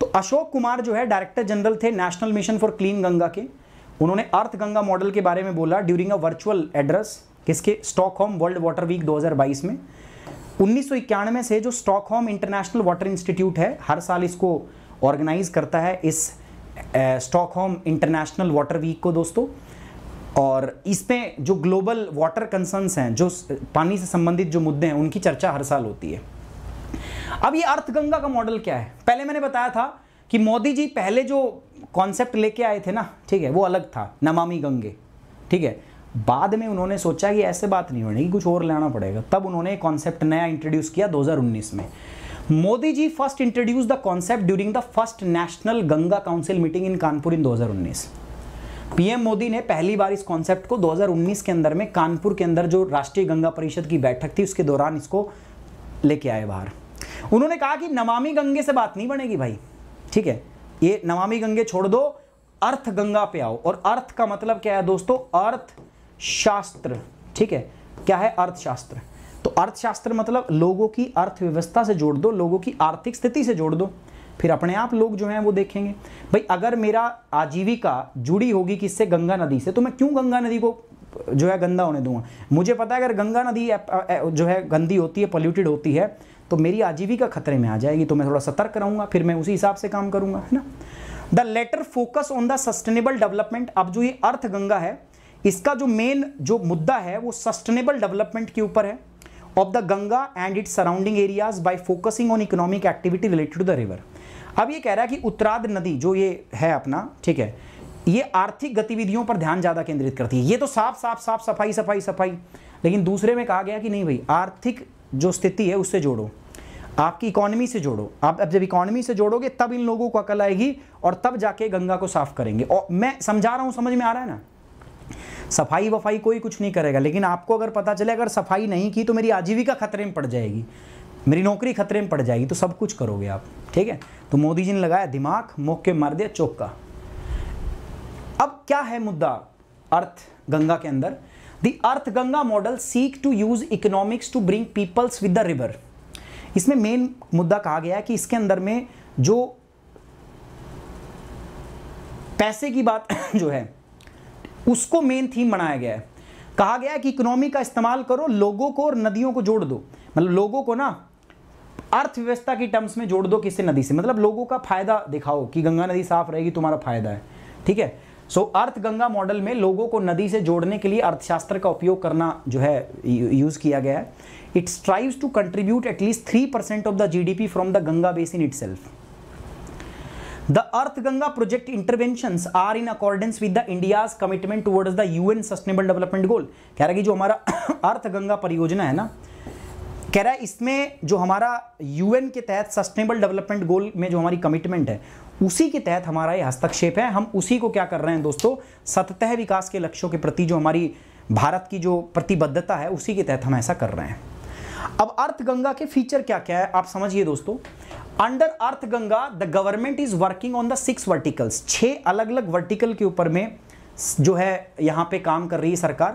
तो अशोक कुमार जो है डायरेक्टर जनरल थे national mission for clean Ganga के उन्होंने अर्थ गंगा मॉडल के बारे में बोला ड्यूरिंग अ वर्चुअल एड्रेस किसके स्टॉकहोम वर्ल्ड वाटर वीक 2022 में उन्नीस से जो स्टॉकहोम इंटरनेशनल वाटर इंस्टीट्यूट है हर साल इसको ऑर्गेनाइज करता है इस स्टॉकहोम इंटरनेशनल वाटर वीक को दोस्तों और इसमें जो ग्लोबल वाटर कंसर्न्स हैं जो पानी से संबंधित जो मुद्दे हैं उनकी चर्चा हर साल होती है अब ये अर्थगंगा का मॉडल क्या है पहले मैंने बताया था कि मोदी जी पहले जो कॉन्सेप्ट लेके आए थे ना ठीक है वो अलग था नमामि गंगे ठीक है बाद में उन्होंने सोचा कि ऐसे बात नहीं होने की कुछ और लेना पड़ेगा तब उन्होंने कॉन्सेप्ट नया इंट्रोड्यूस किया 2019 में Modi ji first introduce the concept during the first national Ganga council meeting in Kanpur in 2019 PM Modi ने पहली बार इस कॉन्सेप्ट को 2019 के अंदर में कानपुर के अंदर जो राष्ट्रीय गंगा परिषद की बैठक थी उसके दौरान इसको लेके आए बाहर उन्होंने कहा कि नमामि गंगे से बात नहीं बनेगी भाई ठीक है ये नमामि गंगे छोड़ दो अर्थ गंगा पे आओ और अर्थ का मतलब क्या है दोस्तों अर्थशास्त्र ठीक है क्या है अर्थशास्त्र तो अर्थशास्त्र मतलब लोगों की अर्थव्यवस्था से जोड़ दो लोगों की आर्थिक स्थिति से जोड़ दो फिर अपने आप लोग जो हैं वो देखेंगे भाई अगर मेरा आजीविका जुड़ी होगी किससे गंगा नदी से तो मैं क्यों गंगा नदी को जो है गंदा होने दूंगा मुझे पता है अगर गंगा नदी जो है गंदी होती है पॉल्यूटेड होती है तो मेरी आजीविका खतरे में आ जाएगी तो मैं थोड़ा सतर्क रहूंगा फिर मैं उसी हिसाब से काम करूंगा है ना the latter focus on the sustainable development अब जो ये अर्थ गंगा है इसका जो मेन जो मुद्दा है वो सस्टेनेबल डेवलपमेंट के ऊपर है of the Ganga and its surrounding areas by focusing on economic activity related to the river अब ये कह रहा है कि उत्तराद नदी जो ये है अपना ठीक है ये आर्थिक गतिविधियों पर ध्यान ज़्यादा केंद्रित करती है ये तो साफ साफ साफ सफाई सफाई सफाई लेकिन दूसरे में कहा गया कि नहीं भाई आर्थिक जो स्थिति है उससे जोड़ो आपकी इकोनॉमी से जोड़ो आप अब जब इकोनॉमी से जोड़ोगे तब इन लोगों को अकल आएगी और तब जाके गंगा को साफ करेंगे और मैं समझा रहा हूं समझ में आ रहा है ना सफाई वफाई कोई कुछ नहीं करेगा लेकिन आपको अगर पता चले अगर सफाई नहीं की तो मेरी आजीविका खतरे में पड़ जाएगी मेरी नौकरी खतरे में पड़ जाएगी तो सब कुछ करोगे आप ठीक है तो मोदी जी ने लगाया दिमाग मौके मार दिया चौका अब क्या है मुद्दा अर्थ गंगा के अंदर the Arth Ganga model seek to use economics to bring peoples with the river इसमें मेन मुद्दा कहा गया है कि इसके अंदर में जो पैसे की बात जो है उसको मेन थीम बनाया गया है कहा गया है कि इकोनॉमी का इस्तेमाल करो लोगों को और नदियों को जोड़ दो मतलब लोगों को ना अर्थव्यवस्था की टर्म्स में जोड़ दो किसी नदी से मतलब लोगों का फायदा दिखाओ कि गंगा नदी साफ रहेगी तुम्हारा फायदा है ठीक है so so, Arth Ganga model में लोगों को नदी से जोड़ने के लिए अर्थशास्त्र का उपयोग करना जो है यूज़ किया गया है it strives to contribute at least three percent of the GDP from the Ganga basin itself The Earth Ganga project interventions are in accordance with the India's commitment towards the UN Sustainable Development Goal. कह रहा है कि जो हमारा अर्थ गंगा परियोजना है ना कह रहा है इसमें जो हमारा यूएन के तहत सस्टेनेबल डेवलपमेंट गोल में जो हमारी कमिटमेंट है उसी के तहत हमारा ये हस्तक्षेप है हम उसी को क्या कर रहे हैं दोस्तों सतत विकास के लक्ष्यों के प्रति जो हमारी भारत की जो प्रतिबद्धता है उसी के तहत हम ऐसा कर रहे हैं अब अर्थ गंगा के फीचर क्या क्या है आप समझिए दोस्तों under Arth Ganga the government is working on the six verticals छह अलग अलग वर्टिकल के ऊपर में जो है यहां पे काम कर रही है सरकार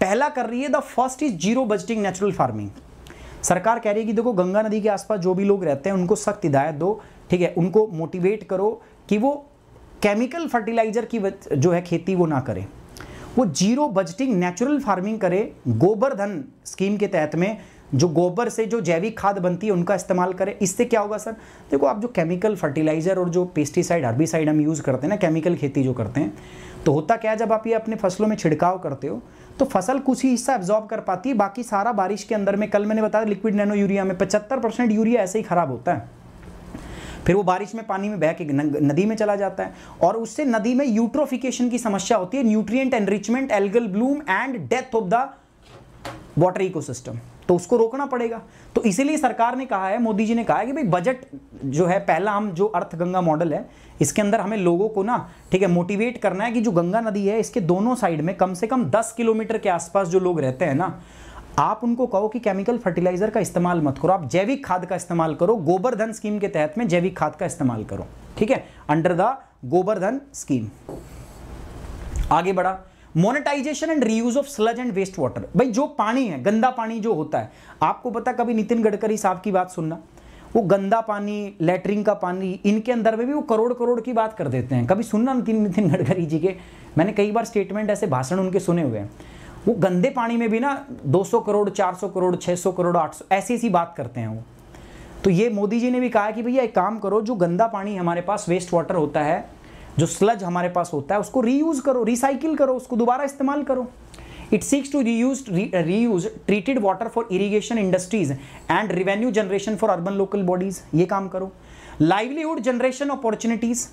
पहला कर रही है the first is zero budgeting natural farming सरकार कह रही है कि देखो गंगा नदी के आसपास जो भी लोग रहते हैं उनको सख्त हिदायत दो ठीक है उनको मोटिवेट करो कि वो केमिकल फर्टिलाइजर की जो है खेती वो ना करें वो जीरो बजटिंग नेचुरल फार्मिंग करे गोबर धन स्कीम के तहत में जो गोबर से जो जैविक खाद बनती है उनका इस्तेमाल करें इससे क्या होगा सर देखो आप जो केमिकल फर्टिलाइज़र और जो पेस्टिसाइड हर्बिसाइड हम यूज़ करते हैं ना केमिकल खेती जो करते हैं तो होता क्या है जब आप ये अपने फसलों में छिड़काव करते हो तो फसल कुछ ही हिस्सा एब्जॉर्ब कर पाती है बाकी सारा बारिश के अंदर में कल मैंने बताया लिक्विड नैनो यूरिया में पचहत्तर परसेंट यूरिया ऐसे ही ख़राब होता है फिर वो बारिश में पानी में बह के नदी में चला जाता है और उससे नदी में यूट्रोफिकेशन की समस्या होती है nutrient enrichment algal bloom and death of the water ecosystem तो उसको रोकना पड़ेगा तो इसीलिए सरकार ने कहा है मोदी जी ने कहा है कि भाई बजट जो है पहला हम जो अर्थगंगा मॉडल है इसके अंदर हमें लोगों को ना ठीक है मोटिवेट करना है कि जो गंगा नदी है इसके दोनों साइड में कम से कम दस किलोमीटर के आसपास जो लोग रहते हैं ना आप उनको कहो कि केमिकल फर्टिलाइजर का इस्तेमाल मत करो आप जैविक खाद का इस्तेमाल करो गोबर धन स्कीम के तहत में जैविक खाद का इस्तेमाल करो ठीक है अंडर द गोबर धन स्कीम आगे बढ़ा monetisation and reuse of sludge and waste water भाई जो पानी है गंदा पानी जो होता है आपको पता कभी नितिन गडकरी साहब की बात सुनना वो गंदा पानी लेटरिंग का पानी इनके अंदर में भी वो करोड़ करोड़ की बात कर देते हैं कभी सुनना नितिन नितिन गडकरी जी के मैंने कई बार स्टेटमेंट ऐसे भाषण उनके सुने हुए हैं वो गंदे पानी में भी ना 200 करोड़ 400 करोड़ 600 करोड़ 800 ऐसी ऐसी बात करते हैं वो तो ये मोदी जी ने भी कहा कि भैया एक काम करो जो गंदा पानी हमारे पास वेस्ट वाटर होता है जो स्लज हमारे पास होता है उसको रीयूज करो रिसाइकिल करो उसको दोबारा इस्तेमाल करो it seeks to reuse reuse treated water for irrigation industries and revenue generation for urban local bodies ये काम करो लाइवलीहुड जनरेशन अपॉर्चुनिटीज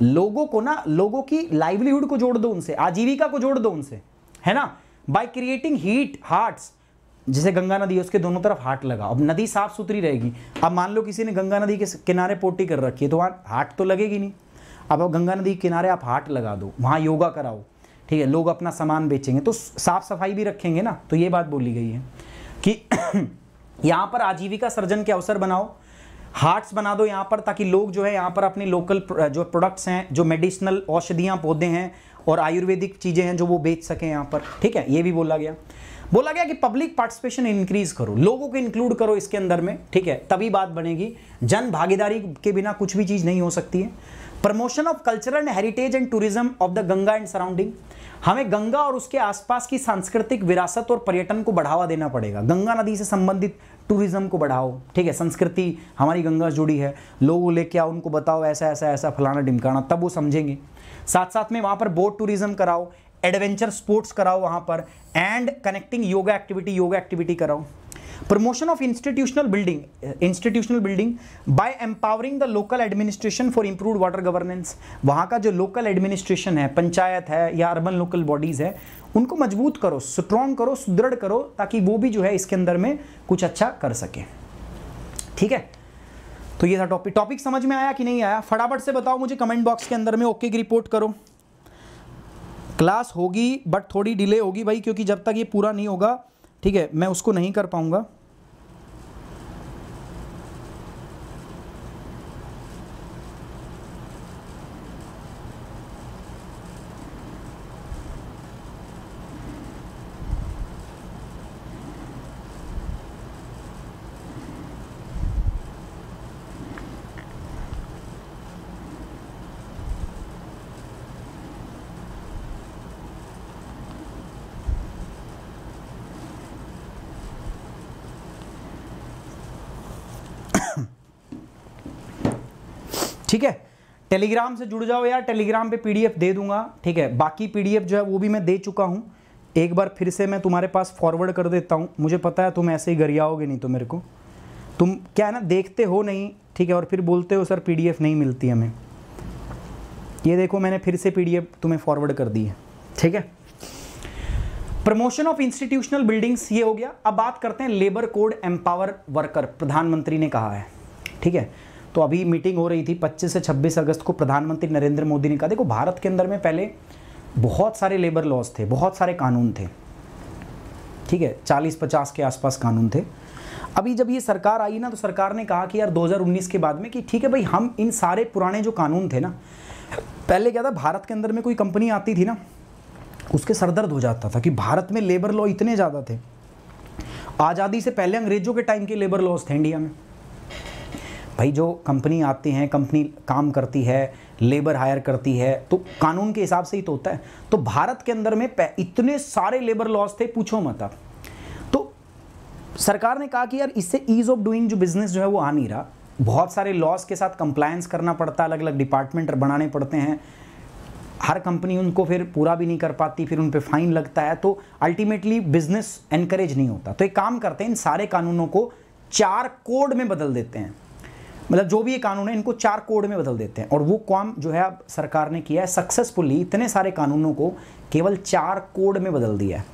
लोगों को ना लोगों की लाइवलीहुड को जोड़ दो उनसे आजीविका को जोड़ दो उनसे है ना बाय क्रिएटिंग हीट हार्ट जैसे गंगा नदी है उसके दोनों तरफ हार्ट लगा अब नदी साफ सुथरी रहेगी अब मान लो किसी ने गंगा नदी के किनारे पोटी कर रखी है तो वहां हार्ट तो लगेगी नहीं अब आप गंगा नदी किनारे आप हाट लगा दो वहाँ योगा कराओ ठीक है लोग अपना सामान बेचेंगे तो साफ़ सफाई भी रखेंगे ना तो ये बात बोली गई है कि यहाँ पर आजीविका सर्जन के अवसर बनाओ हार्ट्स बना दो यहाँ पर ताकि लोग जो है यहाँ पर अपने लोकल जो प्रोडक्ट्स हैं जो मेडिसिनल औषधियाँ पौधे हैं और आयुर्वेदिक चीज़ें हैं जो वो बेच सकें यहाँ पर ठीक है ये भी बोला गया बोला गया कि पब्लिक पार्टिसिपेशन इंक्रीज करो लोगों को इंक्लूड करो इसके अंदर में ठीक है तभी बात बनेगी जन भागीदारी के बिना कुछ भी चीज़ नहीं हो सकती है promotion of cultural and heritage and tourism of the Ganga and surrounding हमें गंगा और उसके आसपास की सांस्कृतिक विरासत और पर्यटन को बढ़ावा देना पड़ेगा गंगा नदी से संबंधित टूरिज्म को बढ़ाओ ठीक है संस्कृति हमारी गंगा जुड़ी है लोगों लेके आओ उनको बताओ ऐसा ऐसा ऐसा फलाना ढिमकाना तब वो समझेंगे साथ साथ में वहाँ पर बोट टूरिज्म कराओ एडवेंचर स्पोर्ट्स कराओ वहाँ पर and connecting yoga activity yoga activity कराओ promotion of institutional building institutional building by empowering the local administration for improve water governance वहां का जो लोकल एडमिनिस्ट्रेशन है पंचायत है या अर्बन लोकल बॉडीज है उनको मजबूत करो स्ट्रॉन्ग करो सुदृढ़ करो ताकि वो भी जो है इसके अंदर में कुछ अच्छा कर सके ठीक है तो ये था टॉपिक टॉपिक समझ में आया कि नहीं आया फटाफट से बताओ मुझे कमेंट बॉक्स के अंदर में ओके की रिपोर्ट करो क्लास होगी बट थोड़ी डिले होगी भाई क्योंकि जब तक ये पूरा नहीं होगा ठीक है मैं उसको नहीं कर पाऊँगा ठीक है टेलीग्राम से जुड़ जाओ यार टेलीग्राम पे पीडीएफ दे दूंगा ठीक है बाकी पीडीएफ जो है वो भी मैं दे चुका हूँ एक बार फिर से मैं तुम्हारे पास फॉरवर्ड कर देता हूँ मुझे पता है तुम ऐसे ही गरियाओगे नहीं तो मेरे को तुम क्या है ना देखते हो नहीं ठीक है और फिर बोलते हो सर पीडीएफ नहीं मिलती हमें ये देखो मैंने फिर से पीडीएफ तुम्हें फॉरवर्ड कर दी है ठीक है प्रमोशन ऑफ इंस्टीट्यूशनल बिल्डिंग्स ये हो गया अब बात करते हैं लेबर कोड एम्पावर वर्कर प्रधानमंत्री ने कहा है ठीक है तो अभी मीटिंग हो रही थी 25 से 26 अगस्त को प्रधानमंत्री नरेंद्र मोदी ने कहा देखो भारत के अंदर में पहले बहुत सारे लेबर लॉज थे बहुत सारे कानून थे ठीक है 40-50 के आसपास कानून थे अभी जब ये सरकार आई ना तो सरकार ने कहा कि यार 2019 के बाद में कि ठीक है भाई हम इन सारे पुराने जो कानून थे ना पहले क्या था भारत के अंदर में कोई कंपनी आती थी ना उसके सरदर्द हो जाता था कि भारत में लेबर लॉ इतने ज़्यादा थे आज़ादी से पहले अंग्रेज़ों के टाइम के लेबर लॉज थे इंडिया में भाई जो कंपनी आती हैं कंपनी काम करती है लेबर हायर करती है तो कानून के हिसाब से ही तो होता है तो भारत के अंदर में इतने सारे लेबर लॉस थे पूछो मत आप तो सरकार ने कहा कि यार इससे ईज़ ऑफ डूइंग जो बिज़नेस जो है वो आ नहीं रहा बहुत सारे लॉस के साथ कंप्लायंस करना पड़ता है अलग अलग डिपार्टमेंट बनाने पड़ते हैं हर कंपनी उनको फिर पूरा भी नहीं कर पाती फिर उन पर फाइन लगता है तो अल्टीमेटली बिजनेस एनकरेज नहीं होता तो एक काम करते हैं इन सारे कानूनों को चार कोड में बदल देते हैं मतलब जो भी ये कानून है इनको चार कोड में बदल देते हैं और वो काम जो है अब सरकार ने किया है सक्सेसफुली इतने सारे कानूनों को केवल चार कोड में बदल दिया है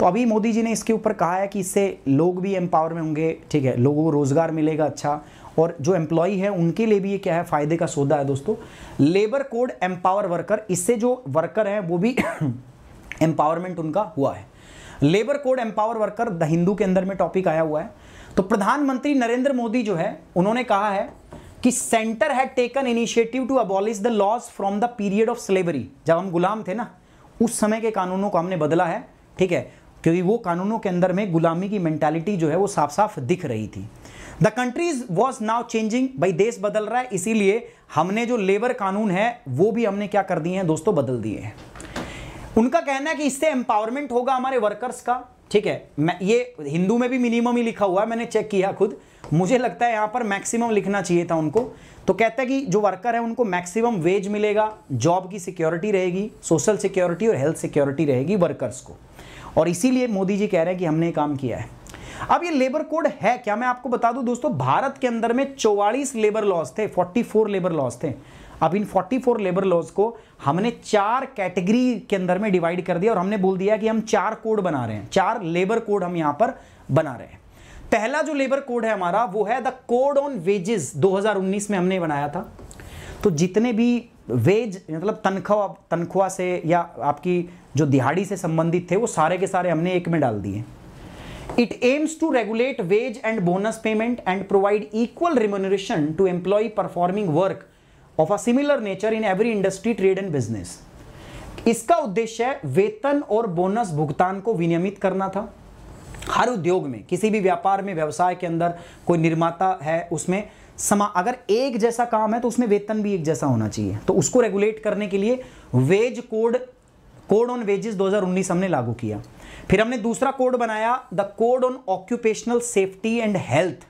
तो अभी मोदी जी ने इसके ऊपर कहा है कि इससे लोग भी एम्पावर में होंगे ठीक है लोगों को रोज़गार मिलेगा अच्छा और जो एम्प्लॉई है उनके लिए भी ये क्या है फ़ायदे का सौदा है दोस्तों लेबर कोड एम्पावर वर्कर इससे जो वर्कर हैं वो भी एम्पावरमेंट उनका हुआ है labour code empower worker the Hindu के अंदर में टॉपिक आया हुआ है तो प्रधानमंत्री नरेंद्र मोदी जो है उन्होंने कहा है कि centre had taken initiative to abolish the laws from the period of slavery जब हम गुलाम थे ना उस समय के कानूनों को हमने बदला है ठीक है क्योंकि वो कानूनों के अंदर में गुलामी की मेंटालिटी जो है वो साफ साफ दिख रही थी the countries was now changing भाई देश बदल रहा है इसीलिए हमने जो लेबर कानून है वो भी हमने क्या कर दिए हैं दोस्तों बदल दिए हैं उनका कहना है कि इससे एम्पावरमेंट होगा हमारे वर्कर्स का ठीक है मैं ये हिंदू में भी मिनिमम ही लिखा हुआ है मैंने चेक किया खुद मुझे लगता है यहाँ पर मैक्सिमम लिखना चाहिए था उनको तो कहता है कि जो वर्कर है उनको मैक्सिमम वेज मिलेगा जॉब की सिक्योरिटी रहेगी सोशल सिक्योरिटी और हेल्थ सिक्योरिटी रहेगी वर्कर्स को और इसीलिए मोदी जी कह रहे हैं कि हमने काम किया है अब ये लेबर कोड है क्या मैं आपको बता दूं दोस्तों भारत के अंदर में 44 लेबर लॉस थे 44 लेबर लॉस थे अब इन 44 लेबर लॉज को हमने चार कैटेगरी के अंदर में डिवाइड कर दिया और हमने बोल दिया कि हम चार कोड बना रहे हैं चार लेबर कोड हम यहां पर बना रहे हैं पहला जो लेबर कोड है हमारा वो है द कोड ऑन वेजेस 2019 में हमने बनाया था तो जितने भी वेज मतलब तनख्वाह तनख्वाह से या आपकी जो दिहाड़ी से संबंधित थे वो सारे के सारे हमने एक में डाल दिए it aims to regulate wage and bonus payment and provide equal remuneration to employ performing work of a similar nature in every industry trade and business इसका उद्देश्य वेतन और बोनस भुगतान को विनियमित करना था हर उद्योग में किसी भी व्यापार में व्यवसाय के अंदर कोई निर्माता है उसमें समा अगर एक जैसा काम है तो उसमें वेतन भी एक जैसा होना चाहिए तो उसको रेगुलेट करने के लिए wage code code on wages 2019 हमने लागू किया फिर हमने दूसरा कोड बनाया the code on occupational safety and health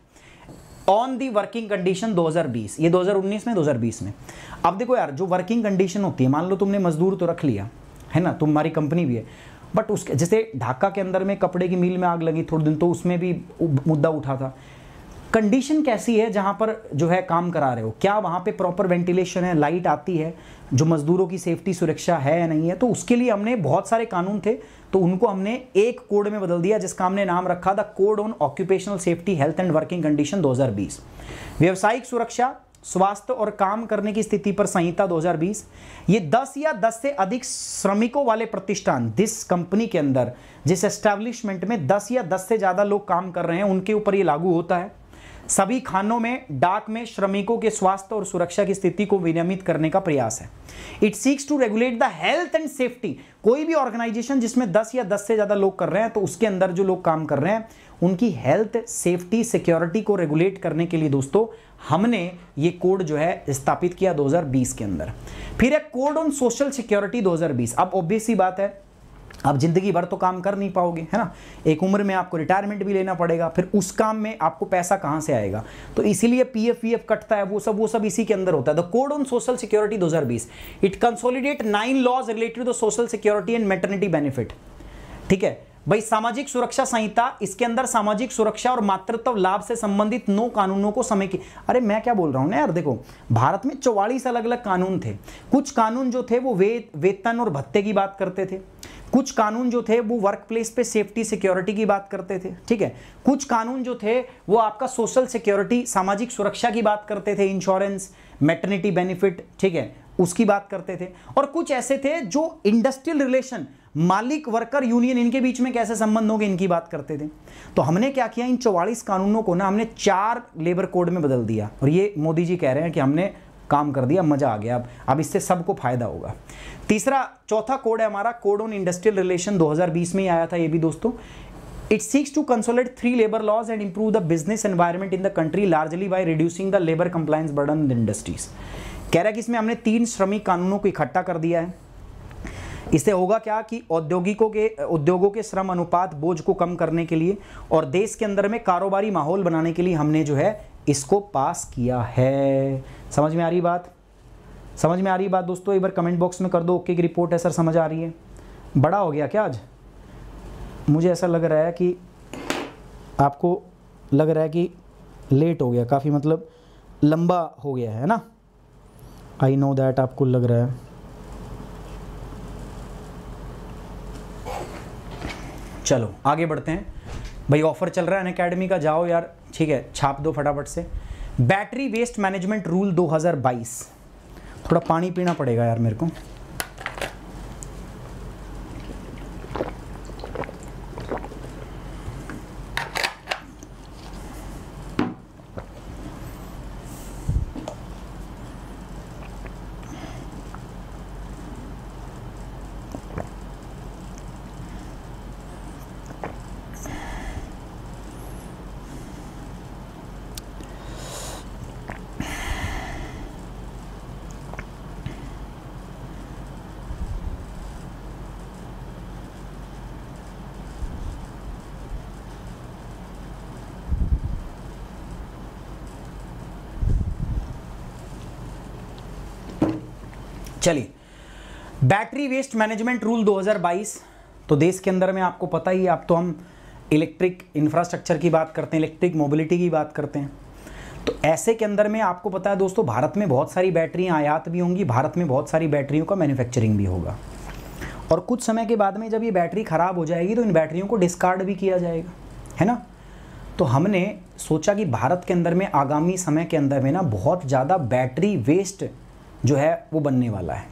on the working condition 2020 ये 2019 में 2020 में अब देखो यार जो वर्किंग कंडीशन होती है मान लो तुमने मजदूर तो रख लिया है ना तुम्हारी कंपनी भी है बट उसके जैसे ढाका के अंदर में कपड़े की मिल में आग लगी थोड़े दिन तो उसमें भी मुद्दा उठा था कंडीशन कैसी है जहाँ पर जो है काम करा रहे हो क्या वहाँ पे प्रॉपर वेंटिलेशन है लाइट आती है जो मज़दूरों की सेफ्टी सुरक्षा है या नहीं है तो उसके लिए हमने बहुत सारे कानून थे तो उनको हमने एक कोड में बदल दिया जिसका हमने नाम रखा था code on occupational safety health and working condition 2020 व्यवसायिक सुरक्षा स्वास्थ्य और काम करने की स्थिति पर संहिता 2020 ये 10 या 10 से अधिक श्रमिकों वाले प्रतिष्ठान जिस कंपनी के अंदर जिस एस्टैब्लिशमेंट में 10 या 10 से ज़्यादा लोग काम कर रहे हैं उनके ऊपर ये लागू होता है सभी खानों में डाक में श्रमिकों के स्वास्थ्य और सुरक्षा की स्थिति को विनियमित करने का प्रयास है it seeks to regulate the health and safety कोई भी ऑर्गेनाइजेशन जिसमें 10 या 10 से ज़्यादा लोग कर रहे हैं तो उसके अंदर जो लोग काम कर रहे हैं उनकी हेल्थ सेफ्टी सिक्योरिटी को रेगुलेट करने के लिए दोस्तों हमने ये कोड जो है स्थापित किया 2020 के अंदर फिर एक कोड ऑन सोशल सिक्योरिटी 2020 अब ऑब्वियस ही बात है आप ज़िंदगी भर तो काम कर नहीं पाओगे है ना एक उम्र में आपको रिटायरमेंट भी लेना पड़ेगा फिर उस काम में आपको पैसा कहाँ से आएगा तो इसीलिए पी एफ वी एफ कटता है वो सब वो सब इसी के अंदर होता है the code on social security 2020 it consolidate nine laws related to social security and maternity benefit ठीक है भाई सामाजिक सुरक्षा संहिता इसके अंदर सामाजिक सुरक्षा और मातृत्व लाभ से संबंधित नौ कानूनों को समय की अरे मैं क्या बोल रहा हूँ ना यार देखो भारत में चौवालीस अलग अलग कानून थे कुछ कानून जो थे वो वे वेतन और भत्ते की बात करते थे कुछ कानून जो थे वो वर्क प्लेस पे सेफ्टी सिक्योरिटी की बात करते थे ठीक है कुछ कानून जो थे वो आपका सोशल सिक्योरिटी सामाजिक सुरक्षा की बात करते थे इंश्योरेंस मेटर्निटी बेनिफिट ठीक है उसकी बात करते थे और कुछ ऐसे थे जो इंडस्ट्रियल रिलेशन मालिक वर्कर यूनियन इनके बीच में कैसे संबंध होंगे इनकी बात करते थे तो हमने क्या किया इन चौवालीस कानूनों को ना हमने चार लेबर कोड में बदल दिया और ये मोदी जी कह रहे हैं कि हमने काम कर दिया मजा आ गया अब अब इससे सबको फायदा होगा तीसरा चौथा कोड है हमारा कोड ऑन इंडस्ट्रियल रिलेशन 2020 में ही आया था ये भी दोस्तों it seeks to consolidate three labour laws and improve the business environment in the country largely by reducing the labour compliance burden industries कह रहा है कि इसमें हमने तीन श्रमिक कानूनों को इकट्ठा कर दिया है इससे होगा क्या कि औद्योगिकों के उद्योगों के श्रम अनुपात बोझ को कम करने के लिए और देश के अंदर में कारोबारी माहौल बनाने के लिए हमने जो है इसको पास किया है समझ में आ रही बात समझ में आ रही बात दोस्तों एक बार कमेंट बॉक्स में कर दो ओके की रिपोर्ट है सर समझ आ रही है बड़ा हो गया क्या आज मुझे ऐसा लग रहा है कि आपको लग रहा है कि लेट हो गया काफ़ी मतलब लंबा हो गया है ना आई नो दैट आपको लग रहा है चलो आगे बढ़ते हैं भाई ऑफर चल रहा है अन अकेडमी का जाओ यार ठीक है छाप दो फटाफट से बैटरी वेस्ट मैनेजमेंट रूल 2022 थोड़ा पानी पीना पड़ेगा यार मेरे को बैटरी वेस्ट मैनेजमेंट रूल 2022 तो देश के अंदर में आपको पता ही आप तो हम इलेक्ट्रिक इंफ्रास्ट्रक्चर की बात करते हैं इलेक्ट्रिक मोबिलिटी की बात करते हैं तो ऐसे के अंदर में आपको पता है दोस्तों भारत में बहुत सारी बैटरियाँ आयात भी होंगी भारत में बहुत सारी बैटरियों का मैन्युफैक्चरिंग भी होगा और कुछ समय के बाद में जब ये बैटरी ख़राब हो जाएगी तो इन बैटरियों को डिस्कार्ड भी किया जाएगा है ना तो हमने सोचा कि भारत के अंदर में आगामी समय के अंदर में ना बहुत ज़्यादा बैटरी वेस्ट जो है वो बनने वाला है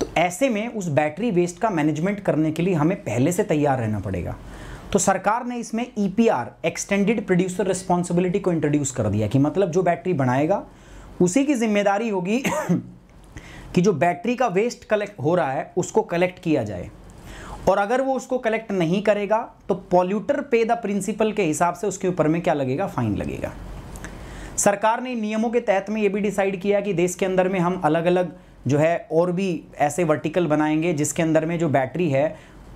तो ऐसे में उस बैटरी वेस्ट का मैनेजमेंट करने के लिए हमें पहले से तैयार रहना पड़ेगा तो सरकार ने इसमें ई एक्सटेंडेड प्रोड्यूसर रिस्पॉन्सिबिलिटी को इंट्रोड्यूस कर दिया कि मतलब जो बैटरी बनाएगा उसी की जिम्मेदारी होगी कि जो बैटरी का वेस्ट कलेक्ट हो रहा है उसको कलेक्ट किया जाए और अगर वो उसको कलेक्ट नहीं करेगा तो पॉल्यूटर पे द प्रिंसिपल के हिसाब से उसके ऊपर में क्या लगेगा फाइन लगेगा सरकार ने नियमों के तहत में ये भी डिसाइड किया कि देश के अंदर में हम अलग अलग जो है और भी ऐसे वर्टिकल बनाएंगे जिसके अंदर में जो बैटरी है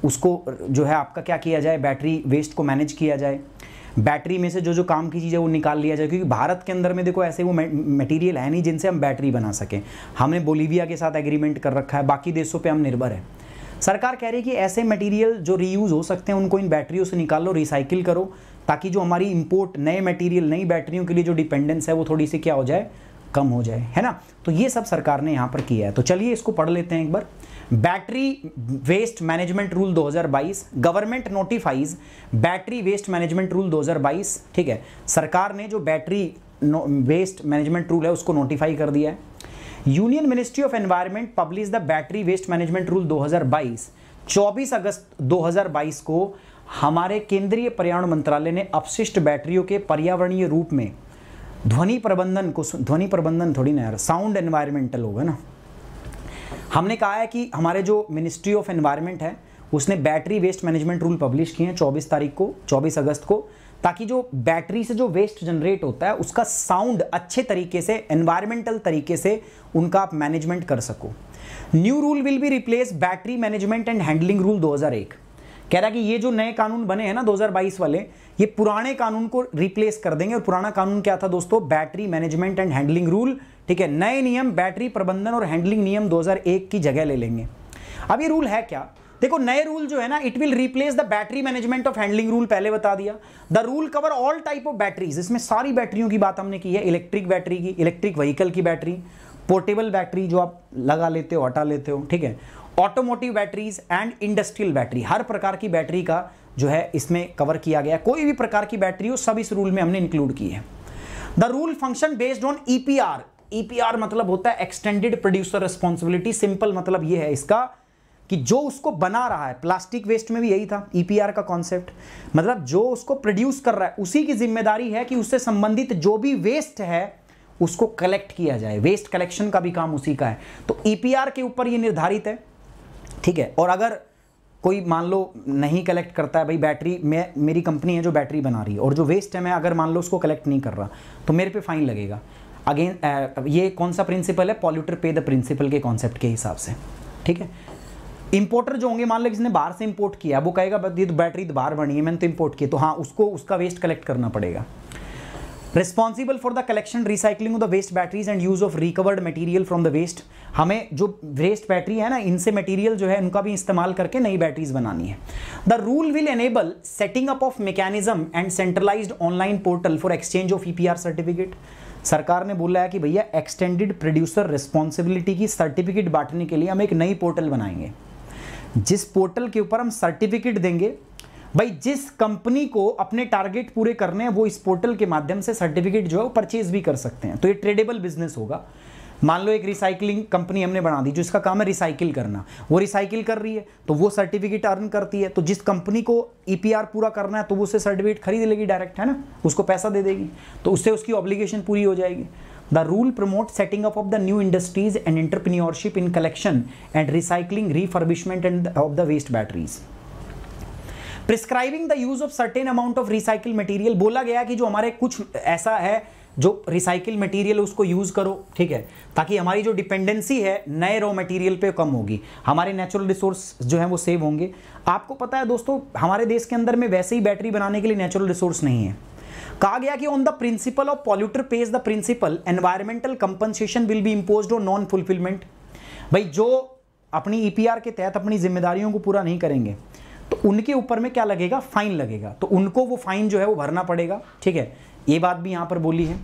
उसको जो है आपका क्या किया जाए बैटरी वेस्ट को मैनेज किया जाए बैटरी में से जो जो काम की चीज़ है वो निकाल लिया जाए क्योंकि भारत के अंदर में देखो ऐसे वो मटेरियल है नहीं जिनसे हम बैटरी बना सकें हमने बोलीविया के साथ एग्रीमेंट कर रखा है बाकी देशों पे हम निर्भर हैं सरकार कह रही है कि ऐसे मटेरियल जो रीयूज़ हो सकते हैं उनको इन बैटरियों से निकाल लो रिसाइकिल करो ताकि जो हमारी इम्पोर्ट नए मटीरियल नई बैटरियों के लिए जो डिपेंडेंस है वो थोड़ी सी क्या हो जाए कम हो जाए है ना तो ये सब सरकार ने यहाँ पर किया है तो चलिए इसको पढ़ लेते हैं एक बार battery waste management rule 2022 government notifies battery waste management rule 2022 ठीक है सरकार ने जो बैटरी वेस्ट मैनेजमेंट रूल है उसको नोटिफाई कर दिया है union ministry of environment publish the battery waste management rule 2022 24 अगस्त 2022 को हमारे केंद्रीय पर्यावरण मंत्रालय ने अपशिष्ट बैटरियों के पर्यावरणीय रूप में ध्वनि प्रबंधन को ध्वनि प्रबंधन थोड़ी ना यार साउंड एनवायरमेंटल होगा ना हमने कहा है कि हमारे जो मिनिस्ट्री ऑफ एनवायरमेंट है उसने बैटरी वेस्ट मैनेजमेंट रूल पब्लिश किए हैं 24 तारीख को 24 अगस्त को ताकि जो बैटरी से जो वेस्ट जनरेट होता है उसका साउंड अच्छे तरीके से एनवायरमेंटल तरीके से उनका आप मैनेजमेंट कर सको new rule will be replace battery management and handling rule 2001 कह रहा है कि ये जो नए कानून बने हैं ना 2022 वाले ये पुराने कानून को रिप्लेस कर देंगे और पुराना कानून क्या था दोस्तों battery management and handling rule ठीक है नए नियम बैटरी प्रबंधन और हैंडलिंग नियम 2001 की जगह ले लेंगे अब ये रूल है क्या देखो नए रूल जो है ना it will replace the battery management of handling rule पहले बता दिया the rule cover all type of batteries इसमें सारी बैटरियों की बात हमने की है इलेक्ट्रिक बैटरी की इलेक्ट्रिक व्हीकल की बैटरी पोर्टेबल बैटरी जो आप लगा लेते हो हटा लेते हो ठीक है automotive batteries and industrial battery हर प्रकार की बैटरी का जो है इसमें कवर किया गया कोई भी प्रकार की बैटरी हो सब इस रूल में हमने इंक्लूड की है the rule function based on EPR EPR मतलब होता है एक्सटेंडेड प्रोड्यूसर रिस्पॉन्सिबिलिटी सिंपल मतलब यह है इसका कि जो उसको बना रहा है प्लास्टिक वेस्ट में भी यही था ईपीआर e का कॉन्सेप्ट मतलब जो उसको प्रोड्यूस कर रहा है उसी की जिम्मेदारी है कि उससे संबंधित जो भी वेस्ट है उसको कलेक्ट किया जाए वेस्ट कलेक्शन का भी काम उसी का है तो ईपीआर e के ऊपर ये निर्धारित है ठीक है और अगर कोई मान लो नहीं कलेक्ट करता है भाई बैटरी मैं मेरी कंपनी है जो बैटरी बना रही है और जो वेस्ट है मैं अगर मान लो उसको कलेक्ट नहीं कर रहा तो मेरे पे फाइन लगेगा अगेन ये कौन सा प्रिंसिपल है पॉल्यूटर पे द प्रिंसिपल के कॉन्सेप्ट के हिसाब से ठीक है इंपोर्टर जो होंगे मान लो किसने बाहर से इंपोर्ट किया वो कहेगा ये तो बैटरी बाहर बनी है मैंने तो इम्पोर्ट किया तो हाँ उसको उसका वेस्ट कलेक्ट करना पड़ेगा responsible for the collection recycling of the waste batteries and use of recovered material from the waste हमें जो वेस्ट बैटरी है ना इनसे मटीरियल जो है उनका भी इस्तेमाल करके नई बैटरीज बनानी है the rule will enable setting up of mechanism and centralise online portal for exchange of e certificate सरकार ने बोला है कि भैया एक्सटेंडेड प्रोड्यूसर रिस्पॉन्सिबिलिटी की सर्टिफिकेट बांटने के लिए हम एक नई पोर्टल बनाएंगे जिस पोर्टल के ऊपर हम सर्टिफिकेट देंगे भाई जिस कंपनी को अपने टारगेट पूरे करने हैं वो इस पोर्टल के माध्यम से सर्टिफिकेट जो है वो परचेज भी कर सकते हैं तो ये ट्रेडेबल बिजनेस होगा मान लो एक रिसाइकलिंग कंपनी हमने बना दी जो इसका काम है रिसाइकिल करना वो रिसाइकिल कर रही है तो वो सर्टिफिकेट अर्न करती है तो जिस कंपनी को ईपीआर e पूरा करना है तो वो उसे सर्टिफिकेट खरीद लेगी डायरेक्ट है ना उसको पैसा दे देगी तो उससे उसकी ऑब्लिगेशन पूरी हो जाएगी the rule promote setting up of the new industries and entrepreneurship in collection and recycling refurbishment and of the waste batteries prescribing the use of certain amount of recycle material बोला गया कि जो हमारे कुछ ऐसा है जो रिसाइकिल मटेरियल उसको यूज़ करो ठीक है ताकि हमारी जो डिपेंडेंसी है नए रॉ मटेरियल पे कम होगी हमारे नेचुरल रिसोर्स जो है वो सेव होंगे आपको पता है दोस्तों हमारे देश के अंदर में वैसे ही बैटरी बनाने के लिए नेचुरल रिसोर्स नहीं है कहा गया कि on the principle of polluter pays the principle environmental compensation will be impose on non fulfilment भाई जो अपनी ईपीआर e के तहत अपनी जिम्मेदारियों को पूरा नहीं करेंगे तो उनके ऊपर में क्या लगेगा फाइन लगेगा तो उनको वो फाइन जो है वो भरना पड़ेगा ठीक है ये बात भी यहां पर बोली है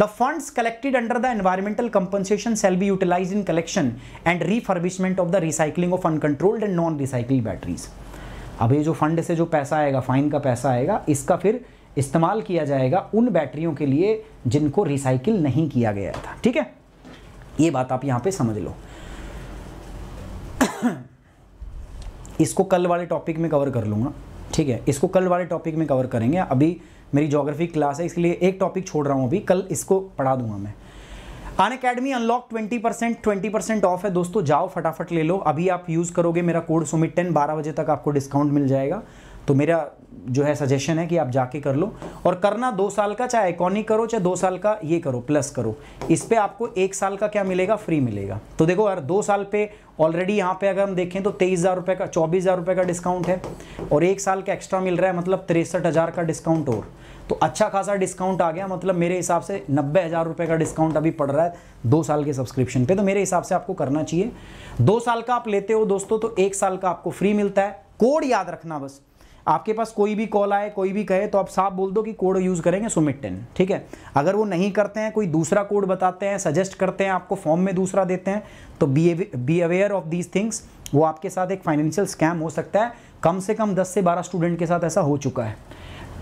the fund collected under the environmental compensation shall be utilise in collection and refurbishment of the recycling of uncontrolled and non recycled batteries अब ये जो फंड से जो पैसा आएगा फाइन का पैसा आएगा इसका फिर इस्तेमाल किया जाएगा उन बैटरियों के लिए जिनको रिसाइकिल नहीं किया गया था ठीक है ये बात आप यहां पे समझ लो इसको कल वाले टॉपिक में कवर कर लूँगा ठीक है इसको कल वाले टॉपिक में कवर करेंगे अभी मेरी जोग्राफी क्लास है इसलिए एक टॉपिक छोड़ रहा हूँ अभी कल इसको पढ़ा दूंगा मैं Unacademy unlock twenty percent twenty percent off है दोस्तों जाओ फटाफट ले लो अभी आप यूज़ करोगे मेरा कोड सुमित टेन बारह बजे तक आपको डिस्काउंट मिल जाएगा तो मेरा जो है सजेशन है कि आप जाके कर लो और करना दो साल का चाहे इकोनिक करो चाहे दो साल का ये करो प्लस करो इस पर आपको एक साल का क्या मिलेगा फ्री मिलेगा तो देखो यार दो साल पे ऑलरेडी यहाँ पे अगर हम देखें तो तेईस हज़ार रुपये का चौबीस हज़ार रुपये का डिस्काउंट है और एक साल का एक्स्ट्रा मिल रहा है मतलब तिरसठ हज़ार का डिस्काउंट और तो अच्छा खासा डिस्काउंट आ गया मतलब मेरे हिसाब से नब्बे हज़ार रुपये का डिस्काउंट अभी पड़ रहा है दो साल के सब्सक्रिप्शन पे तो मेरे हिसाब से आपको करना चाहिए दो साल का आप लेते हो दोस्तों तो एक साल का आपको फ्री मिलता है कोड याद रखना बस आपके पास कोई भी कॉल आए कोई भी कहे तो आप साफ बोल दो कि कोड यूज़ करेंगे सुमिट टेन ठीक है अगर वो नहीं करते हैं कोई दूसरा कोड बताते हैं सजेस्ट करते हैं आपको फॉर्म में दूसरा देते हैं तो be aware of these things वो आपके साथ एक फाइनेंशियल स्कैम हो सकता है कम से कम दस से बारह स्टूडेंट के साथ ऐसा हो चुका है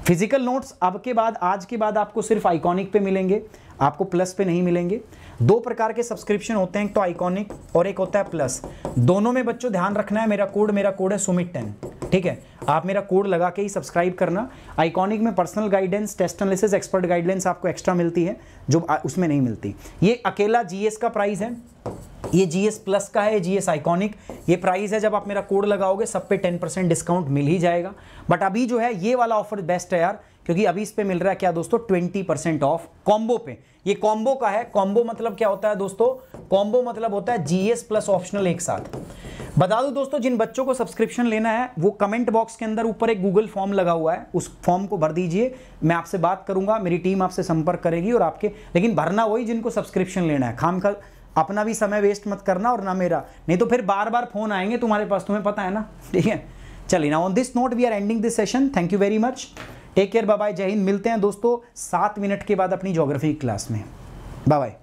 फिजिकल नोट्स अब के बाद आज के बाद आपको सिर्फ आइकॉनिक पे मिलेंगे आपको प्लस पे नहीं मिलेंगे दो प्रकार के सब्सक्रिप्शन होते हैं एक तो आइकॉनिक और एक होता है प्लस दोनों में बच्चों ध्यान रखना है मेरा कोड मेरा कोड है सुमित टेन ठीक है आप मेरा कोड लगा के ही सब्सक्राइब करना आइकॉनिक में personal guidance test analysis expert guidance आपको एक्स्ट्रा मिलती है जो उसमें नहीं मिलती ये अकेला जीएस का प्राइस है ये जी प्लस का है जी एस आइकॉनिक ये प्राइस है जब आप मेरा कोड लगाओगे सब पे टेन परसेंट डिस्काउंट मिल ही जाएगा बट अभी जो है ये वाला ऑफर बेस्ट है यार क्योंकि अभी इस पे मिल रहा है क्या दोस्तों ट्वेंटी परसेंट ऑफ कॉम्बो पे ये कॉम्बो का है कॉम्बो मतलब क्या होता है दोस्तों कॉम्बो मतलब होता है जीएस प्लस ऑप्शनल एक साथ बता दो दोस्तों जिन बच्चों को सब्सक्रिप्शन लेना है वो कमेंट बॉक्स के अंदर ऊपर एक गूगल फॉर्म लगा हुआ है उस फॉर्म को भर दीजिए मैं आपसे बात करूंगा मेरी टीम आपसे संपर्क करेगी और आपके लेकिन भरना वही जिनको सब्सक्रिप्शन लेना है खाम खा अपना भी समय वेस्ट मत करना और ना मेरा नहीं तो फिर बार बार फोन आएंगे तुम्हारे पास तुम्हें पता है ना ठीक है चलिए ना on this note we are ending this session thank you very much take care bye जय हिंद मिलते हैं दोस्तों सात मिनट के बाद अपनी जोग्राफी क्लास में बाय